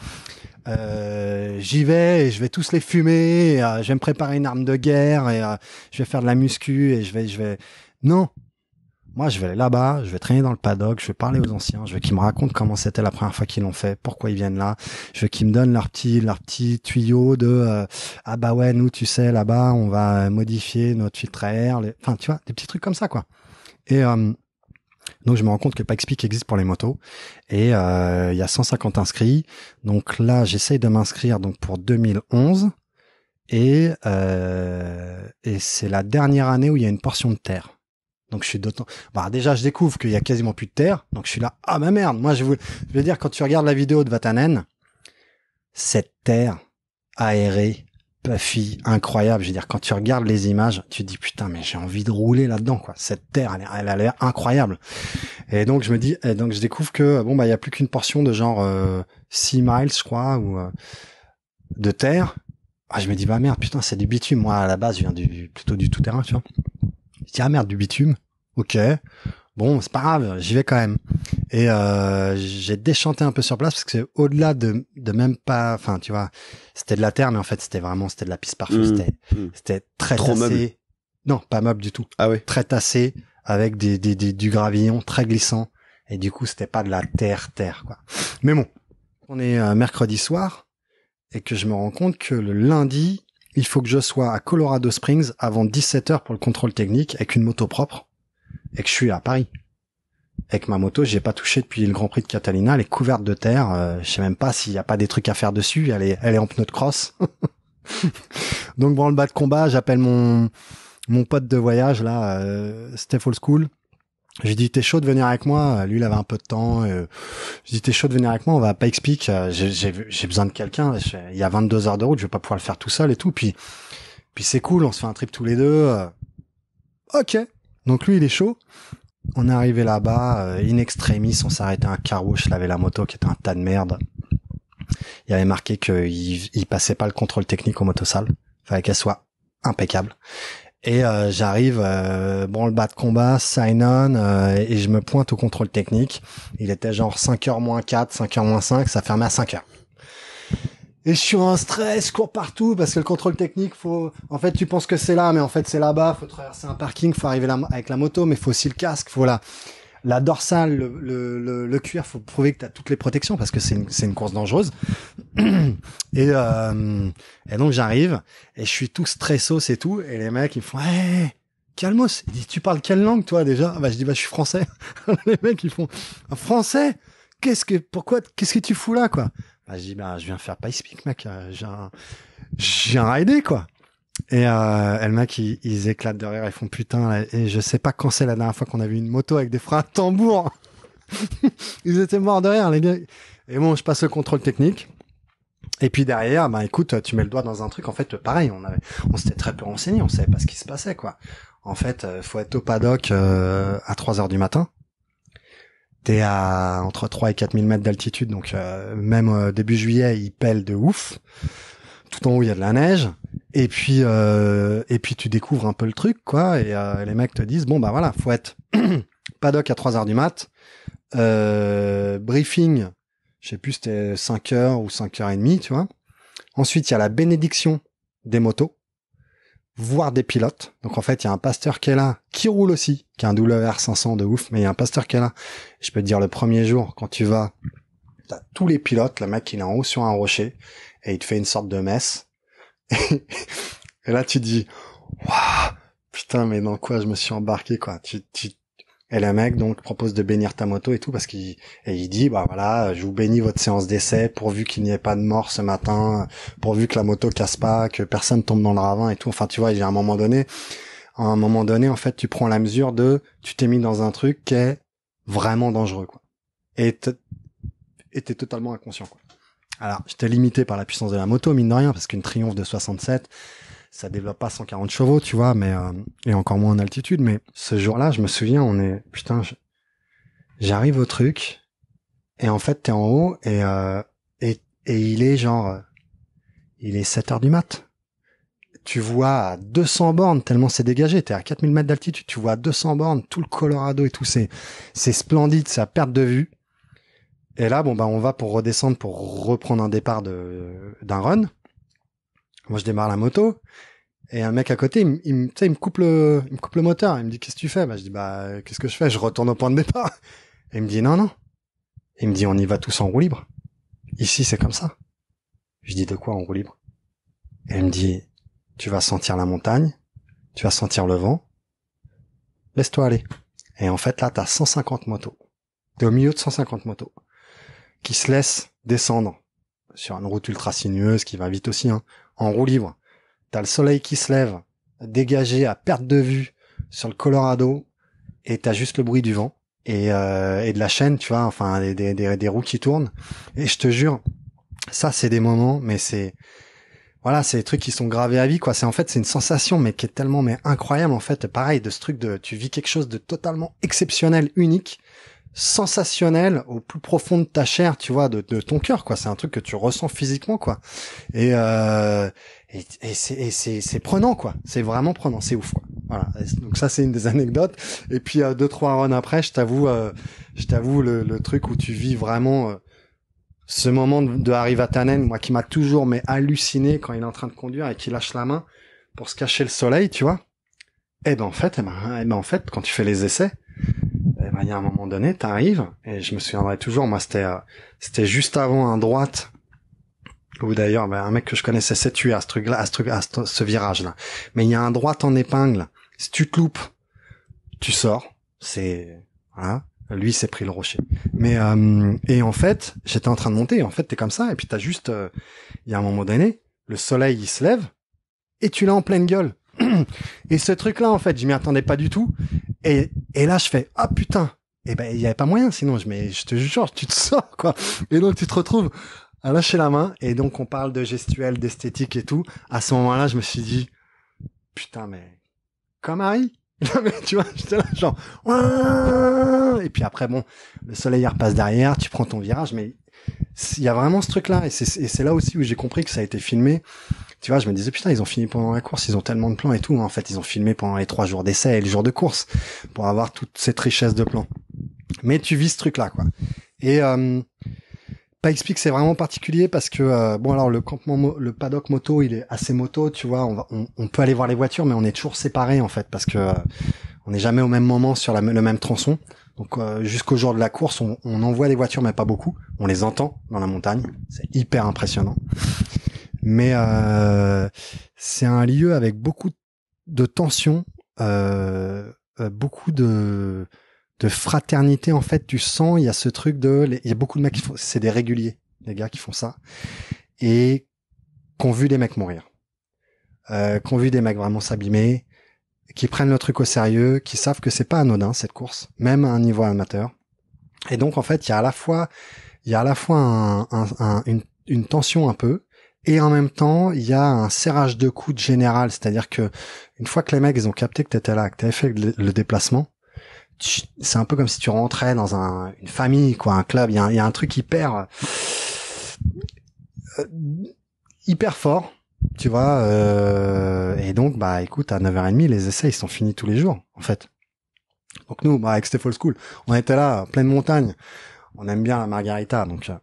Speaker 1: euh, j'y vais et je vais tous les fumer. Et, euh, je vais me préparer une arme de guerre et euh, je vais faire de la muscu et je vais, je vais. Non, moi je vais aller là-bas, je vais traîner dans le paddock, je vais parler aux anciens, je veux qu'ils me racontent comment c'était la première fois qu'ils l'ont fait, pourquoi ils viennent là, je veux qu'ils me donnent leur petit, leur petit tuyau de euh, ah bah ouais nous tu sais là-bas on va modifier notre filtre à air, enfin tu vois des petits trucs comme ça quoi. Et donc je me rends compte que Pikespeak existe pour les motos et euh, il y a 150 inscrits. Donc là, j'essaye de m'inscrire donc pour 2011 et euh, et c'est la dernière année où il y a une portion de terre. Donc je suis d'autant. Bah déjà je découvre qu'il y a quasiment plus de terre, donc je suis là. Ah ma merde, moi je vous. je veux dire quand tu regardes la vidéo de Vatanen, cette terre aérée la fille incroyable. Je veux dire, quand tu regardes les images, tu te dis putain, mais j'ai envie de rouler là-dedans, quoi. Cette terre, elle, a l'air incroyable. Et donc je me dis, et donc je découvre que bon bah il y a plus qu'une portion de genre 6 euh, miles, je crois, ou euh, de terre. Ah, je me dis bah merde, putain, c'est du bitume. Moi à la base, je viens du plutôt du tout terrain, tu vois. Je dis ah merde, du bitume. Ok bon, c'est pas grave, j'y vais quand même. Et euh, j'ai déchanté un peu sur place parce que c'est au-delà de, même pas, enfin, tu vois, c'était de la terre, mais en fait, c'était vraiment, c'était de la piste parfaite. Mmh, mmh. c'était, très tassé. Non, pas meuble du tout. Ah oui. Très tassé, avec des, des, du gravillon très glissant. Et du coup, c'était pas de la terre, terre, quoi. Mais bon, on est euh, mercredi soir et que je me rends compte que le lundi, il faut que je sois à Colorado Springs avant 17h pour le contrôle technique avec une moto propre et que je suis à Paris et ma moto j'ai pas touché depuis le Grand Prix de Catalina, elle est couverte de terre, euh, je sais même pas s'il y a pas des trucs à faire dessus, elle est elle est en pneu de crosse Donc bon le bas de combat, j'appelle mon mon pote de voyage là, euh, Steph Old School. J'ai dit t'es chaud de venir avec moi. Lui il avait un peu de temps. Euh, j'ai dit t'es chaud de venir avec moi. On va pas expliquer. Euh, j'ai besoin de quelqu'un. Il y a 22 heures de route. Je vais pas pouvoir le faire tout seul et tout. Puis puis c'est cool. On se fait un trip tous les deux. Euh. ok. Donc lui, il est chaud. On est arrivé là-bas, euh, in extremis, on s'arrêtait arrêté à un carreau, je la moto qui était un tas de merde. Il avait marqué qu'il il passait pas le contrôle technique aux il Fallait qu'elle soit impeccable. Et euh, j'arrive, euh, bon le bas de combat, sign on, et, je me pointe au contrôle technique. Il était genre 5h moins 4, 5h moins 5, ça fermait à 5h et je suis en stress, cours partout parce que le contrôle technique, faut, en fait, tu penses que c'est là, mais en fait, c'est là-bas. Faut traverser un parking, faut arriver là avec la moto, mais faut aussi le casque, faut la, dorsale, le, le, cuir, faut prouver que tu as toutes les protections parce que c'est une, c'est une course dangereuse. et, euh, et donc j'arrive et je suis tout stressos c'est tout. Et les mecs, ils font, hey, «Eh, calmos. Ils disent, tu parles quelle langue toi déjà? Ah bah, je dis, bah, je suis français. les mecs, ils font, français? Qu'est-ce que, pourquoi, qu'est-ce que tu fous là, quoi? je dis, bah, je viens faire Peak, mec. Euh, j'ai un, j'ai quoi. Et, euh, le mec, ils, éclatent derrière Ils font putain. et je sais pas quand c'est la dernière fois qu'on a vu une moto avec des freins à tambour. ils étaient morts derrière les gars. Et bon, je passe le contrôle technique. Et puis derrière, bah écoute, tu mets le doigt dans un truc. En fait, pareil, on avait, on s'était très peu renseigné. On savait pas ce qui se passait, quoi. En fait, euh, faut être au paddock à 3 heures du matin T'es à entre 3 et 4000 mètres d'altitude, donc euh, même euh, début juillet, il pèle de ouf. Tout en haut, il y a de la neige. Et puis, euh, et puis tu découvres un peu le truc, quoi. Et les mecs te disent, bon, bah voilà, faut être paddock à 3 heures du mat, briefing, je sais plus, c'était 5 heures ou 5 heures et demie, tu vois. Ensuite, il y a la bénédiction des motos voir des pilotes. Donc en fait, il y a un pasteur qui est là, qui roule aussi, qui a un WR500 de ouf, mais il y a un pasteur qui est là. Je peux te dire, le premier jour, quand tu vas, t'as tous les pilotes, le mec il est en haut sur un rocher, et il te fait une sorte de messe. et là tu dis, putain, mais dans quoi je me suis embarqué, quoi. Tu, tu, et le mec donc propose de bénir ta moto et tout parce qu'il et il dit bah voilà je vous bénis votre séance d'essai pourvu qu'il n'y ait pas de mort ce matin pourvu que la moto casse pas que personne tombe dans le ravin et tout enfin tu vois il y a un moment donné à un moment donné en fait tu prends la mesure de tu t'es mis dans un truc qui est vraiment dangereux quoi et étais totalement inconscient quoi alors j'étais limité par la puissance de la moto mine de rien parce qu'une triomphe de 67 ça développe pas 140 chevaux, tu vois, mais euh, et encore moins en altitude. Mais ce jour-là, je me souviens, on est putain, j'arrive au truc et en fait t'es en haut et, euh, et et il est genre euh, il est 7 heures du mat. Tu vois à 200 bornes tellement c'est dégagé, t'es à 4000 mètres d'altitude, tu vois 200 bornes tout le Colorado et tout, c'est c'est splendide, c'est à perte de vue. Et là, bon, bah, on va pour redescendre pour reprendre un départ de, d'un run. Moi, je démarre la moto. Et un mec à côté, il, il, il me coupe le, il me coupe le moteur. Il me dit, qu'est-ce que tu fais? Bah, je dis, bah, qu'est-ce que je fais? Je retourne au point de départ. il me dit, non, non. il me dit, on y va tous en roue libre. Ici, c'est comme ça. Je dis, de quoi en roue libre? il me dit, tu vas sentir la montagne. Tu vas sentir le vent. Laisse-toi aller. Et en fait, là, tu t'as 150 motos. T'es au milieu de 150 motos. Qui se laissent descendre sur une route ultra sinueuse qui va vite aussi, hein, en roue libre. T'as le soleil qui se lève, dégagé à perte de vue sur le Colorado, et t'as juste le bruit du vent et, euh, et de la chaîne, tu vois, enfin des, des, des, des roues qui tournent. Et je te jure, ça c'est des moments, mais c'est voilà, c'est des trucs qui sont gravés à vie, quoi. C'est en fait, c'est une sensation, mais qui est tellement mais incroyable, en fait. Pareil, de ce truc de, tu vis quelque chose de totalement exceptionnel, unique, sensationnel au plus profond de ta chair, tu vois, de, de ton cœur, quoi. C'est un truc que tu ressens physiquement, quoi. Et euh, et, et c'est prenant, quoi. C'est vraiment prenant, c'est ouf, quoi. Voilà. donc ça, c'est une des anecdotes. Et puis euh, deux trois runs après, je t'avoue, euh, je t'avoue le, le, truc où tu vis vraiment. Euh, ce moment de, de Harivatanen, moi qui m'a toujours mais halluciné quand il est en train de conduire et qu'il lâche la main pour se cacher le soleil, tu vois. Eh ben en fait, eh ben, eh ben en fait, quand tu fais les essais, eh ben, il y a un moment donné, tu arrives et je me souviendrai toujours, moi, c'était, euh, c'était juste avant un droite, ou d'ailleurs, ben, un mec que je connaissais s'est tué à ce truc-là, à ce truc, à ce, virage-là. Mais il y a un droite en épingle. Si tu te loupes, tu sors. C'est, voilà. Lui s'est pris le rocher. Mais euh, et en fait, j'étais en train de monter. En fait, t'es comme ça. Et puis t'as juste, euh, il y a un moment donné, le soleil il se lève et tu l'as en pleine gueule. Et ce truc-là, en fait, je m'y attendais pas du tout. Et, et là, je fais, ah, putain. Et eh ben, il n'y avait pas moyen, sinon, je, je te jure, tu te sors, quoi. Et donc, tu te retrouves à lâcher la main. Et donc, on parle de gestuelle, d'esthétique et tout. À ce moment-là, je me suis dit, putain, mais, comme Harry. tu vois, j'étais là, genre, et puis après, bon, le soleil repasse derrière, tu prends ton virage, mais il y a vraiment ce truc-là. Et c'est là aussi où j'ai compris que ça a été filmé tu vois, je me disais putain, ils ont fini pendant la course, ils ont tellement de plans et tout. Hein. En fait, ils ont filmé pendant les trois jours d'essai et le jour de course pour avoir toute cette richesse de plans. Mais tu vis ce truc-là, quoi. Et euh, explique, c'est vraiment particulier parce que euh, bon alors le campement le paddock moto il est assez moto tu vois on, peut aller voir les voitures mais on est toujours séparés en fait parce que euh, on n'est jamais au même moment sur le même tronçon donc euh, jusqu'au jour de la course on, on envoie les voitures mais pas beaucoup on les entend dans la montagne c'est hyper impressionnant mais euh, c'est un lieu avec beaucoup de tension, euh, euh, beaucoup de de fraternité en fait. Tu sens, il y a ce truc de, il y a beaucoup de mecs qui font, c'est des réguliers, les gars qui font ça et qu'on vu des mecs mourir, euh, qu'on vu des mecs vraiment s'abîmer, qui prennent le truc au sérieux, qui savent que c'est pas anodin cette course, même à un niveau amateur. Et donc en fait, il y a à la fois, il y a à la fois une tension un peu, et en même temps, il y a un serrage de coude général, c'est-à-dire que une fois que les mecs ils ont capté que t'étais là, que t'avais fait le, déplacement, c'est un peu comme si tu rentrais dans une famille, quoi, un club. Il y a, un truc hyper euh, hyper fort, tu vois. Euh, et donc, bah, écoute, à 9h30, les essais ils sont finis tous les jours, en fait. Donc nous, bah, avec Stéphane School, on était là, pleine montagne. On aime bien la margarita, donc euh,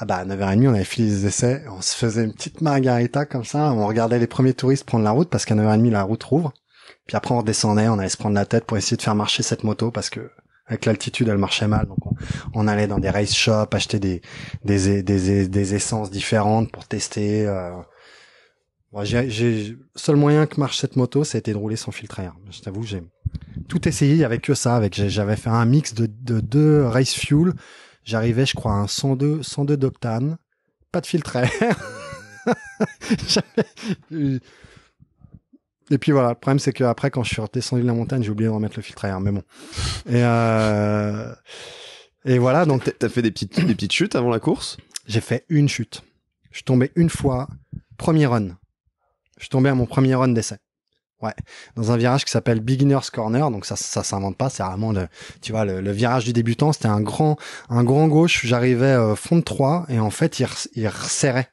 Speaker 1: ah bah à 9h30 on avait fini les essais, on se faisait une petite margarita comme ça, on regardait les premiers touristes prendre la route parce qu'à 9h30 la route rouvre. Puis après on redescendait, on allait se prendre la tête pour essayer de faire marcher cette moto parce que avec l'altitude elle marchait mal donc on, allait dans des race shops acheter des des, des, essences différentes pour tester euh. Moi j'ai seul moyen que marche cette moto été de rouler sans filtre je t'avoue j'ai tout essayé avec que ça avec j'avais fait un mix de de deux race fuel J'arrivais, je crois, à un 102, 102 d'octane. Pas de filtre à air. Et puis voilà, le problème c'est qu'après, quand je suis redescendu de la montagne, j'ai oublié de remettre le filtre à air, mais bon. Et, euh, et voilà, donc. T'as fait des petites, des petites chutes avant la course J'ai fait une chute. Je tombé une fois, premier run. Je tombé à mon premier run d'essai. Ouais, dans un virage qui s'appelle Beginner's Corner, donc ça, ça, s'invente pas, c'est vraiment le, tu vois, le, virage du débutant, c'était un grand, un grand gauche, j'arrivais euh, fond de 3, et en fait, il, resserrait.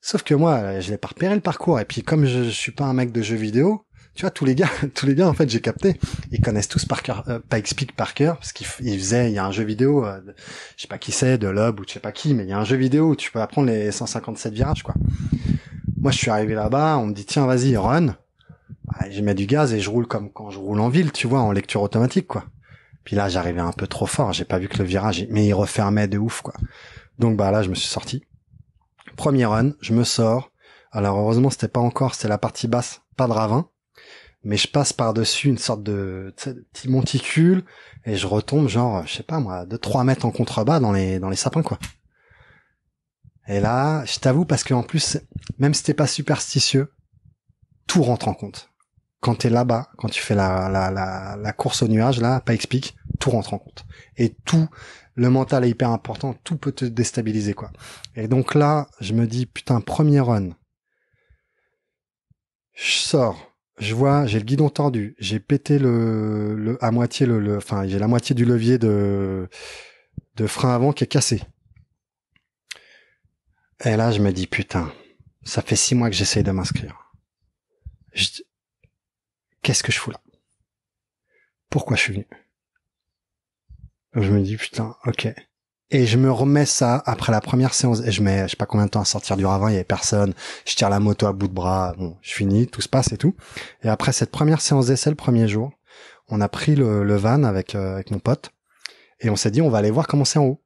Speaker 1: Sauf que moi, euh, je l'ai pas repéré le parcours, et puis comme je, je, suis pas un mec de jeux vidéo, tu vois, tous les gars, tous les gars, en fait, j'ai capté, ils connaissent tous par cœur, euh, pas explique par cœur, parce qu'ils faisaient, il y a un jeu vidéo, euh, je sais pas qui c'est, de Lob, ou je sais pas qui, mais il y a un jeu vidéo où tu peux apprendre les 157 virages, quoi. Moi, je suis arrivé là-bas, on me dit, tiens, vas-y, run ah, je mets du gaz et je roule comme quand je roule en ville, tu vois, en lecture automatique, quoi. Puis là, j'arrivais un peu trop fort, j'ai pas vu que le virage, mais il refermait de ouf, quoi. Donc bah là, je me suis sorti. Premier run, je me sors. Alors heureusement, c'était pas encore, c'était la partie basse, pas de ravin, mais je passe par-dessus une sorte de, de, petit monticule et je retombe genre, je sais pas moi, de 3 mètres en contrebas dans les dans les sapins, quoi. Et là, je t'avoue parce qu'en plus, même si t'es pas superstitieux, tout rentre en compte quand tu es là-bas, quand tu fais la, la, la, course au nuage, là, pas explique, tout rentre en compte. Et tout, le mental est hyper important, tout peut te déstabiliser, quoi. Et donc là, je me dis, putain, premier run, je sors, je vois, j'ai le guidon tordu, j'ai pété le, le, à moitié le, le enfin, j'ai la moitié du levier de, de frein avant qui est cassé. Et là, je me dis, putain, ça fait six mois que j'essaye de m'inscrire qu'est-ce que je fous là Pourquoi je suis venu Je me dis putain, ok. Et je me remets ça après la première séance et je mets je sais pas combien de temps à sortir du ravin, il y avait personne, je tire la moto à bout de bras, bon, je finis, tout se passe et tout. Et après cette première séance d'essai le premier jour, on a pris le, van avec euh, avec mon pote et on s'est dit on va aller voir comment c'est en haut.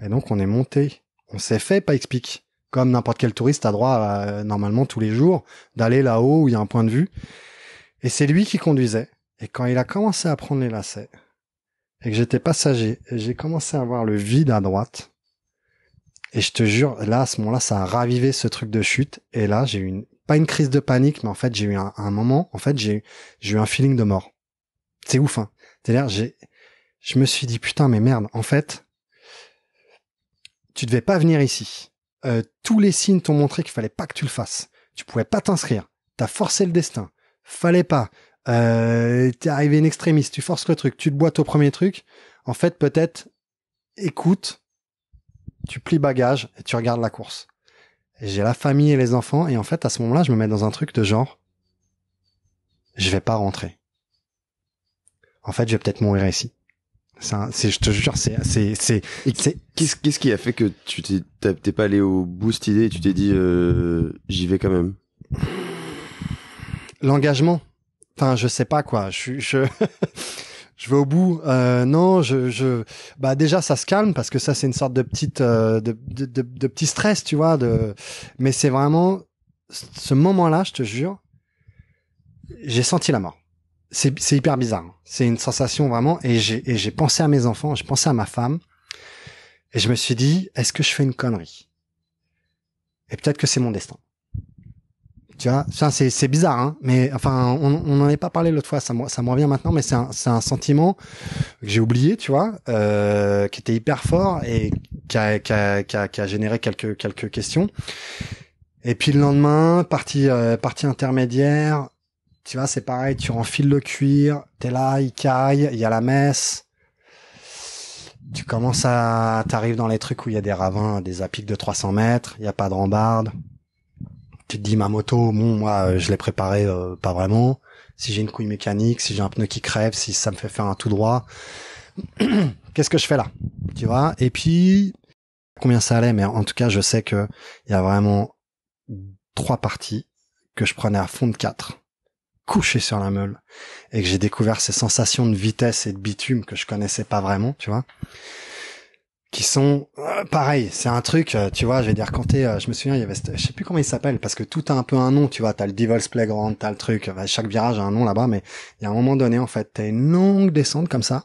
Speaker 1: Et donc on est monté, on s'est fait pas explique comme n'importe quel touriste a droit euh, normalement tous les jours d'aller là-haut où il y a un point de vue. Et c'est lui qui conduisait. Et quand il a commencé à prendre les lacets, et que j'étais passager, j'ai commencé à voir le vide à droite, et je te jure, là, à ce moment-là, ça a ravivé ce truc de chute. Et là, j'ai eu une, pas une crise de panique, mais en fait, j'ai eu un, moment, en fait, j'ai, eu un feeling de mort. C'est ouf, hein. C'est-à-dire, j'ai, je me suis dit, putain, mais merde, en fait, tu devais pas venir ici. Euh, tous les signes t'ont montré qu'il fallait pas que tu le fasses. Tu pouvais pas t'inscrire. T'as forcé le destin fallait pas. Euh, t'es arrivé une extrémiste, tu forces le truc, tu te bois au premier truc. En fait, peut-être, écoute, tu plies bagages, et tu regardes la course. J'ai la famille et les enfants et en fait, à ce moment-là, je me mets dans un truc de genre, je vais pas rentrer. En fait, je vais peut-être mourir ici. C'est, je te jure, c'est, c'est,
Speaker 2: c'est, Qu'est-ce, ce qui a fait que tu t'es, t'es pas allé au bout cette idée et tu t'es dit, euh, j'y vais quand même?
Speaker 1: l'engagement. Enfin, je sais pas quoi. Je, je, je vais au bout. Euh, non, je, je, bah déjà ça se calme parce que ça c'est une sorte de petite, euh, de, de, de, petit stress, tu vois. De, mais c'est vraiment ce moment-là, je te jure, j'ai senti la mort. C'est, c'est hyper bizarre. Hein. C'est une sensation vraiment. Et j'ai, et j'ai pensé à mes enfants, j'ai pensé à ma femme, et je me suis dit, est-ce que je fais une connerie Et peut-être que c'est mon destin. Tu vois, c'est bizarre, hein, mais enfin, on n'en avait pas parlé l'autre fois, ça me, ça me revient maintenant, mais c'est un, un sentiment que j'ai oublié, tu vois, euh, qui était hyper fort et qui a, qui qui a, généré quelques, quelques questions. Et puis le lendemain, partie, euh, partie intermédiaire, tu vois, c'est pareil, tu renfiles le cuir, t'es là, il caille, il y a la messe. Tu commences à, t'arrives dans les trucs où il y a des ravins, des apics de 300 mètres, il n'y a pas de rambarde tu te dis ma moto, bon moi euh, je l'ai préparée euh, pas vraiment. Si j'ai une couille mécanique, si j'ai un pneu qui crève, si ça me fait faire un tout droit, qu'est-ce que je fais là Tu vois Et puis combien ça allait, mais en tout cas je sais que il y a vraiment trois parties que je prenais à fond de quatre, couché sur la meule, et que j'ai découvert ces sensations de vitesse et de bitume que je connaissais pas vraiment, tu vois qui sont pareils, euh, pareil c'est un truc euh, tu vois je vais dire quand t'es euh, je me souviens il y avait je sais plus comment il s'appelle parce que tout a un peu un nom tu vois t'as le Devil's Playground t'as le truc chaque virage a un nom là-bas mais il y a un moment donné en fait t'as une longue descente comme ça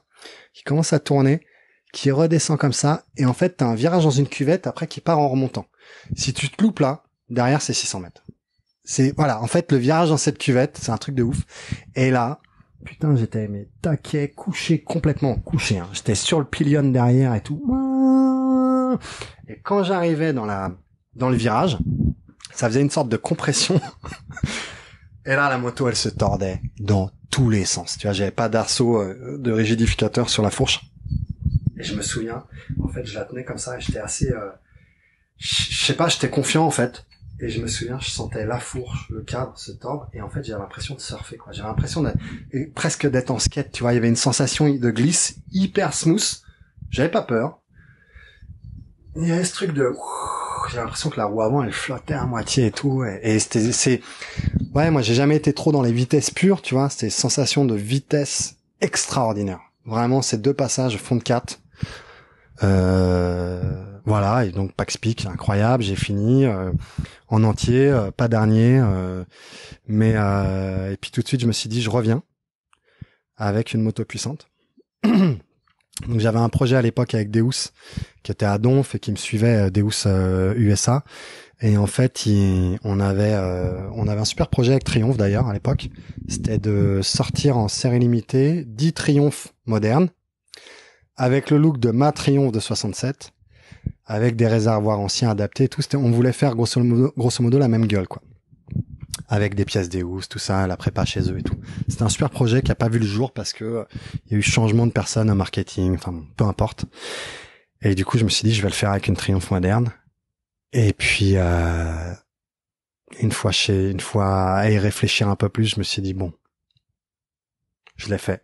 Speaker 1: qui commence à tourner qui redescend comme ça et en fait t'as un virage dans une cuvette après qui part en remontant si tu te loupes là derrière c'est 600 mètres c'est voilà en fait le virage dans cette cuvette c'est un truc de ouf et là putain j'étais mais taquet couché complètement couché hein. j'étais sur le pilion derrière et tout et quand j'arrivais dans la dans le virage, ça faisait une sorte de compression. Et là, la moto, elle se tordait dans tous les sens. Tu vois, j'avais pas d'arceau euh, de rigidificateur sur la fourche. Et je me souviens, en fait, je la tenais comme ça et j'étais assez, euh, je sais pas, j'étais confiant en fait. Et je me souviens, je sentais la fourche, le cadre se tordre et en fait, j'avais l'impression de surfer. quoi. J'avais l'impression d'être presque d'être en skate. Tu vois, il y avait une sensation de glisse hyper smooth. J'avais pas peur il y avait ce truc de j'ai l'impression que la roue avant elle flottait à moitié et tout et, c'était c'est ouais moi j'ai jamais été trop dans les vitesses pures tu vois c'était sensation de vitesse extraordinaire vraiment ces deux passages fond de 4 euh, voilà et donc Pax Peak incroyable j'ai fini euh, en entier euh, pas dernier mais et puis tout de suite je me suis dit je reviens avec une moto puissante Donc j'avais un projet à l'époque avec Deus qui était à Donf et qui me suivait euh, Deus USA euh, et en fait on avait euh, on avait un super projet avec Triomphe d'ailleurs à l'époque c'était de sortir en série limitée 10 Triomphe modernes avec le look de ma Triomphe de 67 avec des réservoirs anciens adaptés tout on voulait faire grosso modo, grosso modo la même gueule quoi avec des pièces Deus, tout ça, la prépa chez eux et tout. C'est un super projet qui a pas vu le jour parce que euh, il y a eu changement de personne en marketing, enfin peu importe. Et du coup, je me suis dit, je vais le faire avec une Triomphe moderne. Et puis, euh, une fois chez, une fois à y réfléchir un peu plus, je me suis dit, bon, je l'ai fait.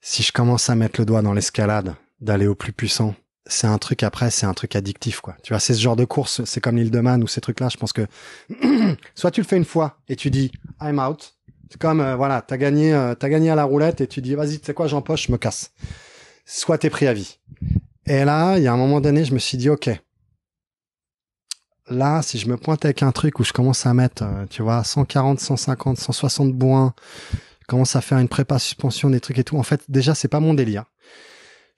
Speaker 1: Si je commence à mettre le doigt dans l'escalade, d'aller au plus puissant, c'est un truc après, c'est un truc addictif, quoi. Tu vois, c'est ce genre de course, c'est comme l'île de Man ou ces trucs-là. Je pense que soit tu le fais une fois et tu dis I'm out. C'est comme euh, voilà, t'as gagné, euh, t'as gagné à la roulette et tu dis vas-y, tu sais quoi, j'empoche, je me casse. Soit t'es pris à vie. Et là, il y a un moment donné, je me suis dit ok. Là, si je me pointe avec un truc où je commence à mettre, euh, tu vois, 140, 150, 160 points commence à faire une prépa suspension, des trucs et tout. En fait, déjà, c'est pas mon délire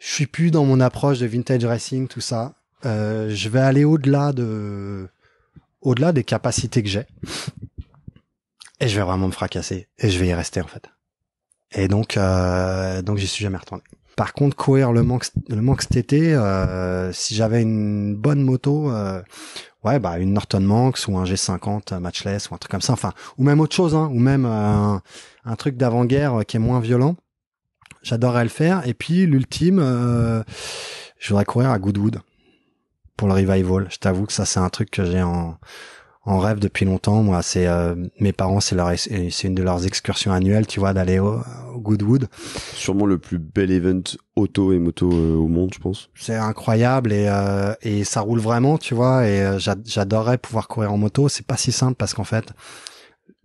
Speaker 1: je suis plus dans mon approche de vintage racing, tout ça. Euh, je vais aller au-delà de, au-delà des capacités que j'ai. Et je vais vraiment me fracasser. Et je vais y rester, en fait. Et donc, euh, donc j'y suis jamais retourné. Par contre, courir le Manx le manque cet euh, si j'avais une bonne moto, euh, ouais, bah une Norton Manx ou un G50 euh, matchless ou un truc comme ça, enfin, ou même autre chose, hein, ou même euh, un truc d'avant-guerre euh, qui est moins violent. J'adorerais le faire. Et puis l'ultime, euh, je voudrais courir à Goodwood pour le revival. Je t'avoue que ça c'est un truc que j'ai en, en rêve depuis longtemps. Moi, c'est euh, mes parents, c'est leur, c'est une de leurs excursions annuelles,
Speaker 2: tu vois, d'aller au, Goodwood. Sûrement le plus bel event auto et moto euh, au monde, je pense.
Speaker 1: C'est incroyable et et ça roule vraiment, tu vois. Et j'adorerais pouvoir courir en moto. C'est pas si simple parce qu'en fait,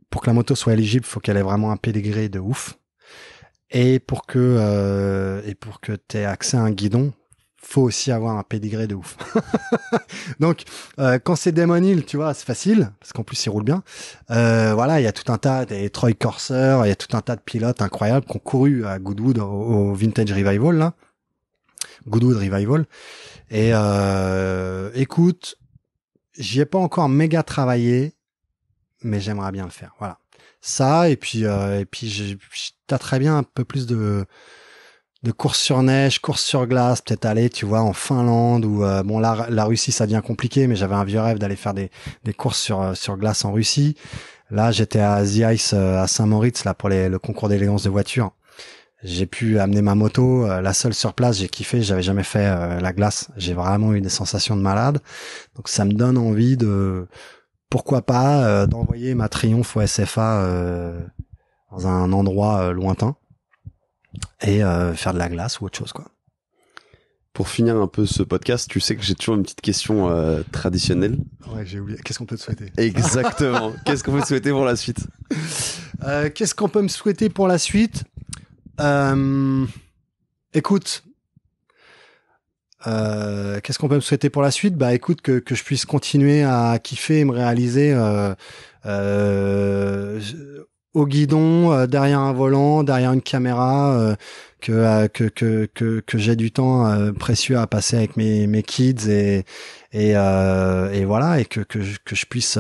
Speaker 1: pour que la moto soit éligible, faut qu'elle ait vraiment un pedigree de ouf. Et pour que euh, et pour que t'aies accès à un guidon, faut aussi avoir un pédigré de ouf. Donc euh, quand c'est Demon Hill, tu vois, c'est facile parce qu'en plus il roule bien. Euh, voilà, il y a tout un tas des Troy Corser, il y a tout un tas de pilotes incroyables qui ont couru à Goodwood au, Vintage Revival là. Goodwood Revival. Et euh, écoute, j'y ai pas encore méga travaillé, mais j'aimerais bien le faire. Voilà ça et puis euh, et puis t'as très bien un peu plus de de course sur neige, course sur glace, peut-être aller, tu vois, en Finlande ou euh, bon la, la Russie ça devient compliqué, mais j'avais un vieux rêve d'aller faire des des courses sur euh, sur glace en Russie. Là, j'étais à The Ice à Saint-Moritz là pour les, le concours d'élégance de voiture. J'ai pu amener ma moto, la seule sur place, j'ai kiffé, j'avais jamais fait la glace, j'ai vraiment eu des sensations de malade. Donc ça me donne envie de pourquoi pas euh, d'envoyer ma triomphe au SFA euh, dans un endroit euh, lointain et faire de la glace ou autre chose quoi.
Speaker 2: Pour finir un peu ce podcast, tu sais que j'ai toujours une petite question traditionnelle.
Speaker 1: Ouais, j'ai oublié. Qu'est-ce qu'on peut te
Speaker 2: souhaiter Exactement. Qu'est-ce qu'on peut te souhaiter pour la suite
Speaker 1: Qu'est-ce qu'on peut me souhaiter pour la suite Écoute, euh, qu'est-ce qu'on peut me souhaiter pour la suite Bah écoute que, que je puisse continuer à kiffer et me réaliser euh, euh, au guidon, euh, derrière un volant, derrière une caméra, euh, que, que, que que que j'ai du temps précieux à passer avec mes mes kids et et, et voilà et que que je, que je puisse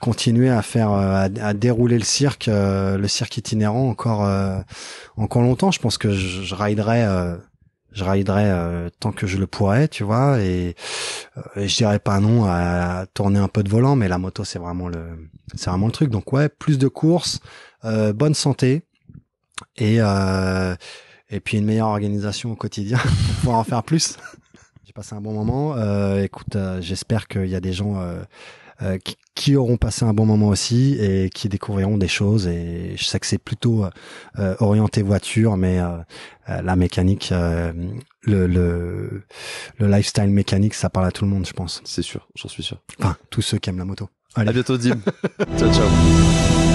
Speaker 1: continuer à faire à, dérouler le cirque le cirque itinérant encore encore longtemps. Je pense que je, je riderai je riderais euh, tant que je le pourrais, tu vois, euh, et, je dirais pas non à tourner un peu de volant, mais la moto c'est vraiment le c'est vraiment le truc. Donc ouais, plus de courses, euh, bonne santé et et puis une meilleure organisation au quotidien pour en faire plus. J'ai passé un bon moment. écoute, j'espère qu'il y a des gens euh, qui, auront passé un bon moment aussi et qui découvriront des choses. Et je sais que c'est plutôt euh, euh, orienté voiture, mais la mécanique, le, le, le lifestyle mécanique, ça parle à tout le monde, je pense. C'est sûr, j'en suis sûr. Enfin, tous ceux qui aiment la moto.
Speaker 2: Allez. À bientôt, Dim. ciao, ciao.